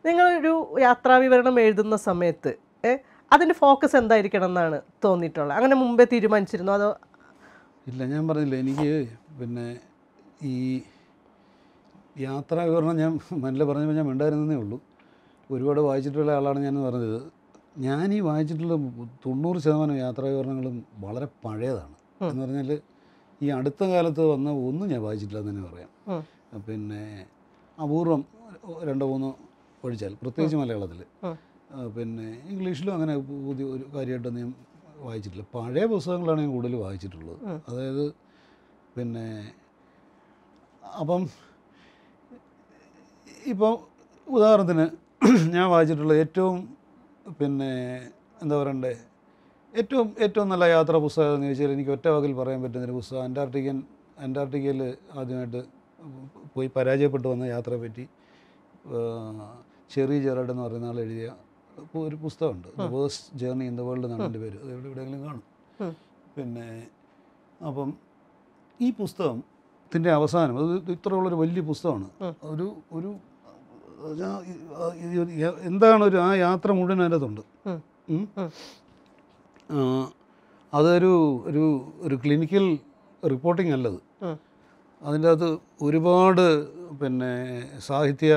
നിങ്ങളൊരു യാത്രാ വിവരണം എഴുതുന്ന സമയത്ത് അതിൻ്റെ ഫോക്കസ് എന്തായിരിക്കണം എന്നാണ് തോന്നിയിട്ടുള്ളത് അങ്ങനെ മുമ്പേ തീരുമാനിച്ചിരുന്നു അതോ ഇല്ല ഞാൻ പറഞ്ഞില്ല എനിക്ക് പിന്നെ ഈ യാത്രാ വിവരണം ഞാൻ മനസ്സിൽ പറഞ്ഞപ്പോൾ ഞാൻ ഉണ്ടായിരുന്നേ ഉള്ളൂ ഒരുപാട് വായിച്ചിട്ടുള്ള ആളാണ് ഞാൻ പറഞ്ഞത് ഞാൻ ഈ വായിച്ചിട്ടുള്ള തൊണ്ണൂറ് ശതമാനം യാത്രാവിവരണങ്ങളും വളരെ പഴയതാണ് എന്ന് പറഞ്ഞാൽ ഈ അടുത്ത കാലത്ത് വന്ന ഒന്നും ഞാൻ വായിച്ചിട്ടില്ല എന്ന് തന്നെ പറയാം പിന്നെ അപൂർവം രണ്ടോ മൂന്നോ ഒഴിച്ചാൽ പ്രത്യേകിച്ച് മലയാളത്തിൽ പിന്നെ ഇംഗ്ലീഷിലും അങ്ങനെ പുതിയ ഒരു കാര്യമായിട്ടൊന്നും ഞാൻ വായിച്ചിട്ടില്ല പഴയ പുസ്തകങ്ങളാണ് ഞാൻ കൂടുതൽ വായിച്ചിട്ടുള്ളത് അതായത് പിന്നെ അപ്പം ഇപ്പോൾ ഉദാഹരണത്തിന് ഞാൻ വായിച്ചിട്ടുള്ള ഏറ്റവും പിന്നെ എന്താ പറയണ്ടേ ഏറ്റവും ഏറ്റവും നല്ല യാത്രാ പുസ്തകം എന്ന് ചോദിച്ചാൽ എനിക്ക് ഒറ്റ വാക്കിൽ പറയാൻ പറ്റുന്നൊരു പുസ്തകം അന്റാർട്ടിക്കൻ അന്റാർട്ടിക്കയിൽ ആദ്യമായിട്ട് പോയി പരാജയപ്പെട്ടു വന്ന യാത്രയെ പറ്റി ചെറിയ ജെറഡ് എന്ന് പറയുന്ന ആൾ എഴുതിയ ഒരു പുസ്തകമുണ്ട് the worst journey in the world എന്നാണ് എൻ്റെ പേര് അത് എവിടെ എവിടെയെങ്കിലും കാണും പിന്നെ അപ്പം ഈ പുസ്തകം ത്തിൻ്റെ അവസാനം അത് ഇത്രയുള്ളൊരു വലിയ പുസ്തകമാണ് ഒരു ഒരു എന്താണ് ഒരു ആ യാത്ര മുഴുവൻ അതിനകത്തുണ്ട് അതൊരു ഒരു ഒരു ക്ലിനിക്കൽ റിപ്പോർട്ടിംഗ് അല്ലത് അതിൻ്റെ അകത്ത് ഒരുപാട് പിന്നെ സാഹിത്യ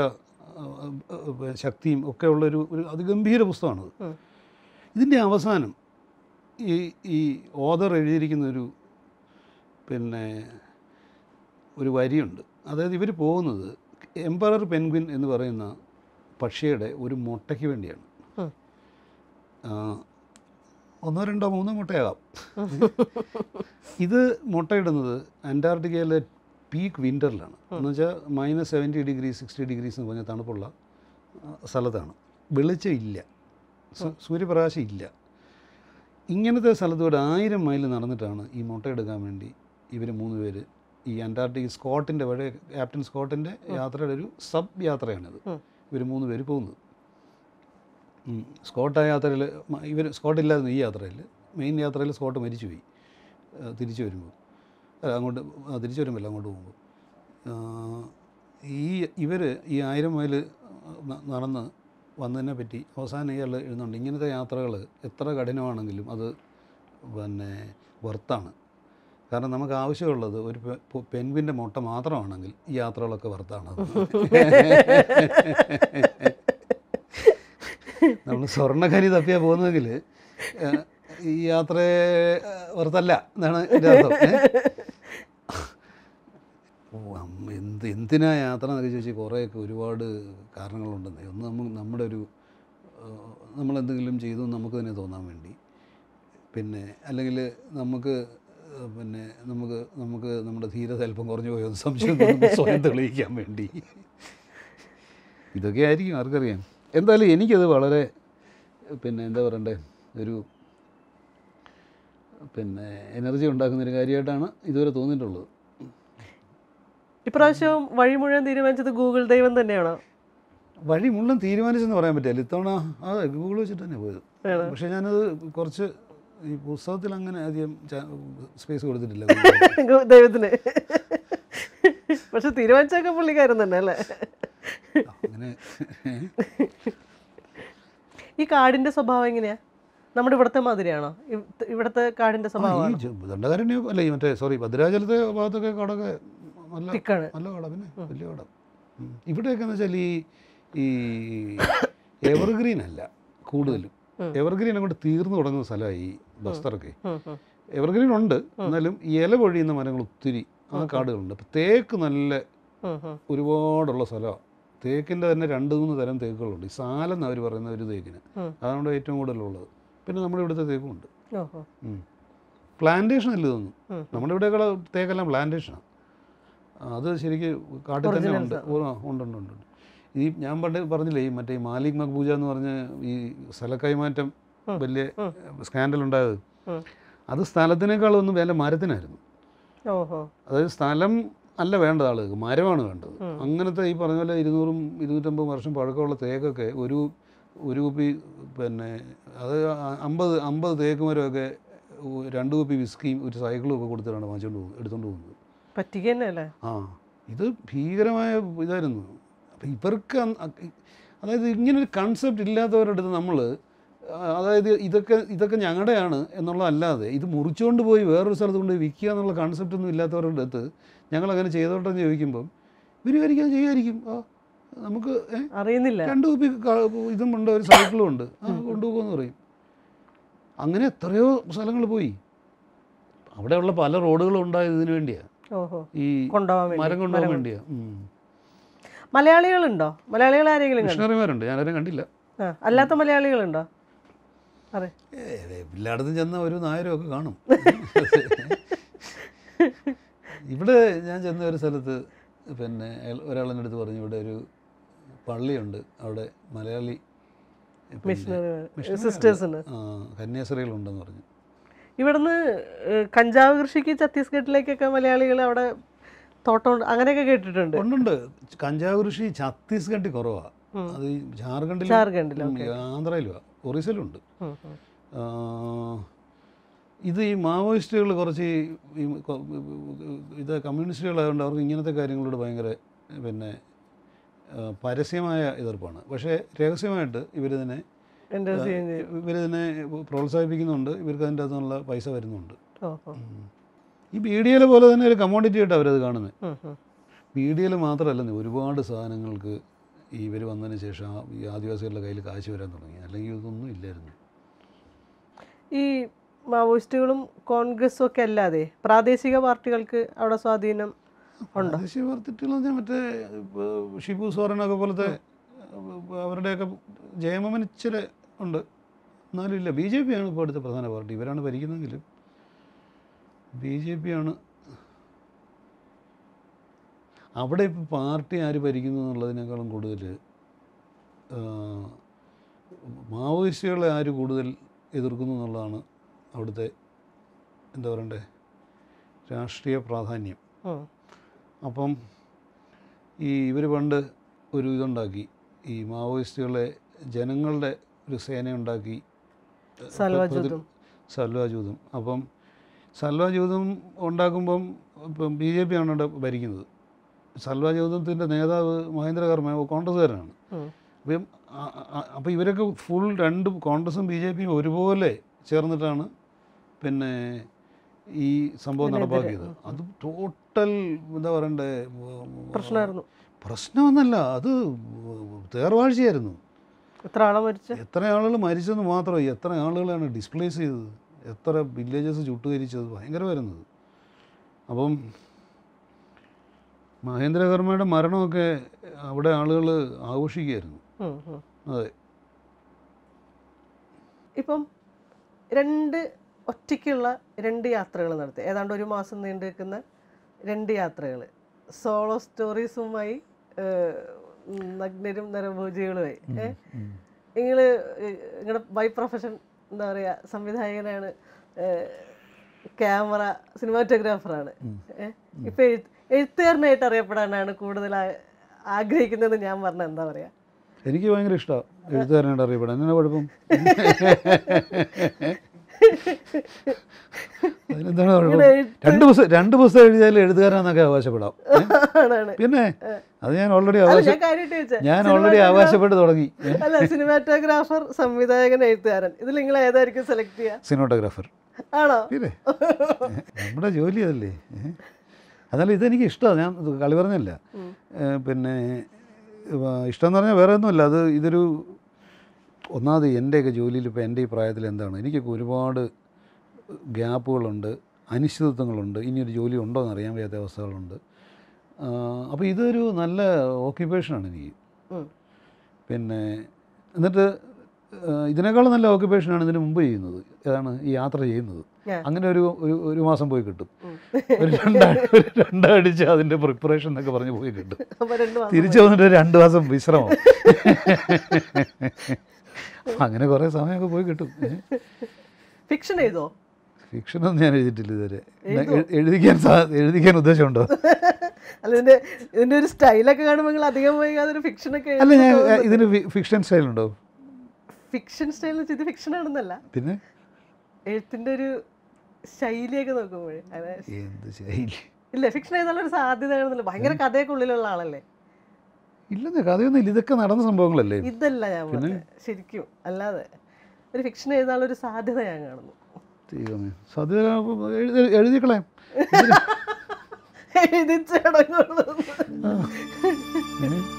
ശക്തിയും ഒക്കെ ഉള്ളൊരു ഒരു അതിഗംഭീര പുസ്തകമാണത് ഇതിൻ്റെ അവസാനം ഈ ഈ ഓദർ എഴുതിയിരിക്കുന്നൊരു പിന്നെ ഒരു വരിയുണ്ട് അതായത് ഇവർ പോകുന്നത് എംപറർ പെൻഗ്വിൻ എന്ന് പറയുന്ന പക്ഷിയുടെ ഒരു മുട്ടയ്ക്ക് വേണ്ടിയാണ് ഒന്നോ രണ്ടോ മൂന്നോ മുട്ടയാകാം ഇത് മുട്ടയിടുന്നത് അന്റാർട്ടിക്കയിലെ പീക്ക് വിൻ്ററിലാണ് എന്ന് വെച്ചാൽ minus seventy degree sixty degrees എന്ന് പറഞ്ഞ തണുപ്പുള്ള സ്ഥലത്താണ് വെളിച്ചം ഇല്ല സൂര്യപ്രകാശം ഇല്ല ഇങ്ങനത്തെ സ്ഥലത്തോട് ആയിരം മൈൽ നടന്നിട്ടാണ് ഈ മുട്ടയെടുക്കാൻ വേണ്ടി ഇവർ മൂന്ന് പേര് ഈ അന്റാർട്ടിക് സ്കോട്ടിൻ്റെ വഴി ക്യാപ്റ്റൻ സ്കോട്ടിൻ്റെ യാത്രയുടെ ഒരു സബ് യാത്രയാണിത് ഇവർ മൂന്ന് പേര് പോകുന്നത് സ്കോട്ട് ആ യാത്രയിൽ ഇവർ സ്കോട്ടില്ലായിരുന്നു ഈ യാത്രയിൽ മെയിൻ യാത്രയിൽ സ്കോട്ട് മരിച്ചുപോയി തിരിച്ചു വരുമ്പോൾ അല്ല അങ്ങോട്ട് തിരിച്ചു വരുമ്പോൾ അങ്ങോട്ട് പോകുമ്പോൾ ഈ ഇവർ ഈ ആയിരം മൈൽ നടന്ന് വന്നതിനെ പറ്റി അവസാനം ഇയാൾ എഴുതുന്നുണ്ട് ഇങ്ങനത്തെ യാത്രകൾ എത്ര കഠിനമാണെങ്കിലും അത് പിന്നെ വർത്താണ് കാരണം നമുക്ക് ആവശ്യമുള്ളത് ഒരു പെൻവിൻ്റെ മുട്ട മാത്രമാണെങ്കിൽ ഈ യാത്രകളൊക്കെ വർത്താണ് നമ്മൾ സ്വർണ്ണഖനി തപ്പിയാൽ പോകുന്നതെങ്കിൽ ഈ യാത്രയെ വർത്തല്ല എന്നാണ് എൻ്റെ അർത്ഥം ഓ അമ്മ എന്ത് എന്തിനാ യാത്ര എന്നൊക്കെ ചോദിച്ചാൽ കുറേയൊക്കെ ഒരുപാട് കാരണങ്ങളുണ്ടെന്ന് ഒന്ന് നമ്മൾ നമ്മുടെ ഒരു നമ്മളെന്തെങ്കിലും ചെയ്തു നമുക്ക് തന്നെ തോന്നാൻ വേണ്ടി പിന്നെ അല്ലെങ്കിൽ നമുക്ക് പിന്നെ നമുക്ക് നമുക്ക് നമ്മുടെ ധീരത അല്പം കുറഞ്ഞു പോയോ സംശയം സ്വയം തെളിയിക്കാൻ വേണ്ടി ഇതൊക്കെ ആയിരിക്കും ആർക്കറിയാം എന്തായാലും എനിക്കത് വളരെ പിന്നെ എന്താ പറയണ്ടേ ഒരു പിന്നെ എനർജി ഉണ്ടാക്കുന്ന ഒരു കാര്യമായിട്ടാണ് ഇതുവരെ തോന്നിയിട്ടുള്ളത് ഇപ്രാവശ്യം വഴി മുഴുവൻ തീരുമാനിച്ചത് ഗൂഗിൾ ദൈവം തന്നെയാണോ വഴി മുഴുവൻ തീരുമാനിച്ചെന്ന് പറയാൻ പറ്റില്ല ഇത്തവണ അതെ ഗൂഗിൾ വെച്ചിട്ട് തന്നെ പോയത് പക്ഷേ ഞാനത് കുറച്ച് ഈ പുസ്തകത്തിൽ അങ്ങനെ അധികം സ്പേസ് കൊടുത്തിട്ടില്ല ദൈവത്തിന് പക്ഷെ തീരുമാനിച്ചൊക്കെ പുള്ളിക്കാരൻ തന്നെ അല്ലേ അങ്ങനെ ഈ കാടിന്റെ സ്വഭാവം എങ്ങനെയാ നമ്മുടെ ഇവിടുത്തെ മാതിരിയാണോ ഇവിടുത്തെ കാടിന്റെ സ്വഭാവം ദണ്ഡകാരണ്യ അല്ല ഈ മറ്റേ സോറി ഭദ്രാചലത്തെ ഭാഗത്തൊക്കെ കടക്കെ നല്ല നല്ല വലിയ കട ഇവിടെയൊക്കെ എന്ന് വെച്ചാൽ ഈ ഈ എവർഗ്രീൻ അല്ല കൂടുതലും എവർഗ്രീൻ കൊണ്ട് തീർന്നു തുടങ്ങുന്ന സ്ഥലമായി ബസ്തറൊക്കെ എവർഗ്രീൻ ഉണ്ട് എന്നാലും ഇല പൊഴിയുന്ന മരങ്ങൾ ഒത്തിരി ആ കാടുകളുണ്ട് അപ്പം തേക്ക് നല്ല ഒരുപാടുള്ള സ്ഥലമാണ് തേക്കിൻ്റെ തന്നെ രണ്ട് മൂന്ന് തരം തേക്കുകളുണ്ട് ഈ സാലം എന്നവർ പറയുന്ന ഒരു തേക്കിന് അതാണ് ഏറ്റവും കൂടുതലുള്ളത് പിന്നെ നമ്മുടെ ഇവിടുത്തെ തേക്കും ഉണ്ട് പ്ലാന്റേഷൻ അല്ല ഇതൊന്നും നമ്മുടെ ഇവിടെയൊക്കെ തേക്കെല്ലാം പ്ലാന്റേഷനാണ് അത് ശരിക്ക് കാട്ടിൽ തന്നെ ഉണ്ട് ഉണ്ട് ഉണ്ട് ഉണ്ട് ഈ ഞാൻ പണ്ട് പറഞ്ഞില്ലേ ഈ മറ്റേ മാലിക് മഖ്ബൂജ എന്ന് പറഞ്ഞ ഈ കൈമാറ്റം വലിയ സ്കാൻഡൽ ഉണ്ടായത് അത് സ്ഥലത്തിനേക്കാളൊന്നും വില മരത്തിനായിരുന്നു അതായത് സ്ഥലം അല്ല വേണ്ടത് ആളുകൾക്ക് മരമാണ് വേണ്ടത് അങ്ങനത്തെ ഈ പറഞ്ഞ പോലെ ഇരുന്നൂറും ഇരുന്നൂറ്റമ്പത് വർഷം പഴക്കമുള്ള തേക്കൊക്കെ ഒരു ഒരു കുപ്പി പിന്നെ അത് അമ്പത് അമ്പത് തേക്ക് മരമൊക്കെ രണ്ട് കുപ്പി വിസ്കിയും ഒരു സൈക്കിളും ഒക്കെ കൊടുത്തിട്ടാണ് വാങ്ങിച്ചു പോകുന്നത് എടുത്തുകൊണ്ട് പോകുന്നത് പറ്റിക്കന്നെ ആ ഇത് ഭീകരമായ ഇതായിരുന്നു അപ്പം ഇവർക്ക് അതായത് ഇങ്ങനൊരു കൺസെപ്റ്റ് ഇല്ലാത്തവരുടെ അടുത്ത് നമ്മൾ അതായത് ഇതൊക്കെ ഇതൊക്കെ ഞങ്ങളുടെയാണ് എന്നുള്ളതല്ലാതെ ഇത് മുറിച്ചുകൊണ്ട് പോയി വേറൊരു സ്ഥലത്ത് കൊണ്ട് വിൽക്കുക എന്നുള്ള കൺസെപ്റ്റ് ഒന്നും ഇല്ലാത്തവരുടെ അടുത്ത് ഞങ്ങൾ അങ്ങനെ ചെയ്തോട്ടെന്ന് ചോദിക്കുമ്പം ഇവർ വരിക്കാൻ ചെയ്യുമായിരിക്കും ആ നമുക്ക് അറിയുന്നില്ല രണ്ട് കുപ്പി ഇതും ഉണ്ട് ഒരു സൈക്കിളും ഉണ്ട് കൊണ്ടുപോകുമെന്ന് പറയും അങ്ങനെ എത്രയോ സ്ഥലങ്ങൾ പോയി അവിടെയുള്ള പല റോഡുകളും ഉണ്ടായത് ഇതിനു വേണ്ടിയാണ് ഈ മരം കൊണ്ടുപോകാൻ വേണ്ടിയാ മലയാളികളുണ്ടോ മലയാളികൾ ആരെങ്കിലും ഞാനാരും കണ്ടില്ല അല്ലാത്ത മലയാളികളുണ്ടോ എല്ലായിടത്തും ചെന്ന ഒരു നായരമൊക്കെ കാണും ഇവിടെ ഞാൻ ചെന്ന ഒരു സ്ഥലത്ത് പിന്നെ ഒരാളെൻ്റെ അടുത്ത് പറഞ്ഞു ഇവിടെ ഒരു പള്ളിയുണ്ട് അവിടെ മലയാളി സിസ്റ്റേഴ്സിന് കന്യാസ്ത്രീകളുണ്ടെന്ന് പറഞ്ഞു ഇവിടുന്ന് കഞ്ചാവ് കൃഷിക്ക് ഛത്തീസ്ഗഡിലേക്കൊക്കെ മലയാളികൾ അവിടെ തോട്ടം അങ്ങനെയൊക്കെ കേട്ടിട്ടുണ്ട് ഉണ്ടുണ്ട് കഞ്ചാവ് കൃഷി ഛത്തീസ്ഗഡിൽ കുറവാണ് അത് ജാർഖണ്ഡിലും ആന്ധ്രയിലുമാണ് ഒറീസയിലുണ്ട് ഇത് ഈ മാവോയിസ്റ്റുകൾ കുറച്ച് ഈ ഇത് കമ്മ്യൂണിസ്റ്റുകളായതുകൊണ്ട് അവർക്ക് ഇങ്ങനത്തെ കാര്യങ്ങളോട് ഭയങ്കര പിന്നെ പരസ്യമായ എതിർപ്പാണ് പക്ഷേ രഹസ്യമായിട്ട് ഇവരിതിനെ ഇവരിതിനെ പ്രോത്സാഹിപ്പിക്കുന്നുണ്ട് ഇവർക്ക് അതിൻ്റെ അകത്തു പൈസ വരുന്നുണ്ട് ഈ ബി ഡി എൽ പോലെ തന്നെ ഒരു കമോഡിറ്റി ആയിട്ട് അവരത് കാണുന്നത് ബി ഡി എൽ മാത്രമല്ല ഒരുപാട് സാധനങ്ങൾക്ക് ഈ ഇവർ വന്നതിന് ശേഷം ഈ ആദിവാസികളുടെ കയ്യിൽ കാശ് വരാൻ തുടങ്ങി അല്ലെങ്കിൽ ഇതൊന്നും ഇല്ലായിരുന്നു ഈ മാവോയിസ്റ്റുകളും കോൺഗ്രസും ഒക്കെ അല്ലാതെ പ്രാദേശിക പാർട്ടികൾക്ക് അവിടെ സ്വാധീനം പ്രാദേശിക പാർട്ടികൾ മറ്റേ ഷിബു ഒക്കെ പോലത്തെ അവരുടെയൊക്കെ ജയമമൻ ഉണ്ട് എന്നാലും ഇല്ല ബി ജെ ആണ് ഇപ്പോൾ അടുത്ത പ്രധാന പാർട്ടി ഇവരാണ് ഭരിക്കുന്നതെങ്കിലും ബി ജെ ആണ് അവിടെ ഇപ്പോൾ പാർട്ടി ആര് ഭരിക്കുന്നു എന്നുള്ളതിനേക്കാളും കൂടുതൽ മാവോയിസ്റ്റുകളെ ആര് കൂടുതൽ എതിർക്കുന്നു എന്നുള്ളതാണ് അവിടുത്തെ എന്താ പറയണ്ടേ രാഷ്ട്രീയ പ്രാധാന്യം അപ്പം ഈ ഇവർ പണ്ട് ഒരു ഇതുണ്ടാക്കി ഈ മാവോയിസ്റ്റുകളെ ജനങ്ങളുടെ ഒരു സേനയുണ്ടാക്കി സൽവാജൂതും അപ്പം സൽവാജൂതം ഉണ്ടാക്കുമ്പം ഇപ്പം ബി ജെ പിയാണ് അവിടെ ഭരിക്കുന്നത് സൽവാ ചൗധത്തിൻ്റെ നേതാവ് മഹേന്ദ്ര കർമ്മ കോൺഗ്രസ്സുകാരനാണ് അപ്പം അപ്പോൾ ഇവരൊക്കെ ഫുൾ രണ്ട് കോൺഗ്രസും ബി ജെ പിയും ഒരുപോലെ ചേർന്നിട്ടാണ് പിന്നെ ഈ സംഭവം നടപ്പാക്കിയത് അത് ടോട്ടൽ എന്താ പറയണ്ടേ പ്രശ്നമായിരുന്നു പ്രശ്നമൊന്നല്ല അത് തേർവാഴ്ചയായിരുന്നു എത്ര ആളെ മരിച്ചു എത്ര ആളുകൾ മരിച്ചെന്ന് മാത്രമേ എത്ര ആളുകളാണ് ഡിസ്പ്ലേസ് ചെയ്തത് എത്ര വില്ലേജസ് ചുട്ടുകരിച്ചത് വരുന്നത് അപ്പം മഹേന്ദ്രവർമ്മയുടെ മരണമൊക്കെ അവിടെ ആളുകൾ ആഘോഷിക്കുകയായിരുന്നു അതെ ഇപ്പം രണ്ട് ഒറ്റയ്ക്കുള്ള രണ്ട് യാത്രകൾ നടത്തി ഏതാണ്ട് ഒരു മാസം നീണ്ടു നിൽക്കുന്ന രണ്ട് യാത്രകൾ സോളോ സ്റ്റോറീസുമായി നഗ്നരും നരഭോജികളുമായി നിങ്ങൾ നിങ്ങളുടെ ബൈ പ്രൊഫഷൻ എന്താ പറയുക സംവിധായകനാണ് ക്യാമറ സിനിമാറ്റോഗ്രാഫറാണ് ഇപ്പൊ എഴുത്തുകാരനായിട്ട് അറിയപ്പെടാനാണ് കൂടുതൽ ആഗ്രഹിക്കുന്നത് ഞാൻ പറഞ്ഞ എന്താ പറയാ എനിക്ക് ഭയങ്കര ഇഷ്ടമാണ് എഴുത്തുകാരനായിട്ട് അറിയപ്പെടാൻ എന്നാ കുഴപ്പം അതിനെന്താണ് രണ്ട് പുസ്തകം രണ്ട് പുസ്തകം എഴുതിയാലും അവകാശപ്പെടാം പിന്നെ അത് ഞാൻ ഓൾറെഡി ഞാൻ ഓൾറെഡി അവകാശപ്പെട്ട് തുടങ്ങി സിനിമാറ്റോഗ്രാഫർ സംവിധായകൻ എഴുത്തുകാരൻ ഇതിൽ നിങ്ങൾ ഏതായിരിക്കും സെലക്ട് ചെയ്യുക സിനിമാറ്റോഗ്രാഫർ ആണോ പിന്നെ നമ്മുടെ ജോലി അതല്ലേ അതല്ല ഇതെനിക്ക് ഇഷ്ടമാണ് ഞാൻ കളി പറഞ്ഞല്ല പിന്നെ ഇഷ്ടം എന്ന് പറഞ്ഞാൽ വേറെ ഒന്നുമല്ല അത് ഇതൊരു ഒന്നാമത് എൻ്റെയൊക്കെ ജോലിയിൽ ഇപ്പോൾ എൻ്റെ ഈ പ്രായത്തിൽ എന്താണ് എനിക്കൊക്കെ ഒരുപാട് ഗ്യാപ്പുകളുണ്ട് അനിശ്ചിതത്വങ്ങളുണ്ട് ഇനിയൊരു ജോലി ഉണ്ടോ എന്ന് അറിയാൻ വയ്യാത്ത അവസ്ഥകളുണ്ട് അപ്പോൾ ഇതൊരു നല്ല ഓക്യുപ്പേഷനാണ് എനിക്ക് പിന്നെ എന്നിട്ട് ഇതിനേക്കാൾ നല്ല ഓക്യുപ്പേഷനാണ് ഇതിന് മുമ്പ് ചെയ്യുന്നത് ഏതാണ് ഈ യാത്ര ചെയ്യുന്നത് അങ്ങനെ ഒരു ഒരു മാസം പോയി കിട്ടും രണ്ടാഴ്ച അതിന്റെ പ്രിപ്പറേഷൻ എന്നൊക്കെ പറഞ്ഞ് പോയി കിട്ടും തിരിച്ചു വന്നിട്ട് രണ്ട് മാസം വിശ്രമം അങ്ങനെ കുറെ സമയമൊക്കെ പോയി കിട്ടും ഫിക്ഷൻ എഴുതോ ഫിക്ഷനൊന്നും ഞാൻ എഴുതിയിട്ടില്ല ഇതുവരെ എഴുതിക്കാൻ എഴുതിക്കാൻ ഉദ്ദേശമുണ്ടോ അല്ല ഇതിന്റെ ഇതിന്റെ ഒരു സ്റ്റൈലൊക്കെ കാണുമ്പോൾ അധികം പോയി ഫിക്ഷനൊക്കെ അല്ല ഞാൻ ഇതിന് ഫിക്ഷൻ സ്റ്റൈലുണ്ടോ ഫിക്ഷൻ സ്റ്റൈലിൽ ഇത് ഫിക്ഷൻ ആണെന്നല്ല പിന്നെ എഴുത്തിന്റെ ഒരു ശൈലിയൊക്കെ നോക്കുമ്പോഴേ എന്ത് ശൈലി ഇല്ല ഫിക്ഷൻ ചെയ്താലുള്ള ഒരു സാധ്യത ഭയങ്കര കഥയൊക്കെ ഉള്ളിലുള്ള ആളല്ലേ ഇല്ലെന്നേ കഥയൊന്നും ഇല്ല ഇതൊക്കെ നടന്ന സംഭവങ്ങളല്ലേ ഇതല്ല ഞാൻ ശരിക്കും അല്ലാതെ ഒരു ഫിക്ഷൻ എഴുതാനുള്ള ഒരു സാധ്യത ഞാൻ കാണുന്നു സാധ്യത എഴുതിക്കളയാം എഴുതിച്ചേടോ